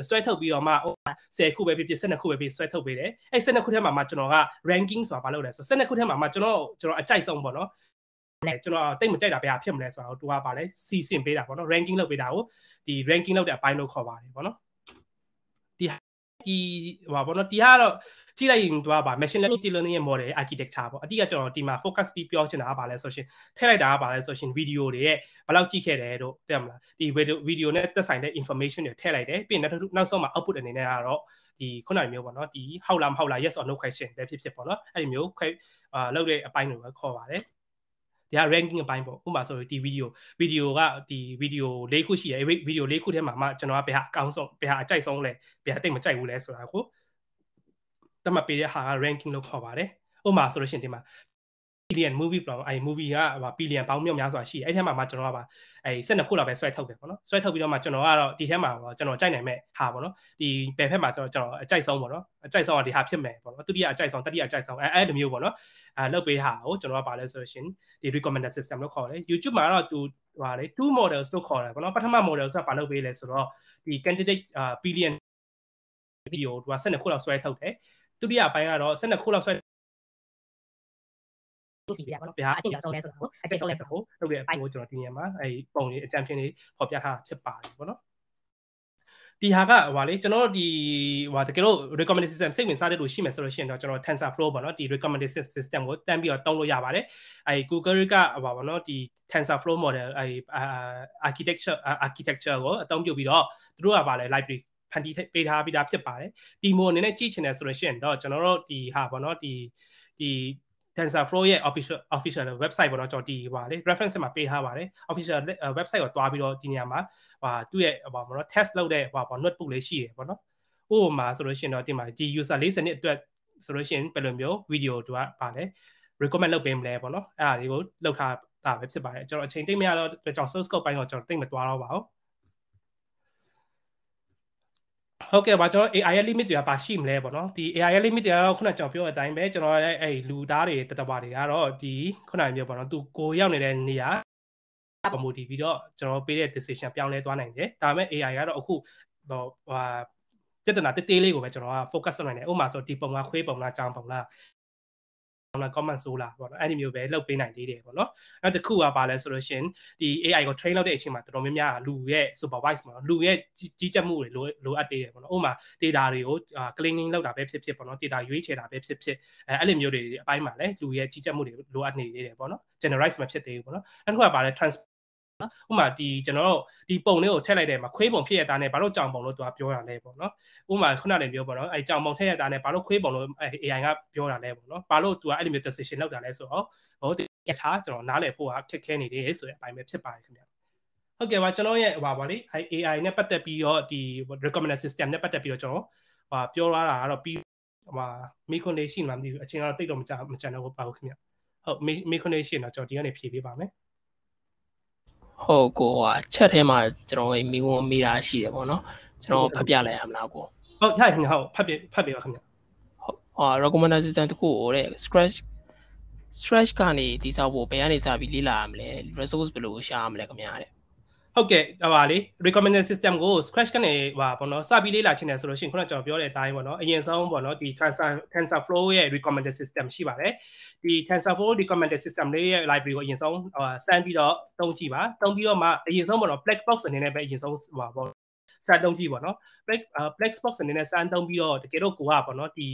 ဆွဲထုတ်ပြီးတော့မှဟို10ခုပဲဖြစ်ဖြစ်12ခုပဲဖြစ်ဆွဲထုတ်ပေးတယ်အဲ12ခုထဲမှာမှကျွန်တော်က ranking ဆိုတာဘာလုပ်လဲဆို12ခုထဲမှာမှကျွန်တော်ကျွန်တော်အကြိုက်ဆုံးပေါ့နော်နဲ့ကျွန်တော်တိတ်မကြိုက်တာဘယ်ဟာဖြစ်မလဲဆိုတော့သူကဗာလဲစီစဉ်ပေးတာပေါ့နော် ranking လုပ်ပေးတာကိုဒီ ranking လုပ်တဲ့အပိုင်းလို့ခေါ်ပါတယ်ပေါ့နော်ဒီဒီဟိုပေါ့နော်ဒီဟာတော့ကြည့်လိုက်ရင်သူကဗာ machine learning ရဲ့ model architecture ပေါ့အတိအကျကျွန်တော်ဒီမှာ focus ပြီးပြောချင်တာကဗာလဲဆိုရှင်ထည့်လိုက်တာကဗာလဲဆိုရှင် video တွေရဲ့ဘယ်လောက်ကြည့်ခဲ့တယ်တို့သိရမလားဒီ video video နဲ့သက်ဆိုင်တဲ့ information တွေထည့်လိုက်တယ်ပြီးရင်နောက်နောက်ဆုံးမှာ output အနေနဲ့ကတော့ဒီခုနမျိုးပေါ့နော်ဒီဟုတ်လားမဟုတ်လား yes or no question ပဲဖြစ်ဖြစ်ပေါ့နော်အဲ့ဒီမျိုးခွဲအာလောက်တဲ့အပိုင်းတွေကိုခေါ်ပါတယ်ဒါက ranking အပိုင်းပေါ့ဥပမာဆိုရင်ဒီ video video ကဒီ video ၄ခုရှိရယ် video ၄ခုထဲမှာမှကျွန်တော်ကဘယ်ဟာအကောင်းဆုံးဘယ်ဟာအကြိုက်ဆုံးလဲဘယ်ဟာတိတ်မကြိုက်ဘူးလဲဆိုတာကိုတတ်မှတ်ပေးတဲ့ဟာက ranking လို့ခေါ်ပါတယ်ဥပမာဆိုလို့ရှိရင်ဒီမှာ billion movie ပေါ့အဲ့ movie ကဟို billion ပေါင်းမြောက်များစွာရှိအဲ့ထဲမှာမှကျွန်တော်ကပါအဲ့12ခုလောက်ပဲဆွဲထုတ်တယ်ပေါ့နော်ဆွဲထုတ်ပြီးတော့မှကျွန်တော်ကတော့ဒီထဲမှာပေါ့ကျွန်တော်ကြိုက်နိုင်မဲ့ဟာပေါ့နော်ဒီပယ်ဖက်မှာကျွန်တော်ကျွန်တော်အကြိုက်ဆုံးပေါ့နော်အကြိုက်ဆုံးကဒီဟာဖြစ်မယ်ပေါ့နော်ဒုတိယအကြိုက်ဆုံးတတိယအကြိုက်ဆုံးအဲ့အဲ့လိုမျိုးပေါ့နော်အဲ့လောက်ပေးဟာကိုကျွန်တော်ကပါလဲဆိုရှင်ဒီ recommended system လို့ခေါ်တယ် YouTube မှာတော့သူဟိုလေ2 models လို့ခေါ်တယ်ပေါ့နော်ပထမ model ဆိုတာဘာလုပ်ပေးလဲဆိုတော့ဒီ candidate billion ဗီဒီယိုသူက12ခုလောက်ဆွဲထုတ်တယ်ဒုတိယပိုင်းကတော့12ခုလောက်ဆွဲစီပြရပါတော့အကျင့်ကြောင့်ဆုံးလဲဆိုတာကိုအကျင့်ဆုံးလဲဆိုတာကိုလုပ်တဲ့အပေါ်ကျွန်တော်ဒီနေရာမှာအဲ့ပုံလေးအကြံဖြင့်လေးပေါ်ပြထားဖြစ်ပါတယ်ပေါ့နော်ဒီဟာကဟိုလေကျွန်တော်ဒီဟိုတကယ်လို့ recommendation system စိတ်ဝင်စားတဲ့လူရှိမယ်ဆိုလို့ရှိရင်တော့ကျွန်တော် TensorFlow ပေါ့နော်ဒီ recommendation system ကိုတန်းပြီးတော့တောင်းလို့ရပါတယ်အဲ Google ကဟိုပါပေါ့နော်ဒီ TensorFlow model အဲ architecture architecture ကိုအသုံးပြုပြီးတော့သူတို့ကပါလဲ library ဖန်တီးပေးထားပြီးသားဖြစ်ပါတယ်ဒီ model အနေနဲ့ကြည့်ချင်တယ်ဆိုလို့ရှိရင်တော့ကျွန်တော်တို့ဒီဟာပေါ့နော်ဒီဒီ TensorFlow ရဲ့ official official website ပေါ်တော့ကျွန်တော်တည်ပါတယ် reference မှာပေးထားပါတယ် official website ကိုတွားပြီးတော့ဒီနေရာမှာဟာသူ့ရဲ့ဟောပေါ့နော် test လုပ်တဲ့ဟောပေါ့ notebook လေးရှိတယ်ပေါ့နော်ဥပမာဆိုလို့ရှိရင်တော့ဒီမှာဒီ user 40နှစ်အတွက်ဆိုလို့ရှိရင်ဘယ်လိုမျိုး video တို့ကပါလဲ recommend လုပ်ပေးမလဲပေါ့နော်အဲ့ဒါတွေကိုလောက်ထားတာပဲဖြစ်ပါတယ်ကျွန်တော်အချိန်တိတ်မရတော့ကျွန်တော် source code ပိုင်းတော့ကျွန်တော်တိတ်မသွားတော့ပါဘူးဟုတ်ကဲ့ပါကျွန်တော် AI ရဲ့ limit တွေကပါရှိမလဲပေါ့နော်ဒီ AI ရဲ့ limit တွေကတော့ခုနကျွန်တော်ပြောတဲ့အတိုင်းပဲကျွန်တော်ရဲ့အဲ့လူသားတွေတတပါတွေကတော့ဒီခုနပြောပေါ့နော်သူကိုရောက်နေတဲ့နေရာပမိုတီပြီးတော့ကျွန်တော်ပေးတဲ့ decision ပြောင်းလဲသွားနိုင်တယ်ဒါပေမဲ့ AI ကတော့အခုဟိုဟာပြဿနာတသေးလေးကိုပဲကျွန်တော်က focus လုပ်နိုင်တယ်ဥပမာဆိုဒီပုံလားခွေးပုံလားကြောင်ပုံလားလာ comment ဆိုးလာပေါ့နော်အဲ့ဒီမျိုးပဲလုပ်ပေးနိုင်သေးတယ်ပေါ့နော်နောက်တစ်ခုကပါလဲဆိုလို့ရှင်ဒီ AI ကို train လုပ်တဲ့အချိန်မှာတော်တော်များများလူရဲ့ supervise ပေါ့နော်လူရဲ့ကြီးကြပ်မှုတွေလိုလိုအပ်သေးတယ်ပေါ့နော်ဥပမာ data တွေကို cleaning လုပ်တာပဲဖြစ်ဖြစ်ပေါ့နော် data ရွေးချယ်တာပဲဖြစ်ဖြစ်အဲအဲ့လိုမျိုးတွေအပိုင်းမှာလဲလူရဲ့ကြီးကြပ်မှုတွေလိုအပ်နေသေးတယ်ပေါ့နော် generalize မဖြစ်သေးဘူးပေါ့နော်နောက်တစ်ခုကပါလဲ trans နော်ဥပမာဒီကျွန်တော်တို့ဒီပုံလေးကိုထည့်လိုက်တဲ့မှာခွေးပုံဖြစ်ရတာနဲ့ဘာလို့ကြောင်ပုံလို့သူကပြောတာလဲပေါ့နော်ဥပမာခုနလည်းပြောပေါ့နော်အဲကြောင်ပုံထည့်ရတာနဲ့ဘာလို့ခွေးပုံလို့ AI ကပြောတာလဲပေါ့နော်ဘာလို့သူကအဲ့လိုမျိုး decision လောက်တာလဲဆိုတော့ဟိုတခြားကျွန်တော်နားလည်ဖို့ကခက်ခဲနေတယ်ဆိုတဲ့အပိုင်းပဲဖြစ်ပါတယ်ခင်ဗျဟုတ်ကဲ့ပါကျွန်တော်ရဲ့ဟိုပါလေ AI နဲ့ပတ်သက်ပြီးတော့ဒီ recommendation system နဲ့ပတ်သက်ပြီးတော့ကျွန်တော်ဟိုပြောလာတာကတော့ပြီးဟိုပါမိခွန်လေးရှိမှမသိဘူးအချိန်ကတော့တိတ်တော့မကြမကြတော့ဘူးပါဘူးခင်ဗျဟုတ်မိခွန်လေးရှိရင်တော့ကျွန်တော်ဒီကနေဖြည့်ပေးပါမယ်ဟုတ်ကိုဟာချက်ထဲမှာကျွန်တော်မိဝန်မိတာရှိတယ်ပေါ့နော်ကျွန်တော်ဖတ်ပြလိုက်ရမလားကိုဟုတ်ဟဲ့ခင်ဗျာဟုတ်ဖတ်ပြဖတ်ပြပါခင်ဗျာဟုတ်အာ recommender system တခုကိုတဲ့ scratch scratch ကနေတိစောက်ဖို့ဘယ်ကနေစပြီးလေ့လာရမလဲ resource ဘယ်လိုရှာရမလဲခင်ဗျာတဲ့ဟုတ်ကဲ့ဟိုပါလေ recommended system ကို scratch ကနေဟိုပေါ့နော်စပြီးလေ့လာခြင်းတယ်ဆိုလို့ရှိရင်ခုနကကျွန်တော်ပြောတဲ့အတိုင်းပေါ့နော်အရင်ဆုံးပေါ့နော်ဒီ tensor tensorflow ရဲ့ recommended system ရှိပါတယ်ဒီ tensorflow recommended system လေးရဲ့ library ကိုအရင်ဆုံးဟိုစမ်းပြီးတော့တုံးကြည့်ပါတုံးပြီးတော့မှအရင်ဆုံးပေါ့နော် black box အနေနဲ့ပဲအရင်ဆုံးဟိုပေါ့စမ်းတုံးကြည့်ပေါ့နော် black black box အနေနဲ့စမ်းတုံးပြီးတော့တကယ်တော့ကိုကပေါ့နော်ဒီ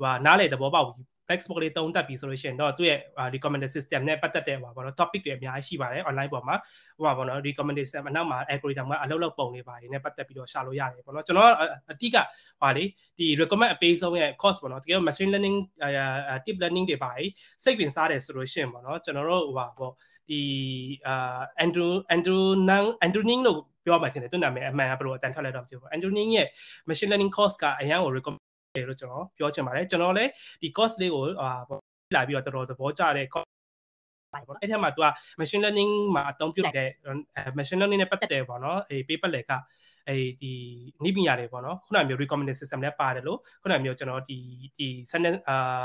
ဟိုနားလေသဘောပေါက်ပြီး textbook လေးတုံးတက်ပြီဆိုလို့ရှိရင်တော့သူ့ရဲ့ recommended system နဲ့ပတ်သက်တဲ့ဟိုပါတော့ topic တွေအများကြီးရှိပါတယ် online ပေါ်မှာဟိုပါပေါ့နော် recommended system အနောက်မှာ algorithm ကအလောက်လောက်ပုံတွေပါနေနဲ့ပတ်သက်ပြီးတော့ရှာလို့ရတယ်ပေါ့နော်ကျွန်တော်အတိကဟိုလေဒီ recommend အပေးဆုံးရဲ့ course ပေါ့နော်တကယ် machine learning deep learning တွေပါစိတ်ပင်စားတယ်ဆိုလို့ရှိရင်ပေါ့နော်ကျွန်တော်တို့ဟိုပါပေါ့ဒီအာအန်ဒရူအန်ဒရူနန်အန်ဒရူနင်းလို့ပြောမှထင်တယ်သူနာမည်အမှန်ကဘယ်လိုအတန်းထွက်လဲတော့မသိဘူးအန်ဒရူနင်းရဲ့ machine learning course ကအရန်ကို recommend တယ်လို့ကျွန်တော်ပြောချင်ပါတယ်ကျွန်တော်လည်းဒီ course လေးကိုဟာလာပြီးတော့တော်တော်သဘောကျတဲ့ course ပါပေါ့အဲ့ထက်မှာ तू က machine learning မှာအသုံးပြုတဲ့ machine learning နဲ့ပတ်သက်တယ်ပေါ့နော်အေး paper လေကအေးဒီနိပညာတွေပေါ့နော်ခုနမျိုး recommended system လည်းပါတယ်လို့ခုနမျိုးကျွန်တော်ဒီဒီ sentence အာ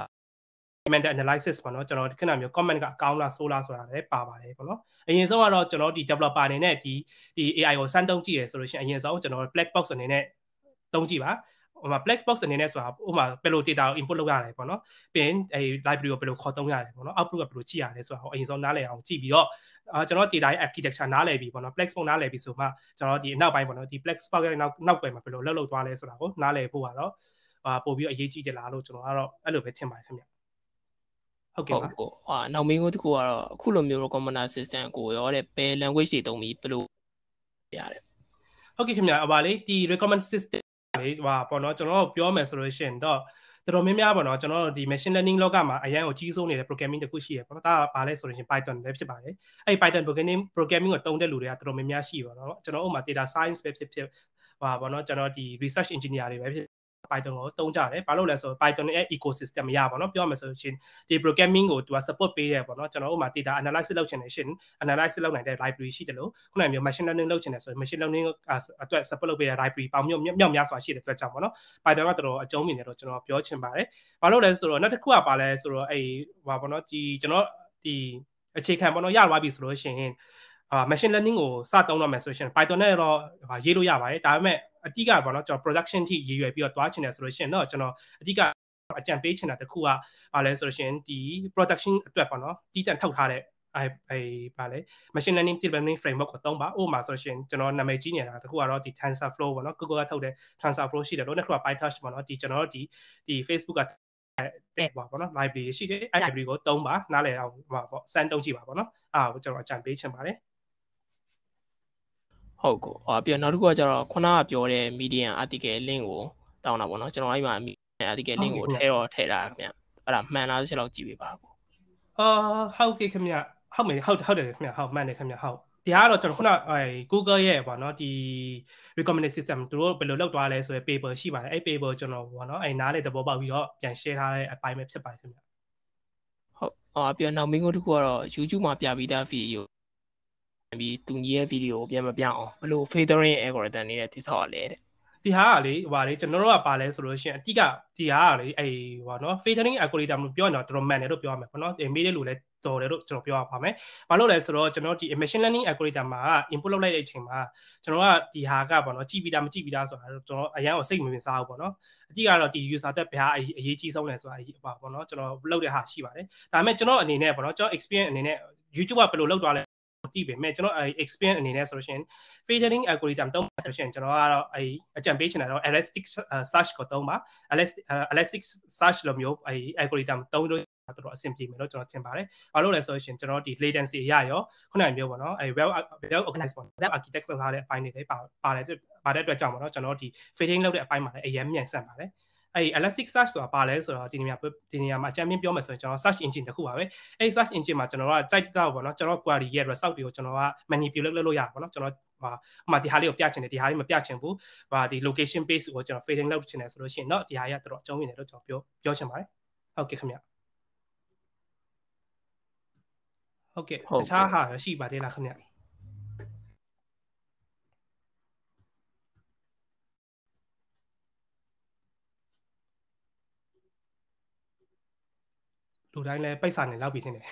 comment analysis ပေါ့နော်ကျွန်တော်ဒီခုနမျိုး comment ကကောင်းလားဆိုးလားဆိုတာလည်းပါပါတယ်ပေါ့နော်အရင်ဆုံးကတော့ကျွန်တော်ဒီ developer အနေနဲ့ဒီဒီ AI ကိုစမ်းသုံးကြည့်ရဆိုလို့ရှိရင်အရင်ဆုံးကျွန်တော် black box အနေနဲ့သုံးကြည့်ပါဟိုမှာ black box အနေနဲ့ဆိုတာဟိုမှာဘယ်လို data ကို input လုပ်ရတယ်ပေါ့နော်ပြီးရင်အဲ library ကိုဘယ်လိုခေါ်သုံးရတယ်ပေါ့နော် output ကဘယ်လိုကြည့်ရတယ်ဆိုတာဟိုအရင်ဆုံးနားလည်အောင်ကြည့်ပြီးတော့အာကျွန်တော် data ရဲ့ architecture နားလည်ပြီပေါ့နော် black box နားလည်ပြီဆိုမှကျွန်တော်ဒီအနောက်ပိုင်းပေါ့နော်ဒီ black box ရဲ့နောက်နောက်ပိုင်းမှာဘယ်လိုလှုပ်လှုပ်သွားလဲဆိုတာကိုနားလည်ဖို့ကတော့ဟာပို့ပြီးအရေးကြီးတယ်လားလို့ကျွန်တော်ကတော့အဲ့လိုပဲထင်ပါတယ်ခင်ဗျဟုတ်ကဲ့ပါဟုတ်ဟာနောက်မင်းကိုတကူကတော့အခုလိုမျိုး recommender system ကိုရောတဲ့ဘယ် language တွေသုံးပြီးဘယ်လိုရတယ်ဟုတ်ကဲ့ခင်ဗျာအပါလေဒီ recommend system လေဟာပေါ့နော်ကျွန်တော်တို့ပြောမယ်ဆိုလို့ရှိရင်တော့တော်တော်များများပေါ့နော်ကျွန်တော်တို့ဒီ machine learning လောကမှာအရန်ကိုကြီးစိုးနေတဲ့ programming တစ်ခုရှိရပေါ့နော်ဒါကဘာလဲဆိုလို့ရှိရင် Python လည်းဖြစ်ပါတယ်အဲ့ Python programming programming ကိုတုံးတဲ့လူတွေကတော်တော်များများရှိပါတော့ကျွန်တော်ဥပမာ data science ပဲဖြစ်ဖြစ်ဟာပေါ့နော်ကျွန်တော်ဒီ research engineer တွေပဲဖြစ် Python ကိုသုံးကြတယ်ဘာလို့လဲဆိုတော့ Python ရဲ့ ecosystem ရပါတော့ပြောရမယ်ဆိုရှင်ဒီ programming ကိုသူက support ပေးတယ်ပေါ့နော်ကျွန်တော်တို့မှာ data analysis လုပ်ချင်တယ်ရှင် analysis လုပ်နိုင်တဲ့ library ရှိတယ်လို့ခုနကမျိုး machine learning လုပ်ချင်တယ်ဆိုရင် machine learning အတွက် support လုပ်ပေးတဲ့ library ပေါင်းမျိုးမြောက်များစွာရှိတဲ့အတွက်ကြောင့်ပေါ့နော် Python ကတော်တော်အကျုံးမြင်တယ်တော့ကျွန်တော်ပြောချင်ပါတယ်ဘာလို့လဲဆိုတော့နောက်တစ်ခုကပါလဲဆိုတော့အဲ့ဟာပေါ့နော်ဒီကျွန်တော်ဒီအခြေခံပေါ့နော်ရသွားပြီဆိုလို့ရှင်အာ machine learning ကိုစသုံးတော့မယ်ဆိုရှင် Python နဲ့တော့ရေးလို့ရပါတယ်ဒါပေမဲ့အတိကဘာလို့ကျွန်တော် production ထိရည်ရွယ်ပြီးတော့သွားချင်တယ်ဆိုလို့ရှိရင်တော့ကျွန်တော်အတိကအကြံပေးချင်တာတစ်ခုကဘာလဲဆိုလို့ရှိရင်ဒီ production အတွက်ပေါ့နော်တီးတန့်ထုတ်ထားတဲ့အဲအဲပါလေ machine learning deep learning framework ကိုသုံးပါ။ဥပမာဆိုရှင်ကျွန်တော်နာမည်ကြီးနေတာတခုကတော့ဒီ TensorFlow ပေါ့နော် Google ကထုတ်တဲ့ TensorFlow ရှိတယ်လို့နောက်တစ်ခုက PyTorch ပေါ့နော်ဒီကျွန်တော်တို့ဒီဒီ Facebook ကတဲ့ပါပေါ့နော် library ရှိတယ်အဲ့ library ကိုသုံးပါနားလည်အောင်ပါပေါ့စမ်းသုံးကြည့်ပါပေါ့နော်အားကိုကျွန်တော်အကြံပေးချင်ပါတယ်။ဟုတ်ကိုအာပြီးတော့နောက်တစ်ခုကကျတော့ခုနကပြောတဲ့ medium article link ကိုတောင်းတာပေါ့နော်ကျွန်တော်အဲ့မှာ medium article link ကိုထည့်တော့ထည့်တာခင်ဗျအဲ့ဒါမှန်လားဆိုတော့ကြည့်ပေးပါကိုအာဟုတ်ကဲ့ခင်ဗျဟုတ်မယ်ဟုတ်ဟုတ်တယ်ခင်ဗျဟုတ်မှန်တယ်ခင်ဗျဟုတ်တရားကတော့ကျွန်တော်ခုနအဲ Google ရဲ့ပေါ့နော်ဒီ recommended system သူတို့ဘယ်လိုလောက်သွားလဲဆိုရယ် paper ရှိပါတယ်အဲ့ paper ကျွန်တော်ပေါ့နော်အဲနားလေသဘောပေါက်ပြီးတော့ပြန် share ထားတဲ့အပိုင်းပဲဖြစ်ပါတယ်ခင်ဗျဟုတ်အော်ပြီးတော့နောက်မိကုန်းတစ်ခုကတော့ YouTube မှာပြပြီးသား video ပြီးသူညီရဲ့ဗီဒီယိုကိုပြန်မပြအောင်ဘလို့ filtering algorithm တွေနဲ့တိဆောက်ရလဲတဲ့ဒီဟာကလေဟိုပါလေကျွန်တော်တို့ကပါလဲဆိုလို့ရှိရင်အတိကဒီဟာကလေအဲဟိုနော် filtering algorithm လို့ပြောရင်တော့တော်တော်မှန်တယ်လို့ပြောရမှာပေါ့နော်အဲမေးတယ်လို့လည်းတော်တယ်လို့ကျွန်တော်ပြောရပါမယ်။ဘာလို့လဲဆိုတော့ကျွန်တော်ဒီ machine learning algorithm မှာ input လုပ်လိုက်တဲ့အချိန်မှာကျွန်တော်ကဒီဟာကပေါ့နော်ကြည့်ပြီးတာမကြည့်ပြီးတာဆိုတာကျွန်တော်အရန်ကိုစိတ်မဝင်စားဘူးပေါ့နော်။အတိကတော့ဒီ user တက်ဘယ်ဟာအရေးကြီးဆုံးလဲဆိုတာပါပေါ့နော်ကျွန်တော်လုပ်တဲ့ဟာရှိပါတယ်။ဒါပေမဲ့ကျွန်တော်အနေနဲ့ပေါ့နော်ကျွန်တော် experience အနေနဲ့ YouTube ကဘယ်လိုလောက်သွားလဲသိပေမဲ့ကျွန်တော်အဲ experience အနေနဲ့ဆိုလို့ရှိရင် filtering algorithm သုံးပါဆိုလို့ရှိရင်ကျွန်တော်ကတော့အဲအကြံပေးချင်တာတော့ elastic search ကိုသုံးပါ elastic search လိုမျိုးအဲ algorithm သုံးလို့တော်တော်အဆင်ပြေမယ်လို့ကျွန်တော်ထင်ပါတယ်။ဘာလို့လဲဆိုရင်ကျွန်တော်ဒီ latency အရရောခုနမျိုးပေါ့နော်အဲ well well organized ပေါ့ web architect လောက်ထားတဲ့အပိုင်းတွေလည်းပါပါတယ်ပါတဲ့အတွက်ကြောင့်ပေါ့နော်ကျွန်တော်ဒီ fading လောက်တဲ့အပိုင်းမှာလည်းအရင်မြန်ဆန်ပါတယ်။အဲ့ Elasticsearch ဆိုတာဘာလဲဆိုတော့ဒီနေရာဒီနေရာမှာအကြမ်းမြင့်ပြောမယ်ဆိုရင်ကျွန်တော် search engine တစ်ခုပါပဲအဲ့ search engine မှာကျွန်တော်ကကြိုက်တော့ပေါ့နော်ကျွန်တော် query ရဲ့ result တွေကိုကျွန်တော်က manipulate လုပ်လို့ရပါပေါ့နော်ကျွန်တော်ဟာဥမာဒီဟာလေးကိုပြချင်တယ်ဒီဟာလေးမပြချင်ဘူးဟာဒီ location base ကိုကျွန်တော် fading လုပ်ချင်တယ်ဆိုလို့ရှိရင်เนาะဒီဟာရတော့အကျုံးဝင်တယ်လို့ကျွန်တော်ပြောပြောချင်ပါတယ်ဟုတ်ကဲ့ခင်ဗျဟုတ်ကဲ့တခြားဟာရှိပါသေးလားခင်ဗျလူတိုင်းလည်းပိတ်စာနေလောက်ပြီထင်တယ်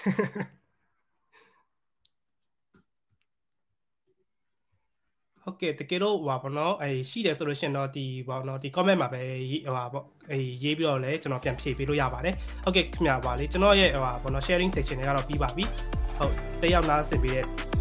ဟုတ်ကဲ့တကယ်တော့ဟိုပါနော်အဲရှိတယ်ဆိုလို့ရှင်တော့ဒီပါနော်ဒီ comment မှာပဲဟိုပါပေါ့အဲရေးပြီးတော့လည်းကျွန်တော်ပြန်ဖြည့်ပေးလို့ရပါတယ်ဟုတ်ကဲ့ခင်ဗျာပါလေကျွန်တော်ရဲ့ဟိုပါနော် sharing section တွေကတော့ပြီးပါပြီဟုတ်တက်ရောက်နားဆင်ပေးတဲ့